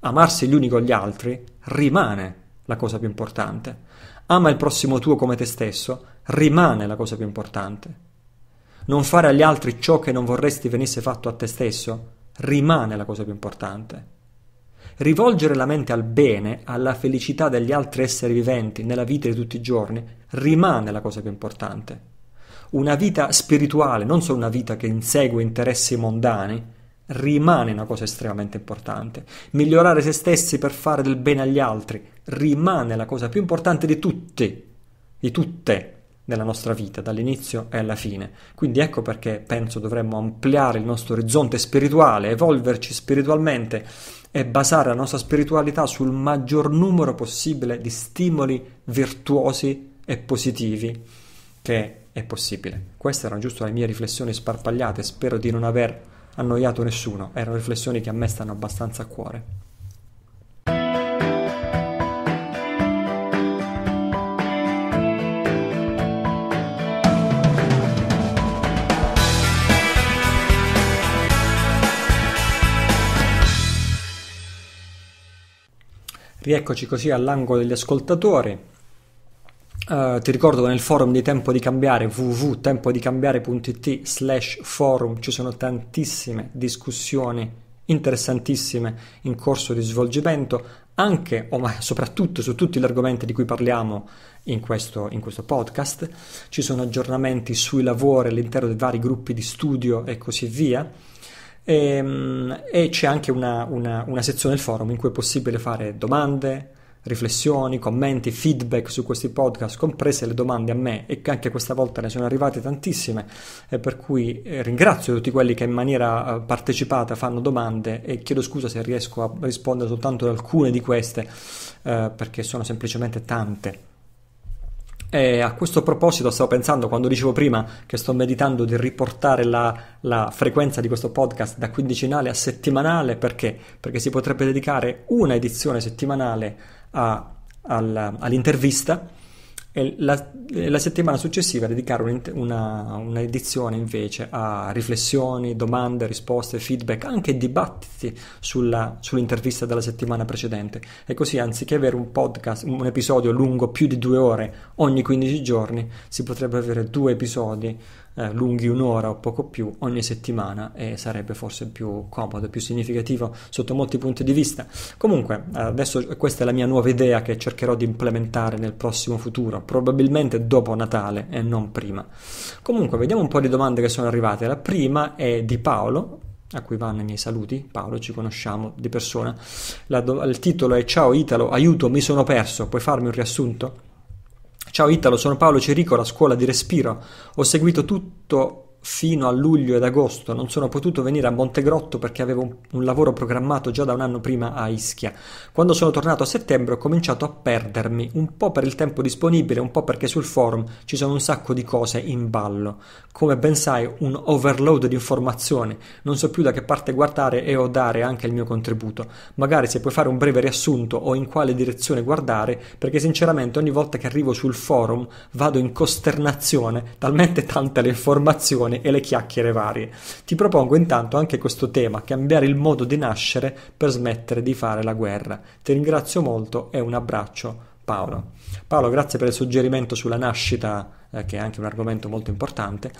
amarsi gli uni con gli altri rimane la cosa più importante. Ama il prossimo tuo come te stesso rimane la cosa più importante. Non fare agli altri ciò che non vorresti venisse fatto a te stesso rimane la cosa più importante. Rivolgere la mente al bene, alla felicità degli altri esseri viventi nella vita di tutti i giorni rimane la cosa più importante. Una vita spirituale, non solo una vita che insegue interessi mondani, rimane una cosa estremamente importante. Migliorare se stessi per fare del bene agli altri rimane la cosa più importante di tutte, di tutte nella nostra vita, dall'inizio e alla fine. Quindi ecco perché penso dovremmo ampliare il nostro orizzonte spirituale, evolverci spiritualmente e basare la nostra spiritualità sul maggior numero possibile di stimoli virtuosi e positivi che è possibile. Queste erano giusto le mie riflessioni sparpagliate, spero di non aver annoiato nessuno, erano riflessioni che a me stanno abbastanza a cuore. Rieccoci così all'angolo degli ascoltatori. Eh, ti ricordo che nel forum di Tempo di Cambiare, www.tempodicambiare.it slash forum, ci sono tantissime discussioni interessantissime in corso di svolgimento, anche o ma soprattutto su tutti gli argomenti di cui parliamo in questo, in questo podcast. Ci sono aggiornamenti sui lavori all'interno dei vari gruppi di studio e così via. E, ehm, e c'è anche una, una, una sezione del forum in cui è possibile fare domande, riflessioni, commenti, feedback su questi podcast, comprese le domande a me e che anche questa volta ne sono arrivate tantissime, eh, per cui eh, ringrazio tutti quelli che in maniera eh, partecipata fanno domande e chiedo scusa se riesco a rispondere soltanto ad alcune di queste eh, perché sono semplicemente tante. E a questo proposito stavo pensando quando dicevo prima che sto meditando di riportare la, la, frequenza di questo podcast da quindicinale a settimanale perché? Perché si potrebbe dedicare una edizione settimanale a, alla, all'intervista e la, la, settimana successiva dedicare una, un'edizione invece a riflessioni, domande, risposte, feedback, anche dibattiti sulla, sull'intervista della settimana precedente. E così anziché avere un podcast, un episodio lungo più di due ore ogni 15 giorni, si potrebbe avere due episodi eh, lunghi un'ora o poco più ogni settimana e sarebbe forse più comodo, più significativo sotto molti punti di vista. Comunque, eh, adesso questa è la mia nuova idea che cercherò di implementare nel prossimo futuro, probabilmente dopo Natale e non prima. Comunque, vediamo un po' di domande che sono arrivate. La prima è di Paolo, a cui vanno i miei saluti, Paolo, ci conosciamo di persona. Do- il titolo è Ciao Italo, aiuto, mi sono perso, puoi farmi un riassunto? Ciao Italo, sono Paolo Cerico alla scuola di respiro. Ho seguito tutto fino a luglio ed agosto non sono potuto venire a Montegrotto perché avevo un lavoro programmato già da un anno prima a Ischia. Quando sono tornato a settembre ho cominciato a perdermi, un po' per il tempo disponibile, un po' perché sul forum ci sono un sacco di cose in ballo. Come ben sai, un overload di informazioni, non so più da che parte guardare e o dare anche il mio contributo. Magari se puoi fare un breve riassunto o in quale direzione guardare, perché sinceramente ogni volta che arrivo sul forum vado in costernazione, talmente tante le informazioni discussione e le chiacchiere varie. Ti propongo intanto anche questo tema, cambiare il modo di nascere per smettere di fare la guerra. Ti ringrazio molto e un abbraccio Paolo. Paolo, grazie per il suggerimento sulla nascita eh, che è anche un argomento molto importante.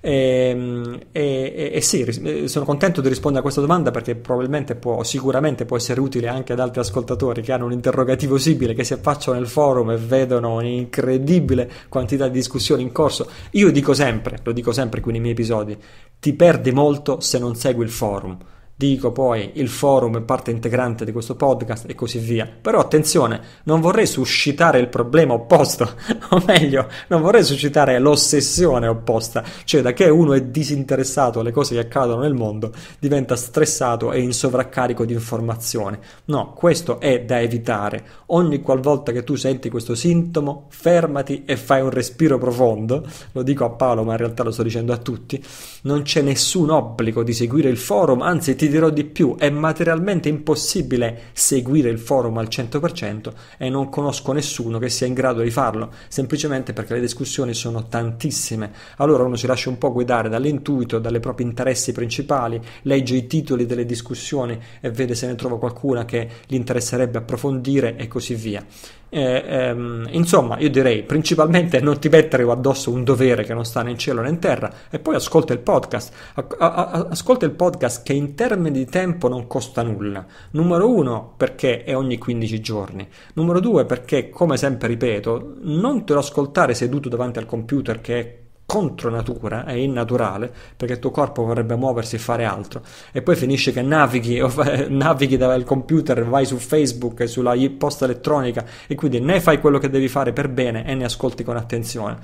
Ehm, e, e, e, sì, eh, sono contento di rispondere a questa domanda perché probabilmente può, sicuramente può essere utile anche ad altri ascoltatori che hanno un interrogativo simile, che si affacciano nel forum e vedono un'incredibile quantità di discussioni in corso. Io dico sempre, lo dico sempre qui nei miei episodi, ti perdi molto se non segui il forum dico poi il forum è parte integrante di questo podcast e così via. Però attenzione, non vorrei suscitare il problema opposto, (laughs) o meglio, non vorrei suscitare l'ossessione opposta, cioè da che uno è disinteressato alle cose che accadono nel mondo, diventa stressato e in sovraccarico di informazioni. No, questo è da evitare. Ogni qualvolta che tu senti questo sintomo, fermati e fai un respiro profondo. Lo dico a Paolo, ma in realtà lo sto dicendo a tutti. Non c'è nessun obbligo di seguire il forum, anzi ti ti dirò di più, è materialmente impossibile seguire il forum al 100% e non conosco nessuno che sia in grado di farlo, semplicemente perché le discussioni sono tantissime. Allora uno si lascia un po' guidare dall'intuito, dai propri interessi principali, legge i titoli delle discussioni e vede se ne trova qualcuna che gli interesserebbe approfondire e così via. Eh, ehm, insomma, io direi principalmente non ti mettere addosso un dovere che non sta né in cielo né in terra e poi ascolta il podcast. A- a- ascolta il podcast che in termini di tempo non costa nulla. Numero uno, perché è ogni 15 giorni. Numero due, perché, come sempre ripeto, non te lo ascoltare seduto davanti al computer che è contro natura, è innaturale, perché il tuo corpo vorrebbe muoversi e fare altro, e poi finisce che navighi, (laughs) navighi dal computer, vai su Facebook, sulla posta elettronica, e quindi ne fai quello che devi fare per bene e ne ascolti con attenzione.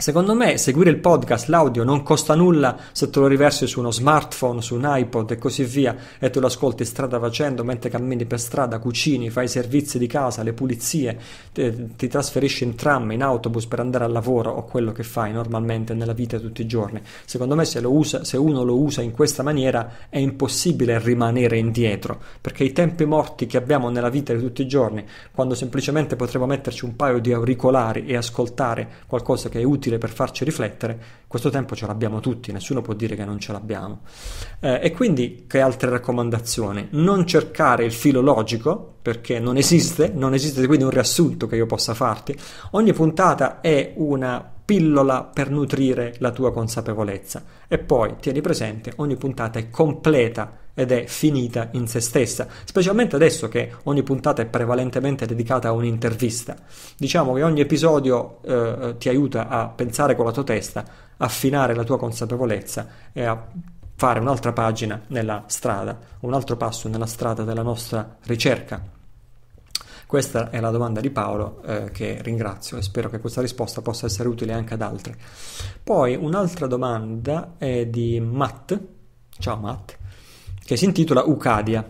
Secondo me seguire il podcast, l'audio, non costa nulla se te lo riversi su uno smartphone, su un iPod e così via e te lo ascolti strada facendo mentre cammini per strada, cucini, fai i servizi di casa, le pulizie, te, ti trasferisci in tram, in autobus per andare al lavoro o quello che fai normalmente nella vita tutti i giorni. Secondo me se, usa, se uno lo usa in questa maniera è impossibile rimanere indietro perché i tempi morti che abbiamo nella vita di tutti i giorni, quando semplicemente potremmo metterci un paio di auricolari e ascoltare qualcosa che è utile utile per farci riflettere, questo tempo ce l'abbiamo tutti, nessuno può dire che non ce l'abbiamo. Eh, e quindi che altre raccomandazioni? Non cercare il filo logico, perché non esiste, non esiste quindi un riassunto che io possa farti. Ogni puntata è una pillola per nutrire la tua consapevolezza. E poi tieni presente, ogni puntata è completa ed è finita in se stessa, specialmente adesso che ogni puntata è prevalentemente dedicata a un'intervista. Diciamo che ogni episodio eh, eh, ti aiuta a pensare con la tua testa, affinare la tua consapevolezza e a fare un'altra pagina nella strada, un altro passo nella strada della nostra ricerca. Questa è la domanda di Paolo eh, che ringrazio e spero che questa risposta possa essere utile anche ad altri. Poi un'altra domanda è di Matt. Ciao Matt che si intitola Ucadia.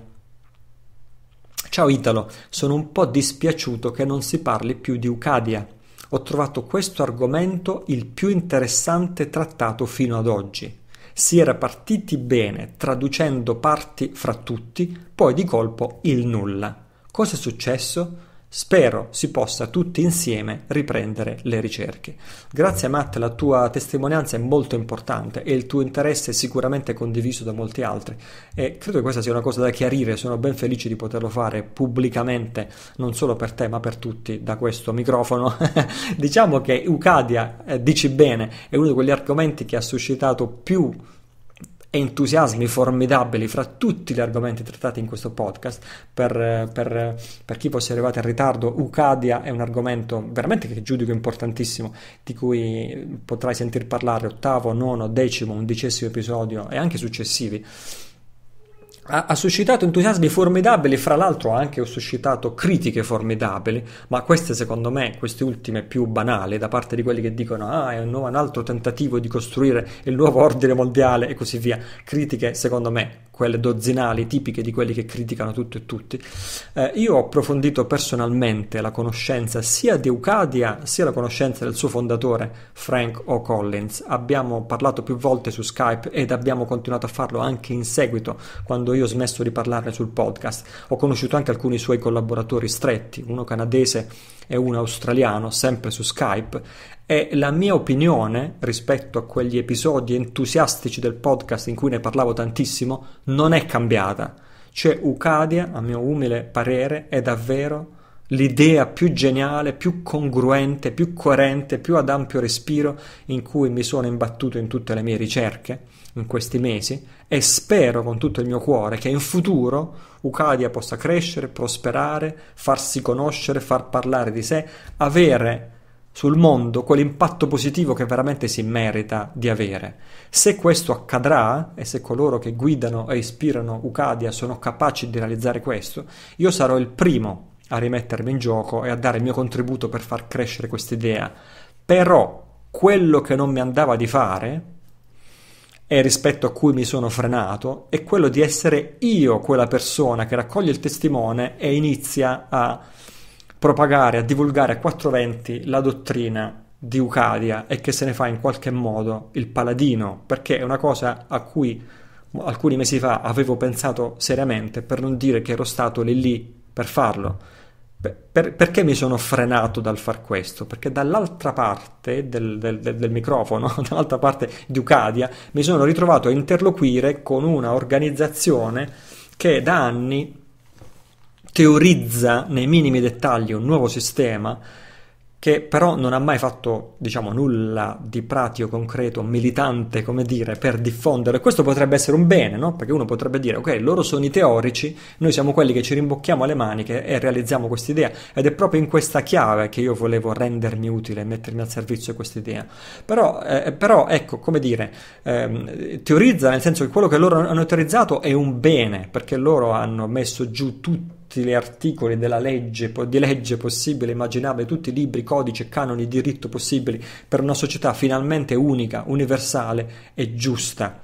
Ciao Italo, sono un po' dispiaciuto che non si parli più di Ucadia. Ho trovato questo argomento il più interessante trattato fino ad oggi. Si era partiti bene, traducendo parti fra tutti, poi di colpo il nulla. Cosa è successo? Spero si possa tutti insieme riprendere le ricerche. Grazie Matt, la tua testimonianza è molto importante e il tuo interesse è sicuramente condiviso da molti altri e credo che questa sia una cosa da chiarire, sono ben felice di poterlo fare pubblicamente, non solo per te ma per tutti da questo microfono. (laughs) diciamo che Ucadia, eh, dici bene, è uno di quegli argomenti che ha suscitato più entusiasmi formidabili fra tutti gli argomenti trattati in questo podcast. Per, per, per chi fosse arrivato in ritardo, Ucadia è un argomento veramente che giudico importantissimo, di cui potrai sentir parlare ottavo, nono, decimo, undicesimo episodio e anche successivi ha, suscitato entusiasmi formidabili, fra l'altro anche ho suscitato critiche formidabili, ma queste secondo me, queste ultime più banali, da parte di quelli che dicono ah è un, nuovo, un altro tentativo di costruire il nuovo (laughs) ordine mondiale e così via, critiche secondo me quelle dozzinali tipiche di quelli che criticano tutto e tutti, eh, io ho approfondito personalmente la conoscenza sia di Eucadia sia la conoscenza del suo fondatore Frank O. Collins. Abbiamo parlato più volte su Skype ed abbiamo continuato a farlo anche in seguito quando io ho smesso di parlarne sul podcast. Ho conosciuto anche alcuni suoi collaboratori stretti, uno canadese e uno australiano, sempre su Skype, e la mia opinione rispetto a quegli episodi entusiastici del podcast in cui ne parlavo tantissimo non è cambiata. Cioè Ucadia, a mio umile parere, è davvero l'idea più geniale, più congruente, più coerente, più ad ampio respiro in cui mi sono imbattuto in tutte le mie ricerche in questi mesi e spero con tutto il mio cuore che in futuro Ucadia possa crescere, prosperare, farsi conoscere, far parlare di sé, avere sul mondo quell'impatto positivo che veramente si merita di avere. Se questo accadrà e se coloro che guidano e ispirano Ucadia sono capaci di realizzare questo, io sarò il primo a rimettermi in gioco e a dare il mio contributo per far crescere questa idea. Però quello che non mi andava di fare e rispetto a cui mi sono frenato è quello di essere io quella persona che raccoglie il testimone e inizia a propagare, a divulgare a quattro venti la dottrina di Eucadia e che se ne fa in qualche modo il paladino, perché è una cosa a cui alcuni mesi fa avevo pensato seriamente per non dire che ero stato lì lì per farlo. per, perché mi sono frenato dal far questo? Perché dall'altra parte del, del, del, del microfono, (laughs) dall'altra parte di Eucadia, mi sono ritrovato a interloquire con una organizzazione che da anni teorizza nei minimi dettagli un nuovo sistema che però non ha mai fatto diciamo nulla di pratico, concreto, militante, come dire, per diffondere. Questo potrebbe essere un bene, no? Perché uno potrebbe dire, ok, loro sono i teorici, noi siamo quelli che ci rimbocchiamo le maniche e realizziamo quest'idea. Ed è proprio in questa chiave che io volevo rendermi utile, mettermi al servizio di quest'idea. Però, eh, eh, però, ecco, come dire, ehm, teorizza nel senso che quello che loro hanno teorizzato è un bene, perché loro hanno messo giù tutto tutti gli articoli della legge, di legge possibile, immaginabile, tutti i libri, codici e canoni di diritto possibili per una società finalmente unica, universale e giusta.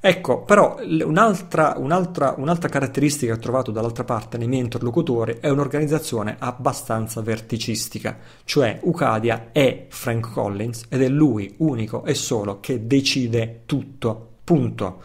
Ecco, però un'altra, un'altra, un'altra, caratteristica che ho trovato dall'altra parte nei miei interlocutori è un'organizzazione abbastanza verticistica, cioè Ucadia è Frank Collins ed è lui unico e solo che decide tutto, punto.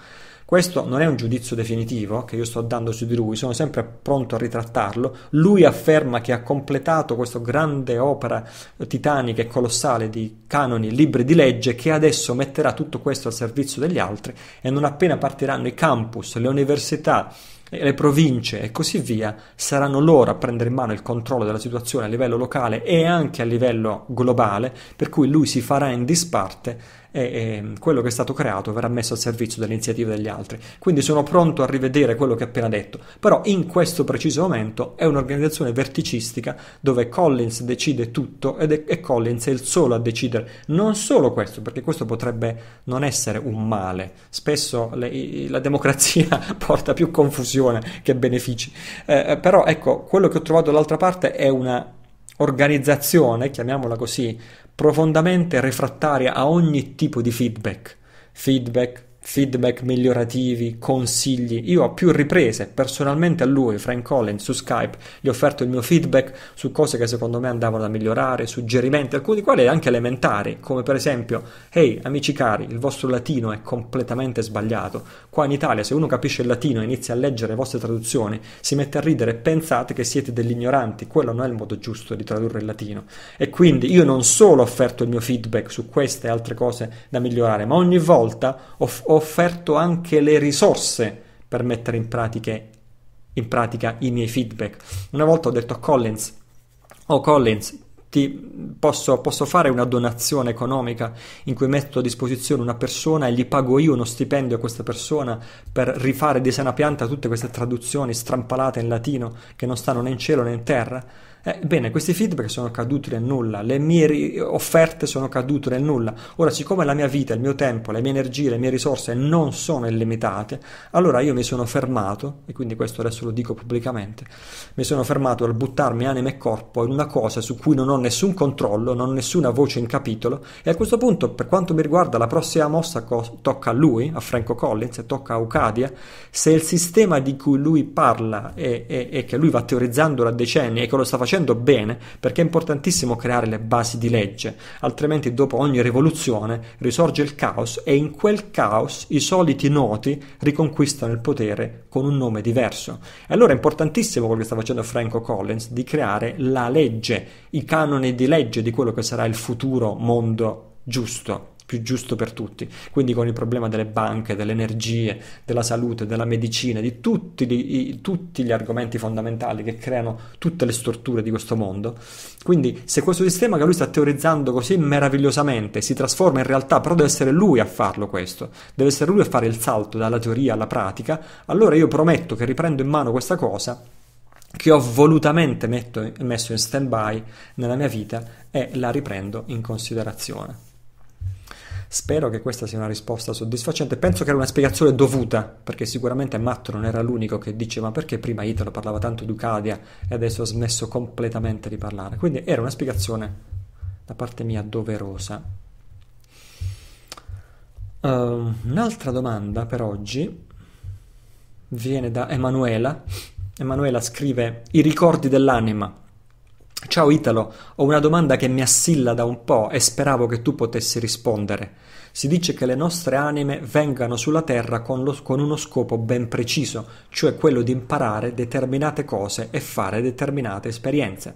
Questo non è un giudizio definitivo che io sto dando su di lui, sono sempre pronto a ritrattarlo. Lui afferma che ha completato questa grande opera titanica e colossale di canoni, libri di legge, che adesso metterà tutto questo al servizio degli altri e non appena partiranno i campus, le università, eh, le province e così via saranno loro a prendere in mano il controllo della situazione a livello locale e anche a livello globale, per cui lui si farà in disparte e, e quello che è stato creato verrà messo al servizio delle iniziative degli altri. Quindi sono pronto a rivedere quello che ho appena detto, però in questo preciso momento è un'organizzazione verticistica dove Collins decide tutto ed è, e Collins è il solo a decidere. Non solo questo, perché questo potrebbe non essere un male, spesso le, la democrazia (laughs) porta più confusione che benefici, eh, eh, però ecco, quello che ho trovato dall'altra parte è una organizzazione, chiamiamola così, profondamente refrattaria a ogni tipo di feedback, feedback feedback migliorativi, consigli. Io ho più riprese, personalmente a lui, Frank Collins, su Skype, gli ho offerto il mio feedback su cose che secondo me andavano da migliorare, suggerimenti, alcuni di quali anche elementari, come per esempio, ehi amici cari, il vostro latino è completamente sbagliato. Qua in Italia se uno capisce il latino e inizia a leggere le vostre traduzioni, si mette a ridere e pensate che siete degli ignoranti, quello non è il modo giusto di tradurre il latino. E quindi io non solo ho offerto il mio feedback su queste altre cose da migliorare, ma ogni volta ho, ho offerto anche le risorse per mettere in, pratiche, in pratica i miei feedback. Una volta ho detto a Collins, oh Collins, ti, posso, posso, fare una donazione economica in cui metto a disposizione una persona e gli pago io uno stipendio a questa persona per rifare di sana pianta tutte queste traduzioni strampalate in latino che non stanno né in cielo né in terra? Ebbene, eh, questi feedback sono caduti nel nulla, le mie offerte sono cadute nel nulla. Ora, siccome la mia vita, il mio tempo, le mie energie, le mie risorse non sono illimitate, allora io mi sono fermato, e quindi questo adesso lo dico pubblicamente, mi sono fermato al buttarmi anima e corpo in una cosa su cui non ho nessun controllo, non ho nessuna voce in capitolo, e a questo punto, per quanto mi riguarda, la prossima mossa tocca a lui, a Franco Collins, e tocca a Ucadia, se il sistema di cui lui parla e che lui va teorizzando da decenni e che lo sta facendo facendo bene perché è importantissimo creare le basi di legge, altrimenti dopo ogni rivoluzione risorge il caos e in quel caos i soliti noti riconquistano il potere con un nome diverso. E allora è importantissimo quello che sta facendo Franco Collins di creare la legge, i canoni di legge di quello che sarà il futuro mondo giusto più giusto per tutti. Quindi con il problema delle banche, delle energie, della salute, della medicina, di tutti, di, di tutti gli argomenti fondamentali che creano tutte le strutture di questo mondo. Quindi se questo sistema che lui sta teorizzando così meravigliosamente si trasforma in realtà, però deve essere lui a farlo questo, deve essere lui a fare il salto dalla teoria alla pratica, allora io prometto che riprendo in mano questa cosa che ho volutamente metto, messo in stand by nella mia vita e la riprendo in considerazione. Spero che questa sia una risposta soddisfacente. Penso che era una spiegazione dovuta, perché sicuramente Matto non era l'unico che diceva perché prima Italo parlava tanto di Ucadia e adesso ha smesso completamente di parlare. Quindi era una spiegazione da parte mia doverosa. Uh, un'altra domanda per oggi viene da Emanuela. Emanuela scrive i ricordi dell'anima. Ciao Italo, ho una domanda che mi assilla da un po' e speravo che tu potessi rispondere. Si dice che le nostre anime vengano sulla Terra con, lo, con, uno scopo ben preciso, cioè quello di imparare determinate cose e fare determinate esperienze.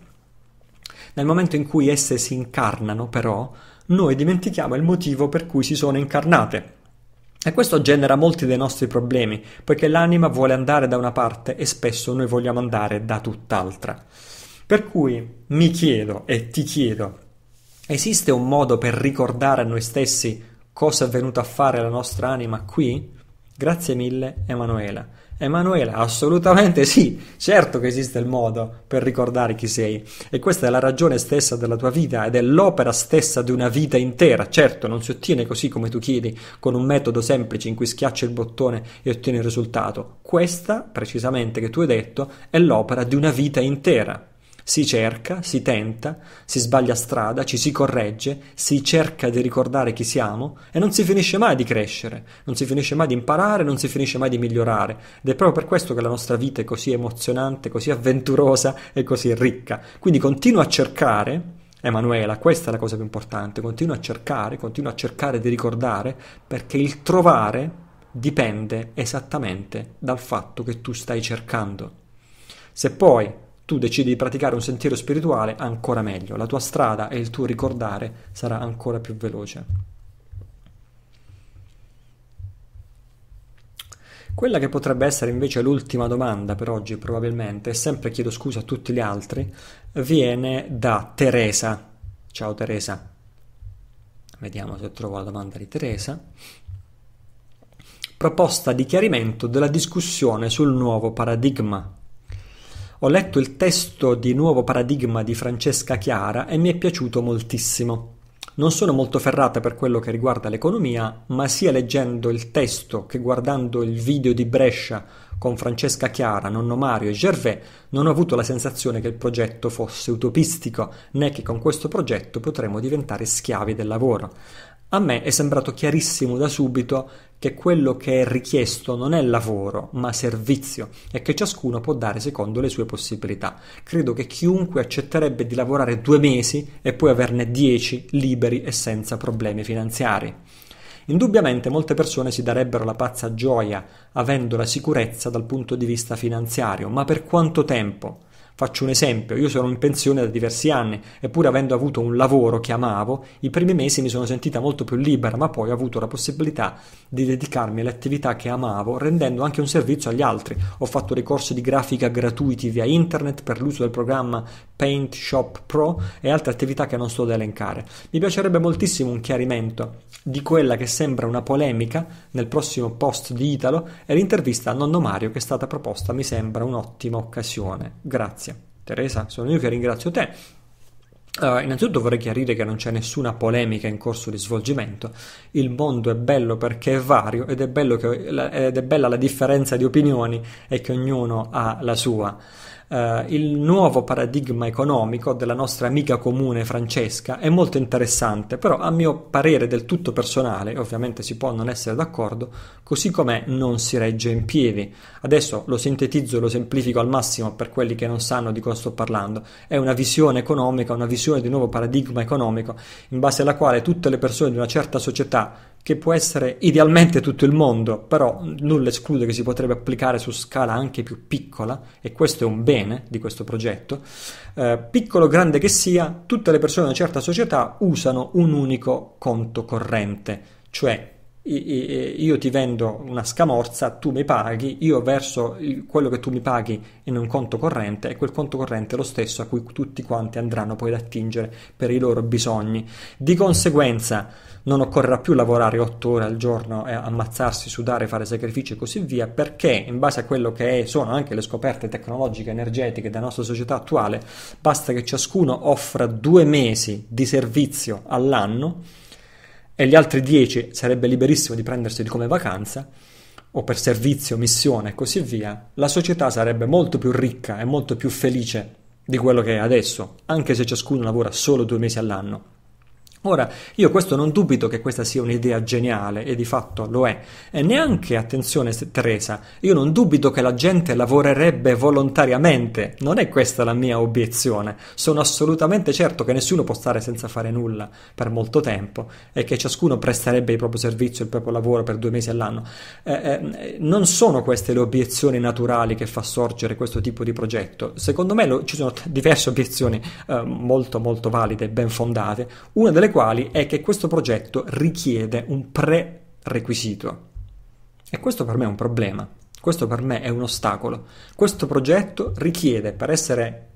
Nel momento in cui esse si incarnano, però, noi dimentichiamo il motivo per cui si sono incarnate. E questo genera molti dei nostri problemi, poiché l'anima vuole andare da una parte e spesso noi vogliamo andare da tutt'altra. Per cui mi chiedo e ti chiedo, esiste un modo per ricordare a noi stessi cosa è venuta a fare la nostra anima qui? Grazie mille Emanuela. Emanuela, assolutamente sì, certo che esiste il modo per ricordare chi sei e questa è la ragione stessa della tua vita ed è l'opera stessa di una vita intera, certo non si ottiene così come tu chiedi, con un metodo semplice in cui schiacci il bottone e ottieni il risultato, questa precisamente che tu hai detto è l'opera di una vita intera. Si cerca, si tenta, si sbaglia strada, ci si corregge, si cerca di ricordare chi siamo e non si finisce mai di crescere, non si finisce mai di imparare, non si finisce mai di migliorare. Ed è proprio per questo che la nostra vita è così emozionante, così avventurosa e così ricca. Quindi continua a cercare. Emanuela, questa è la cosa più importante, continua a cercare, continua a cercare di ricordare, perché il trovare dipende esattamente dal fatto che tu stai cercando. Se poi tu decidi di praticare un sentiero spirituale, ancora meglio, la tua strada e il tuo ricordare sarà ancora più veloce. Quella che potrebbe essere invece l'ultima domanda per oggi, probabilmente, e sempre chiedo scusa a tutti gli altri, viene da Teresa. Ciao Teresa. Vediamo se trovo la domanda di Teresa. Proposta di chiarimento della discussione sul nuovo paradigma. Ho letto il testo di Nuovo Paradigma di Francesca Chiara e mi è piaciuto moltissimo. Non sono molto ferrata per quello che riguarda l'economia, ma sia leggendo il testo che guardando il video di Brescia con Francesca Chiara, nonno Mario e Gervais, non ho avuto la sensazione che il progetto fosse utopistico, né che con questo progetto potremmo diventare schiavi del lavoro. A me è sembrato chiarissimo da subito che quello che è richiesto non è lavoro, ma servizio e che ciascuno può dare secondo le sue possibilità. Credo che chiunque accetterebbe di lavorare due mesi e poi averne dieci liberi e senza problemi finanziari. Indubbiamente molte persone si darebbero la pazza gioia avendo la sicurezza dal punto di vista finanziario, ma per quanto tempo? Faccio un esempio, io sono in pensione da diversi anni, eppure avendo avuto un lavoro che amavo, i primi mesi mi sono sentita molto più libera, ma poi ho avuto la possibilità di dedicarmi alle attività che amavo, rendendo anche un servizio agli altri. Ho fatto dei corsi di grafica gratuiti via internet per l'uso del programma Paint Shop Pro e altre attività che non sto ad elencare. Mi piacerebbe moltissimo un chiarimento di quella che sembra una polemica nel prossimo post di Italo e l'intervista a nonno Mario che è stata proposta mi sembra un'ottima occasione. Grazie. Teresa, sono io che ringrazio te. Uh, innanzitutto vorrei chiarire che non c'è nessuna polemica in corso di svolgimento, il mondo è bello perché è vario ed è, che, ed è bella la differenza di opinioni e che ognuno ha la sua eh, il nuovo paradigma economico della nostra amica comune Francesca è molto interessante, però a mio parere del tutto personale, ovviamente si può non essere d'accordo, così com'è non si regge in piedi. Adesso lo sintetizzo e lo semplifico al massimo per quelli che non sanno di cosa sto parlando. È una visione economica, una visione di nuovo paradigma economico in base alla quale tutte le persone di una certa società che può essere idealmente tutto il mondo, però nulla esclude che si potrebbe applicare su scala anche più piccola, e questo è un bene di questo progetto. Eh, piccolo o grande che sia, tutte le persone di una certa società usano un unico conto corrente, cioè io ti vendo una scamorza, tu mi paghi, io verso quello che tu mi paghi in un conto corrente e quel conto corrente è lo stesso a cui tutti quanti andranno poi ad attingere per i loro bisogni. Di conseguenza, non occorrerà più lavorare 8 ore al giorno e ammazzarsi, sudare, fare sacrifici e così via, perché in base a quello che è, sono anche le scoperte tecnologiche e energetiche della nostra società attuale, basta che ciascuno offra due mesi di servizio all'anno e gli altri dieci sarebbe liberissimo di prendersi come vacanza o per servizio, missione e così via, la società sarebbe molto più ricca e molto più felice di quello che è adesso, anche se ciascuno lavora solo due mesi all'anno. Ora, io questo non dubito che questa sia un'idea geniale, e di fatto lo è, e neanche, attenzione Teresa, io non dubito che la gente lavorerebbe volontariamente, non è questa la mia obiezione, sono assolutamente certo che nessuno può stare senza fare nulla per molto tempo e che ciascuno presterebbe il proprio servizio, il proprio lavoro per due mesi all'anno. Eh, eh, non sono queste le obiezioni naturali che fa sorgere questo tipo di progetto, secondo me lo, ci sono diverse obiezioni eh, molto molto valide e ben fondate, una delle quali è che questo progetto richiede un prerequisito. E questo per me è un problema, questo per me è un ostacolo. Questo progetto richiede per essere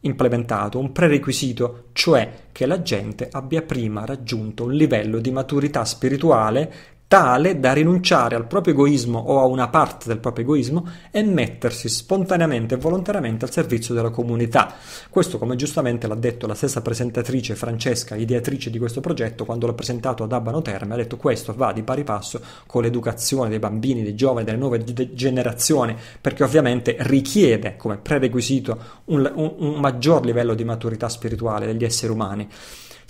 implementato un prerequisito, cioè che la gente abbia prima raggiunto un livello di maturità spirituale tale da rinunciare al proprio egoismo o a una parte del proprio egoismo e mettersi spontaneamente e volontariamente al servizio della comunità. Questo, come giustamente l'ha detto la stessa presentatrice Francesca, ideatrice di questo progetto, quando l'ha presentato ad Abano Terme, ha detto questo va di pari passo con l'educazione dei bambini, dei giovani, delle nuove generazioni, perché ovviamente richiede come prerequisito un, un, un maggior livello di maturità spirituale degli esseri umani.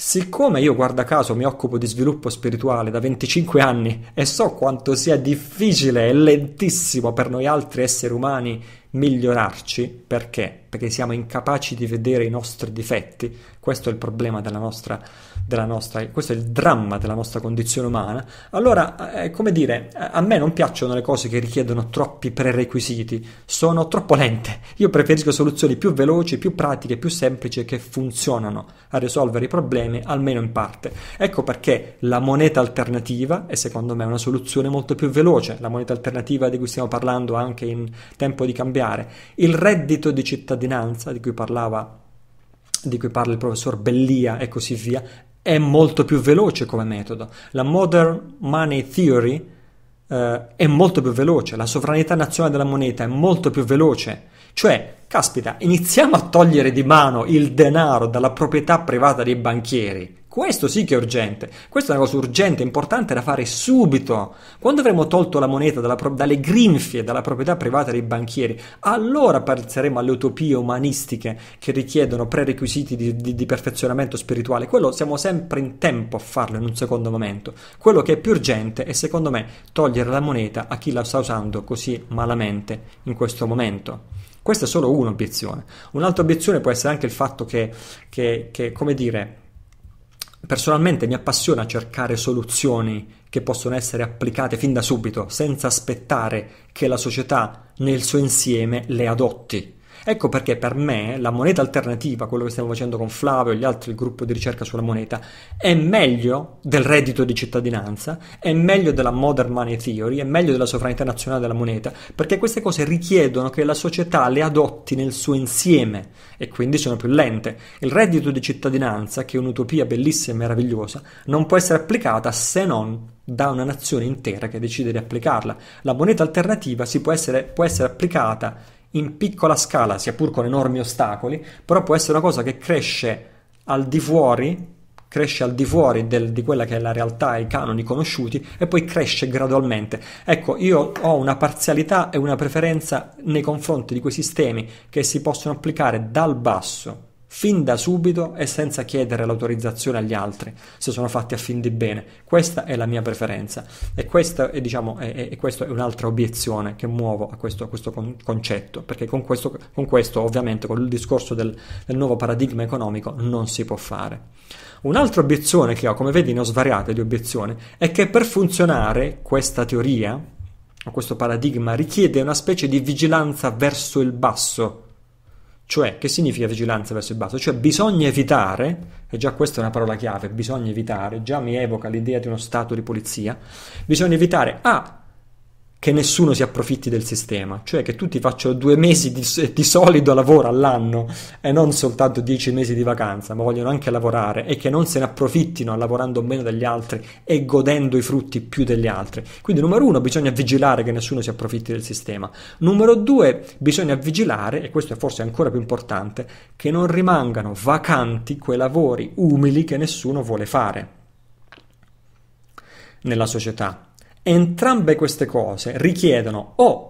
Siccome io, guarda caso, mi occupo di sviluppo spirituale da 25 anni e so quanto sia difficile e lentissimo per noi altri esseri umani migliorarci, perché? Perché siamo incapaci di vedere i nostri difetti, questo è il problema della nostra della nostra, questo è il dramma della nostra condizione umana, allora eh, è come dire, a me non piacciono le cose che richiedono troppi prerequisiti, sono troppo lente, io preferisco soluzioni più veloci, più pratiche, più semplici che funzionano a risolvere i problemi, almeno in parte. Ecco perché la moneta alternativa è secondo me una soluzione molto più veloce, la moneta alternativa di cui stiamo parlando anche in tempo di cambiare, il reddito di cittadinanza di cui parlava di cui parla il professor Bellia e così via, è molto più veloce come metodo. La Modern Money Theory eh, è molto più veloce, la sovranità nazionale della moneta è molto più veloce. Cioè, caspita, iniziamo a togliere di mano il denaro dalla proprietà privata dei banchieri questo sì che è urgente, questa è una cosa urgente, importante da fare subito. Quando avremo tolto la moneta dalla, dalle grinfie, dalla proprietà privata dei banchieri, allora passeremo alle utopie umanistiche che richiedono prerequisiti di, di, di perfezionamento spirituale. Quello siamo sempre in tempo a farlo in un secondo momento. Quello che è più urgente è secondo me togliere la moneta a chi la sta usando così malamente in questo momento. Questa è solo un'obiezione. Un'altra obiezione può essere anche il fatto che, che, che come dire, Personalmente mi appassiona cercare soluzioni che possono essere applicate fin da subito, senza aspettare che la società nel suo insieme le adotti. Ecco perché per me la moneta alternativa, quello che stiamo facendo con Flavio e gli altri, il gruppo di ricerca sulla moneta, è meglio del reddito di cittadinanza, è meglio della modern money theory, è meglio della sovranità nazionale della moneta, perché queste cose richiedono che la società le adotti nel suo insieme e quindi sono più lente. Il reddito di cittadinanza, che è un'utopia bellissima e meravigliosa, non può essere applicata se non da una nazione intera che decide di applicarla. La moneta alternativa può essere, può essere applicata in piccola scala, sia pur con enormi ostacoli, però può essere una cosa che cresce al di fuori cresce al di fuori del, di quella che è la realtà i canoni conosciuti e poi cresce gradualmente. Ecco, io ho una parzialità e una preferenza nei confronti di quei sistemi che si possono applicare dal basso fin da subito e senza chiedere l'autorizzazione agli altri, se sono fatti a fin di bene. Questa è la mia preferenza e questa è, diciamo, è, è, questa è un'altra obiezione che muovo a questo, a questo concetto, perché con questo, con questo, ovviamente, con il discorso del, del nuovo paradigma economico non si può fare. Un'altra obiezione che ho, come vedi ne ho svariate di obiezioni, è che per funzionare questa teoria, questo paradigma, richiede una specie di vigilanza verso il basso cioè, che significa vigilanza verso il basso? Cioè bisogna evitare, e già questa è una parola chiave, bisogna evitare, già mi evoca l'idea di uno stato di polizia, bisogna evitare A, ah, che nessuno si approfitti del sistema, cioè che tutti facciano due mesi di, di, solido lavoro all'anno e non soltanto dieci mesi di vacanza, ma vogliono anche lavorare e che non se ne approfittino lavorando meno degli altri e godendo i frutti più degli altri. Quindi numero uno, bisogna vigilare che nessuno si approfitti del sistema. Numero due, bisogna vigilare, e questo è forse ancora più importante, che non rimangano vacanti quei lavori umili che nessuno vuole fare nella società Entrambe queste cose richiedono o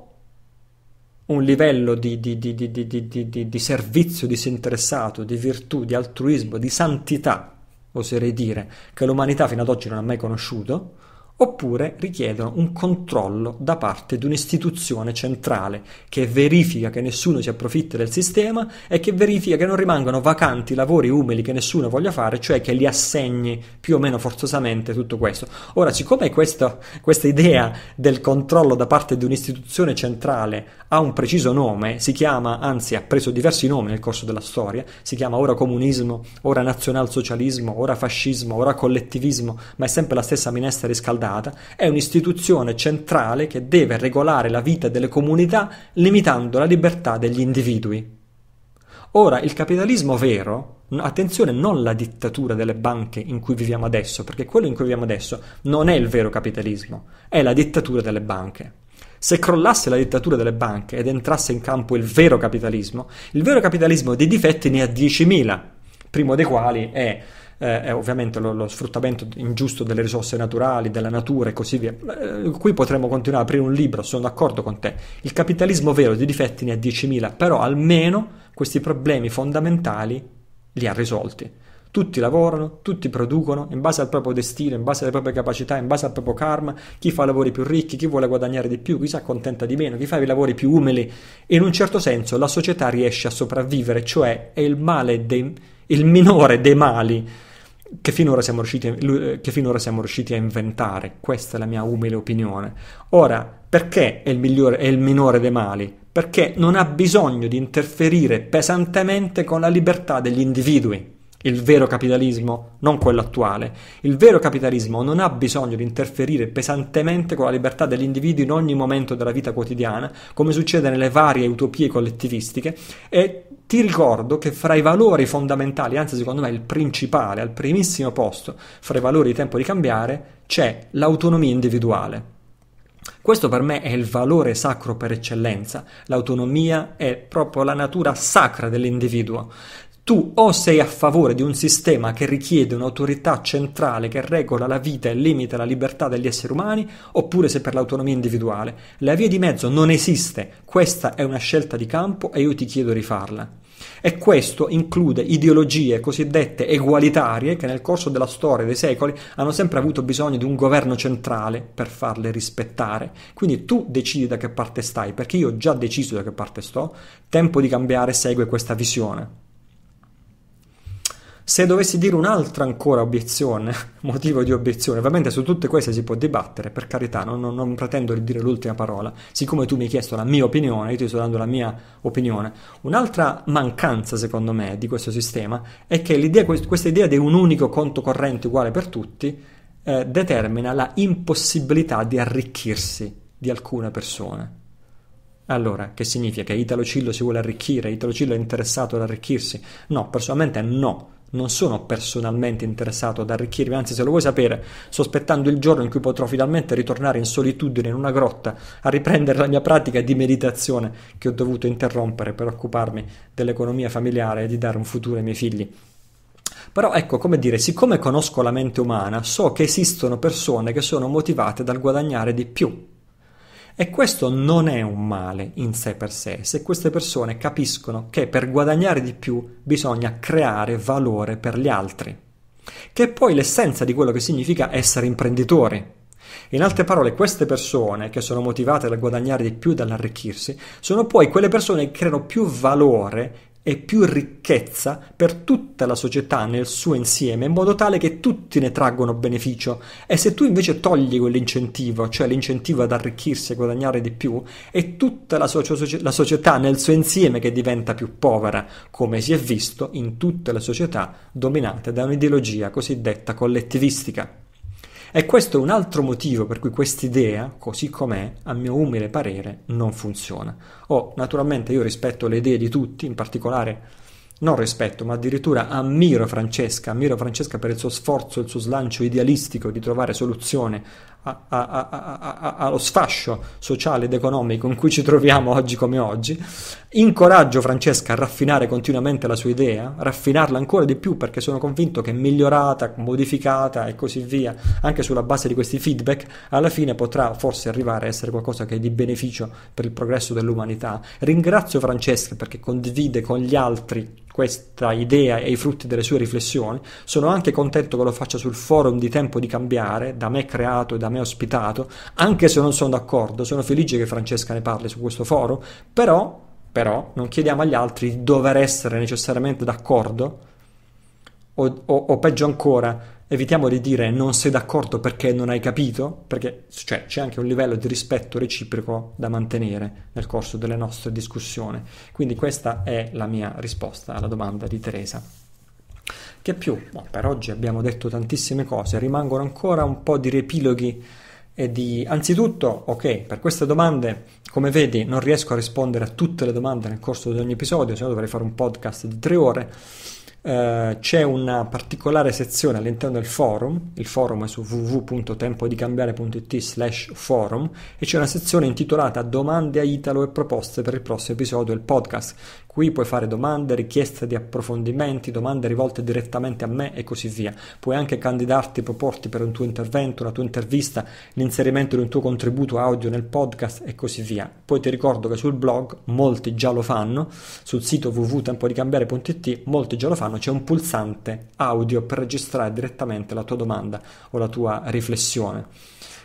un livello di, di, di, di, servizio disinteressato, di virtù, di altruismo, di santità, oserei dire, che l'umanità fino ad oggi non ha mai conosciuto, oppure richiedono un controllo da parte di un'istituzione centrale che verifica che nessuno si approfitti del sistema e che verifica che non rimangano vacanti lavori umili che nessuno voglia fare, cioè che li assegni più o meno forzosamente tutto questo. Ora, siccome questa, questa idea del controllo da parte di un'istituzione centrale ha un preciso nome, si chiama, anzi ha preso diversi nomi nel corso della storia, si chiama ora comunismo, ora nazionalsocialismo, ora fascismo, ora collettivismo, ma è sempre la stessa minestra riscaldata, Giordaniana è un'istituzione centrale che deve regolare la vita delle comunità limitando la libertà degli individui. Ora, il capitalismo vero, attenzione, non la dittatura delle banche in cui viviamo adesso, perché quello in cui viviamo adesso non è il vero capitalismo, è la dittatura delle banche. Se crollasse la dittatura delle banche ed entrasse in campo il vero capitalismo, il vero capitalismo dei difetti ne ha 10.000, primo dei quali è eh, ovviamente lo, lo, sfruttamento ingiusto delle risorse naturali, della natura e così via. Eh, qui potremmo continuare a aprire un libro, sono d'accordo con te. Il capitalismo vero di difetti ne ha 10.000, però almeno questi problemi fondamentali li ha risolti. Tutti lavorano, tutti producono in base al proprio destino, in base alle proprie capacità, in base al proprio karma. Chi fa lavori più ricchi, chi vuole guadagnare di più, chi si accontenta di meno, chi fa i lavori più umili. In un certo senso la società riesce a sopravvivere, cioè è il male dei il minore dei mali che finora, a, eh, che finora siamo riusciti a, inventare. Questa è la mia umile opinione. Ora, perché è il, migliore, è il minore dei mali? Perché non ha bisogno di interferire pesantemente con la libertà degli individui. Il vero capitalismo, non quello attuale. Il vero capitalismo non ha bisogno di interferire pesantemente con la libertà degli individui in ogni momento della vita quotidiana, come succede nelle varie utopie collettivistiche, e ti ricordo che fra i valori fondamentali, anzi secondo me il principale, al primissimo posto, fra i valori di tempo di cambiare, c'è l'autonomia individuale. Questo per me è il valore sacro per eccellenza, l'autonomia è proprio la natura sacra dell'individuo tu o sei a favore di un sistema che richiede un'autorità centrale che regola la vita e limita la libertà degli esseri umani, oppure sei per l'autonomia individuale. La via di mezzo non esiste, questa è una scelta di campo e io ti chiedo di farla. E questo include ideologie cosiddette egualitarie che nel corso della storia dei secoli hanno sempre avuto bisogno di un governo centrale per farle rispettare. Quindi tu decidi da che parte stai, perché io ho già deciso da che parte sto, tempo di cambiare segue questa visione. Se dovessi dire un'altra ancora obiezione, (laughs) motivo di obiezione, ovviamente su tutte queste si può dibattere, per carità, non, non, non pretendo di dire l'ultima parola, siccome tu mi hai chiesto la mia opinione, io ti sto dando la mia opinione. Un'altra mancanza, secondo me, di questo sistema è che l'idea, questa idea di un unico conto corrente uguale per tutti eh, determina la impossibilità di arricchirsi di alcune persone. Allora, che significa? Che Italo Cillo si vuole arricchire? Italo Cillo è interessato ad arricchirsi? No, personalmente no non sono personalmente interessato ad arricchirmi, anzi se lo vuoi sapere, sto aspettando il giorno in cui potrò finalmente ritornare in solitudine in una grotta a riprendere la mia pratica di meditazione che ho dovuto interrompere per occuparmi dell'economia familiare e di dare un futuro ai miei figli. Però ecco, come dire, siccome conosco la mente umana, so che esistono persone che sono motivate dal guadagnare di più e questo non è un male in sé per sé, se queste persone capiscono che per guadagnare di più bisogna creare valore per gli altri, che è poi l'essenza di quello che significa essere imprenditori. In altre parole, queste persone che sono motivate dal guadagnare di più, e dall'arricchirsi, sono poi quelle persone che creano più valore e più ricchezza per tutta la società nel suo insieme, in modo tale che tutti ne traggono beneficio. E se tu invece togli quell'incentivo, cioè l'incentivo ad arricchirsi e guadagnare di più, è tutta la, so- la società nel suo insieme che diventa più povera, come si è visto in tutte le società dominate da un'ideologia cosiddetta collettivistica. E questo è un altro motivo per cui quest'idea, così com'è, a mio umile parere, non funziona. Oh, naturalmente io rispetto le idee di tutti, in particolare non rispetto, ma addirittura ammiro Francesca, ammiro Francesca per il suo sforzo, il suo slancio idealistico di trovare soluzione a, a, allo sfascio sociale ed economico in cui ci troviamo (laughs) oggi come oggi. Incoraggio Francesca a raffinare continuamente la sua idea, raffinarla ancora di più perché sono convinto che migliorata, modificata e così via, anche sulla base di questi feedback, alla fine potrà forse arrivare a essere qualcosa che è di beneficio per il progresso dell'umanità. Ringrazio Francesca perché condivide con gli altri questa idea e i frutti delle sue riflessioni. Sono anche contento che lo faccia sul forum di Tempo di Cambiare, da me creato e da mi ha ospitato, anche se non sono d'accordo, sono felice che Francesca ne parli su questo foro, però, però non chiediamo agli altri di dover essere necessariamente d'accordo o, o, o peggio ancora evitiamo di dire non sei d'accordo perché non hai capito, perché cioè, c'è anche un livello di rispetto reciproco da mantenere nel corso delle nostre discussioni. Quindi questa è la mia risposta alla domanda di Teresa. Che più, no, per oggi abbiamo detto tantissime cose, rimangono ancora un po' di riepiloghi e di... Anzitutto, ok, per queste domande, come vedi, non riesco a rispondere a tutte le domande nel corso di ogni episodio, se no dovrei fare un podcast di tre ore. Uh, c'è una particolare sezione all'interno del forum, il forum è su www.tempodicambiare.it slash forum e c'è una sezione intitolata domande a Italo e proposte per il prossimo episodio del podcast. Qui puoi fare domande, richieste di approfondimenti, domande rivolte direttamente a me e così via. Puoi anche candidarti e proporti per un tuo intervento, una tua intervista, l'inserimento di un tuo contributo audio nel podcast e così via. Poi ti ricordo che sul blog molti già lo fanno, sul sito www.tempodicambiare.it molti già lo fanno, c'è un pulsante audio per registrare direttamente la tua domanda o la tua riflessione.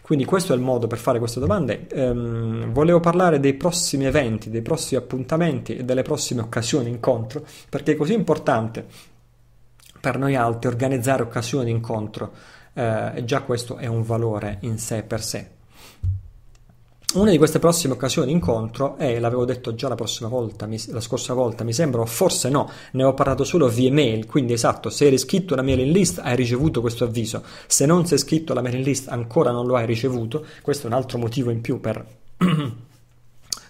Quindi questo è il modo per fare queste domande. Ehm, volevo parlare dei prossimi eventi, dei prossimi appuntamenti e delle prossime occasioni incontro, perché è così importante per noi altri organizzare occasioni di incontro. Eh, già questo è un valore in sé per sé. Una di queste prossime occasioni incontro è, l'avevo detto già la, prossima volta, mi, la scorsa volta, mi sembra, o forse no, ne ho parlato solo via mail, quindi esatto, se hai iscritto alla mailing list hai ricevuto questo avviso, se non sei iscritto alla mailing list ancora non lo hai ricevuto, questo è un altro motivo in più per... (clears throat)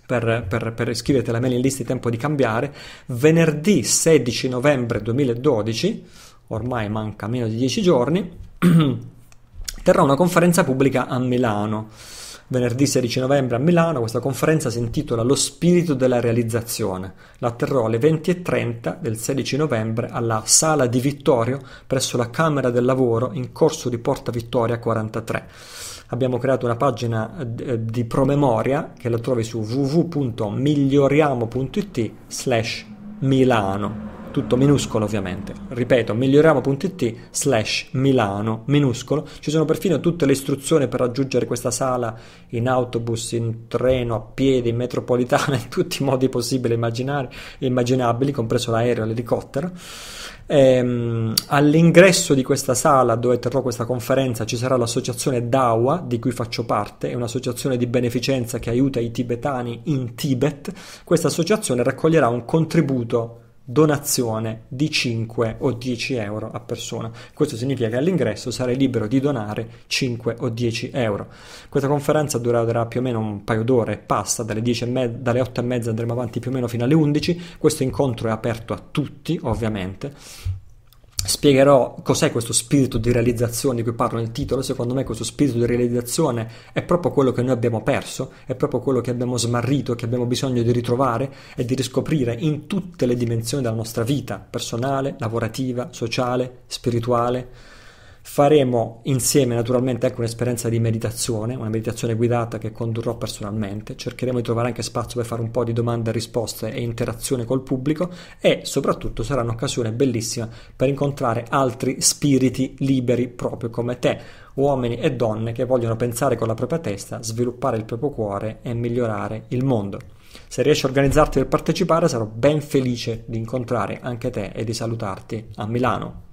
per, per, per iscriverti alla mailing list in tempo di cambiare, venerdì 16 novembre 2012, ormai manca meno di 10 giorni, (clears throat) terrà una conferenza pubblica a Milano venerdì 16 novembre a Milano. Questa conferenza si intitola Lo spirito della realizzazione. La terrò alle 20.30 del 16 novembre alla Sala di Vittorio presso la Camera del Lavoro in corso di Porta Vittoria 43 abbiamo creato una pagina eh, di promemoria che la trovi su www.miglioriamo.it slash Milano tutto minuscolo ovviamente. Ripeto, miglioriamo.it slash Milano, minuscolo. Ci sono perfino tutte le istruzioni per raggiungere questa sala in autobus, in treno, a piedi, in metropolitana, in tutti i modi possibili e immaginabili, compreso l'aereo e l'elicottero. Ehm, all'ingresso di questa sala dove terrò questa conferenza ci sarà l'associazione DAWA di cui faccio parte, è un'associazione di beneficenza che aiuta i tibetani in Tibet. Questa associazione raccoglierà un contributo donazione di 5 o 10 euro a persona. Questo significa che all'ingresso sarai libero di donare 5 o 10 euro. Questa conferenza durerà più o meno un paio d'ore e passa, dalle, 10 e me- dalle 8 e mezza andremo avanti più o meno fino alle 11. Questo incontro è aperto a tutti, ovviamente spiegherò cos'è questo spirito di realizzazione di cui parlo nel titolo. Secondo me questo spirito di realizzazione è proprio quello che noi abbiamo perso, è proprio quello che abbiamo smarrito, che abbiamo bisogno di ritrovare e di riscoprire in tutte le dimensioni della nostra vita, personale, lavorativa, sociale, spirituale Faremo insieme naturalmente anche un'esperienza di meditazione, una meditazione guidata che condurrò personalmente, cercheremo di trovare anche spazio per fare un po' di domande e risposte e interazione col pubblico e soprattutto sarà un'occasione bellissima per incontrare altri spiriti liberi proprio come te, uomini e donne che vogliono pensare con la propria testa, sviluppare il proprio cuore e migliorare il mondo. Se riesci a organizzarti per partecipare sarò ben felice di incontrare anche te e di salutarti a Milano.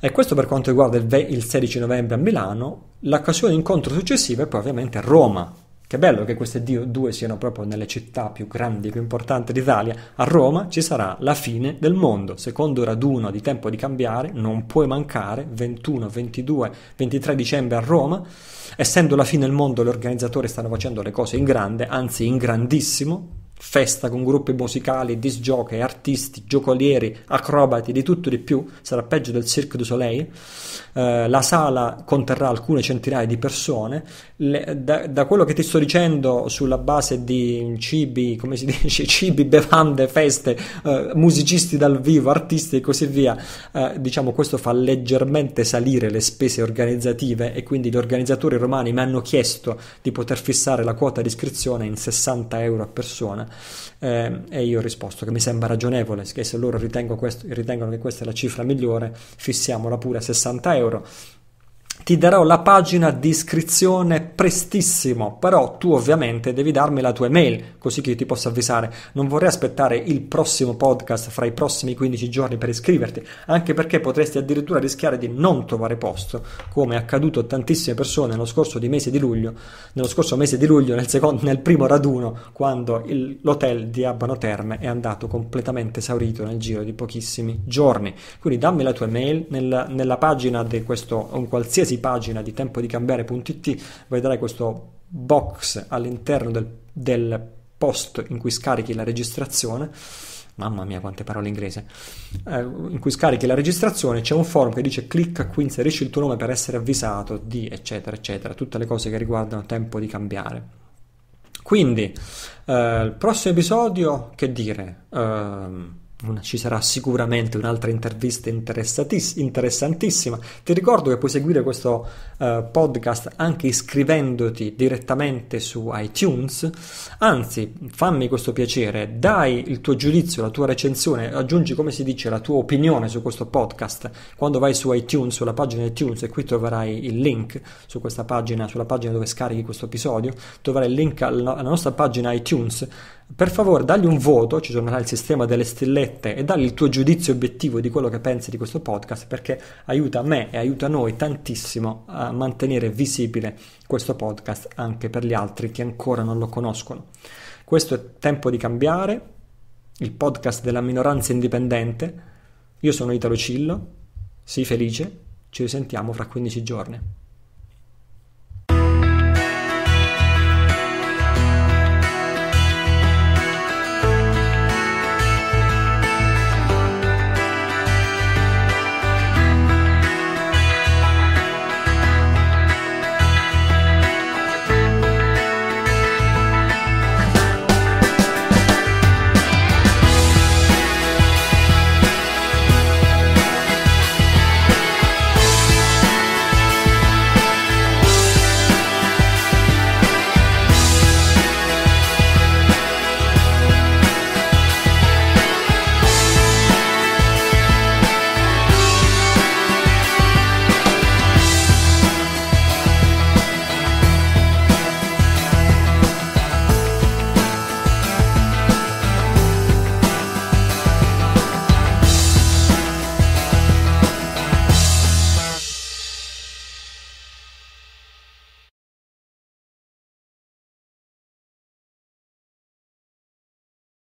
E questo per quanto riguarda il, ve- il 16 novembre a Milano, l'occasione occasione di incontro successiva è poi ovviamente Roma. Che bello che queste due siano proprio nelle città più grandi, e più importanti d'Italia. A Roma ci sarà la fine del mondo. Secondo raduno di tempo di cambiare, non puoi mancare 21, 22, 23 dicembre a Roma. Essendo la fine del mondo, gli organizzatori stanno facendo le cose in grande, anzi in grandissimo festa con gruppi musicali, disc jockey, artisti, giocolieri, acrobati, di tutto e di più, sarà peggio del Cirque du Soleil. Eh, la sala conterrà alcune centinaia di persone. Le, da, da, quello che ti sto dicendo sulla base di cibi, come si (laughs) dice, cibi, bevande, feste, eh, musicisti dal vivo, artisti e così via, eh, diciamo questo fa leggermente salire le spese organizzative e quindi gli organizzatori romani mi hanno chiesto di poter fissare la quota di iscrizione in 60 euro a persona eh, e io ho risposto che mi sembra ragionevole, che se loro questo, ritengono che questa è la cifra migliore, fissiamola pure a 60 euro ti darò la pagina di iscrizione prestissimo, però tu ovviamente devi darmi la tua email così che io ti possa avvisare. Non vorrei aspettare il prossimo podcast fra i prossimi 15 giorni per iscriverti, anche perché potresti addirittura rischiare di non trovare posto, come è accaduto a tantissime persone nello scorso mese di luglio, nello scorso mese di luglio nel, secondo, nel primo raduno, quando il, l'hotel di Abano Terme è andato completamente esaurito nel giro di pochissimi giorni. Quindi dammi la tua email nella, nella pagina di questo un qualsiasi pagina di tempo di cambiare.it vedrai questo box all'interno del, del post in cui scarichi la registrazione mamma mia quante parole inglese, eh, in cui scarichi la registrazione, c'è un forum che dice clicca qui, inserisci il tuo nome per essere avvisato di eccetera eccetera, tutte le cose che riguardano tempo di cambiare. Quindi, eh, il prossimo episodio, che dire? Eh, una, ci sarà sicuramente un'altra intervista interessantissima. Ti ricordo che puoi seguire questo uh, podcast anche iscrivendoti direttamente su iTunes. Anzi, fammi questo piacere, dai il tuo giudizio, la tua recensione, aggiungi come si dice la tua opinione su questo podcast. Quando vai su iTunes, sulla pagina iTunes, e qui troverai il link su questa pagina, sulla pagina dove scarichi questo episodio, troverai il link alla, alla nostra pagina iTunes per favore dagli un voto, ci tornerà il sistema delle stellette e dagli il tuo giudizio obiettivo di quello che pensi di questo podcast perché aiuta me e aiuta noi tantissimo a mantenere visibile questo podcast anche per gli altri che ancora non lo conoscono. Questo è Tempo di cambiare, il podcast della minoranza indipendente. Io sono Italo Cillo, sii felice, ci risentiamo fra 15 giorni.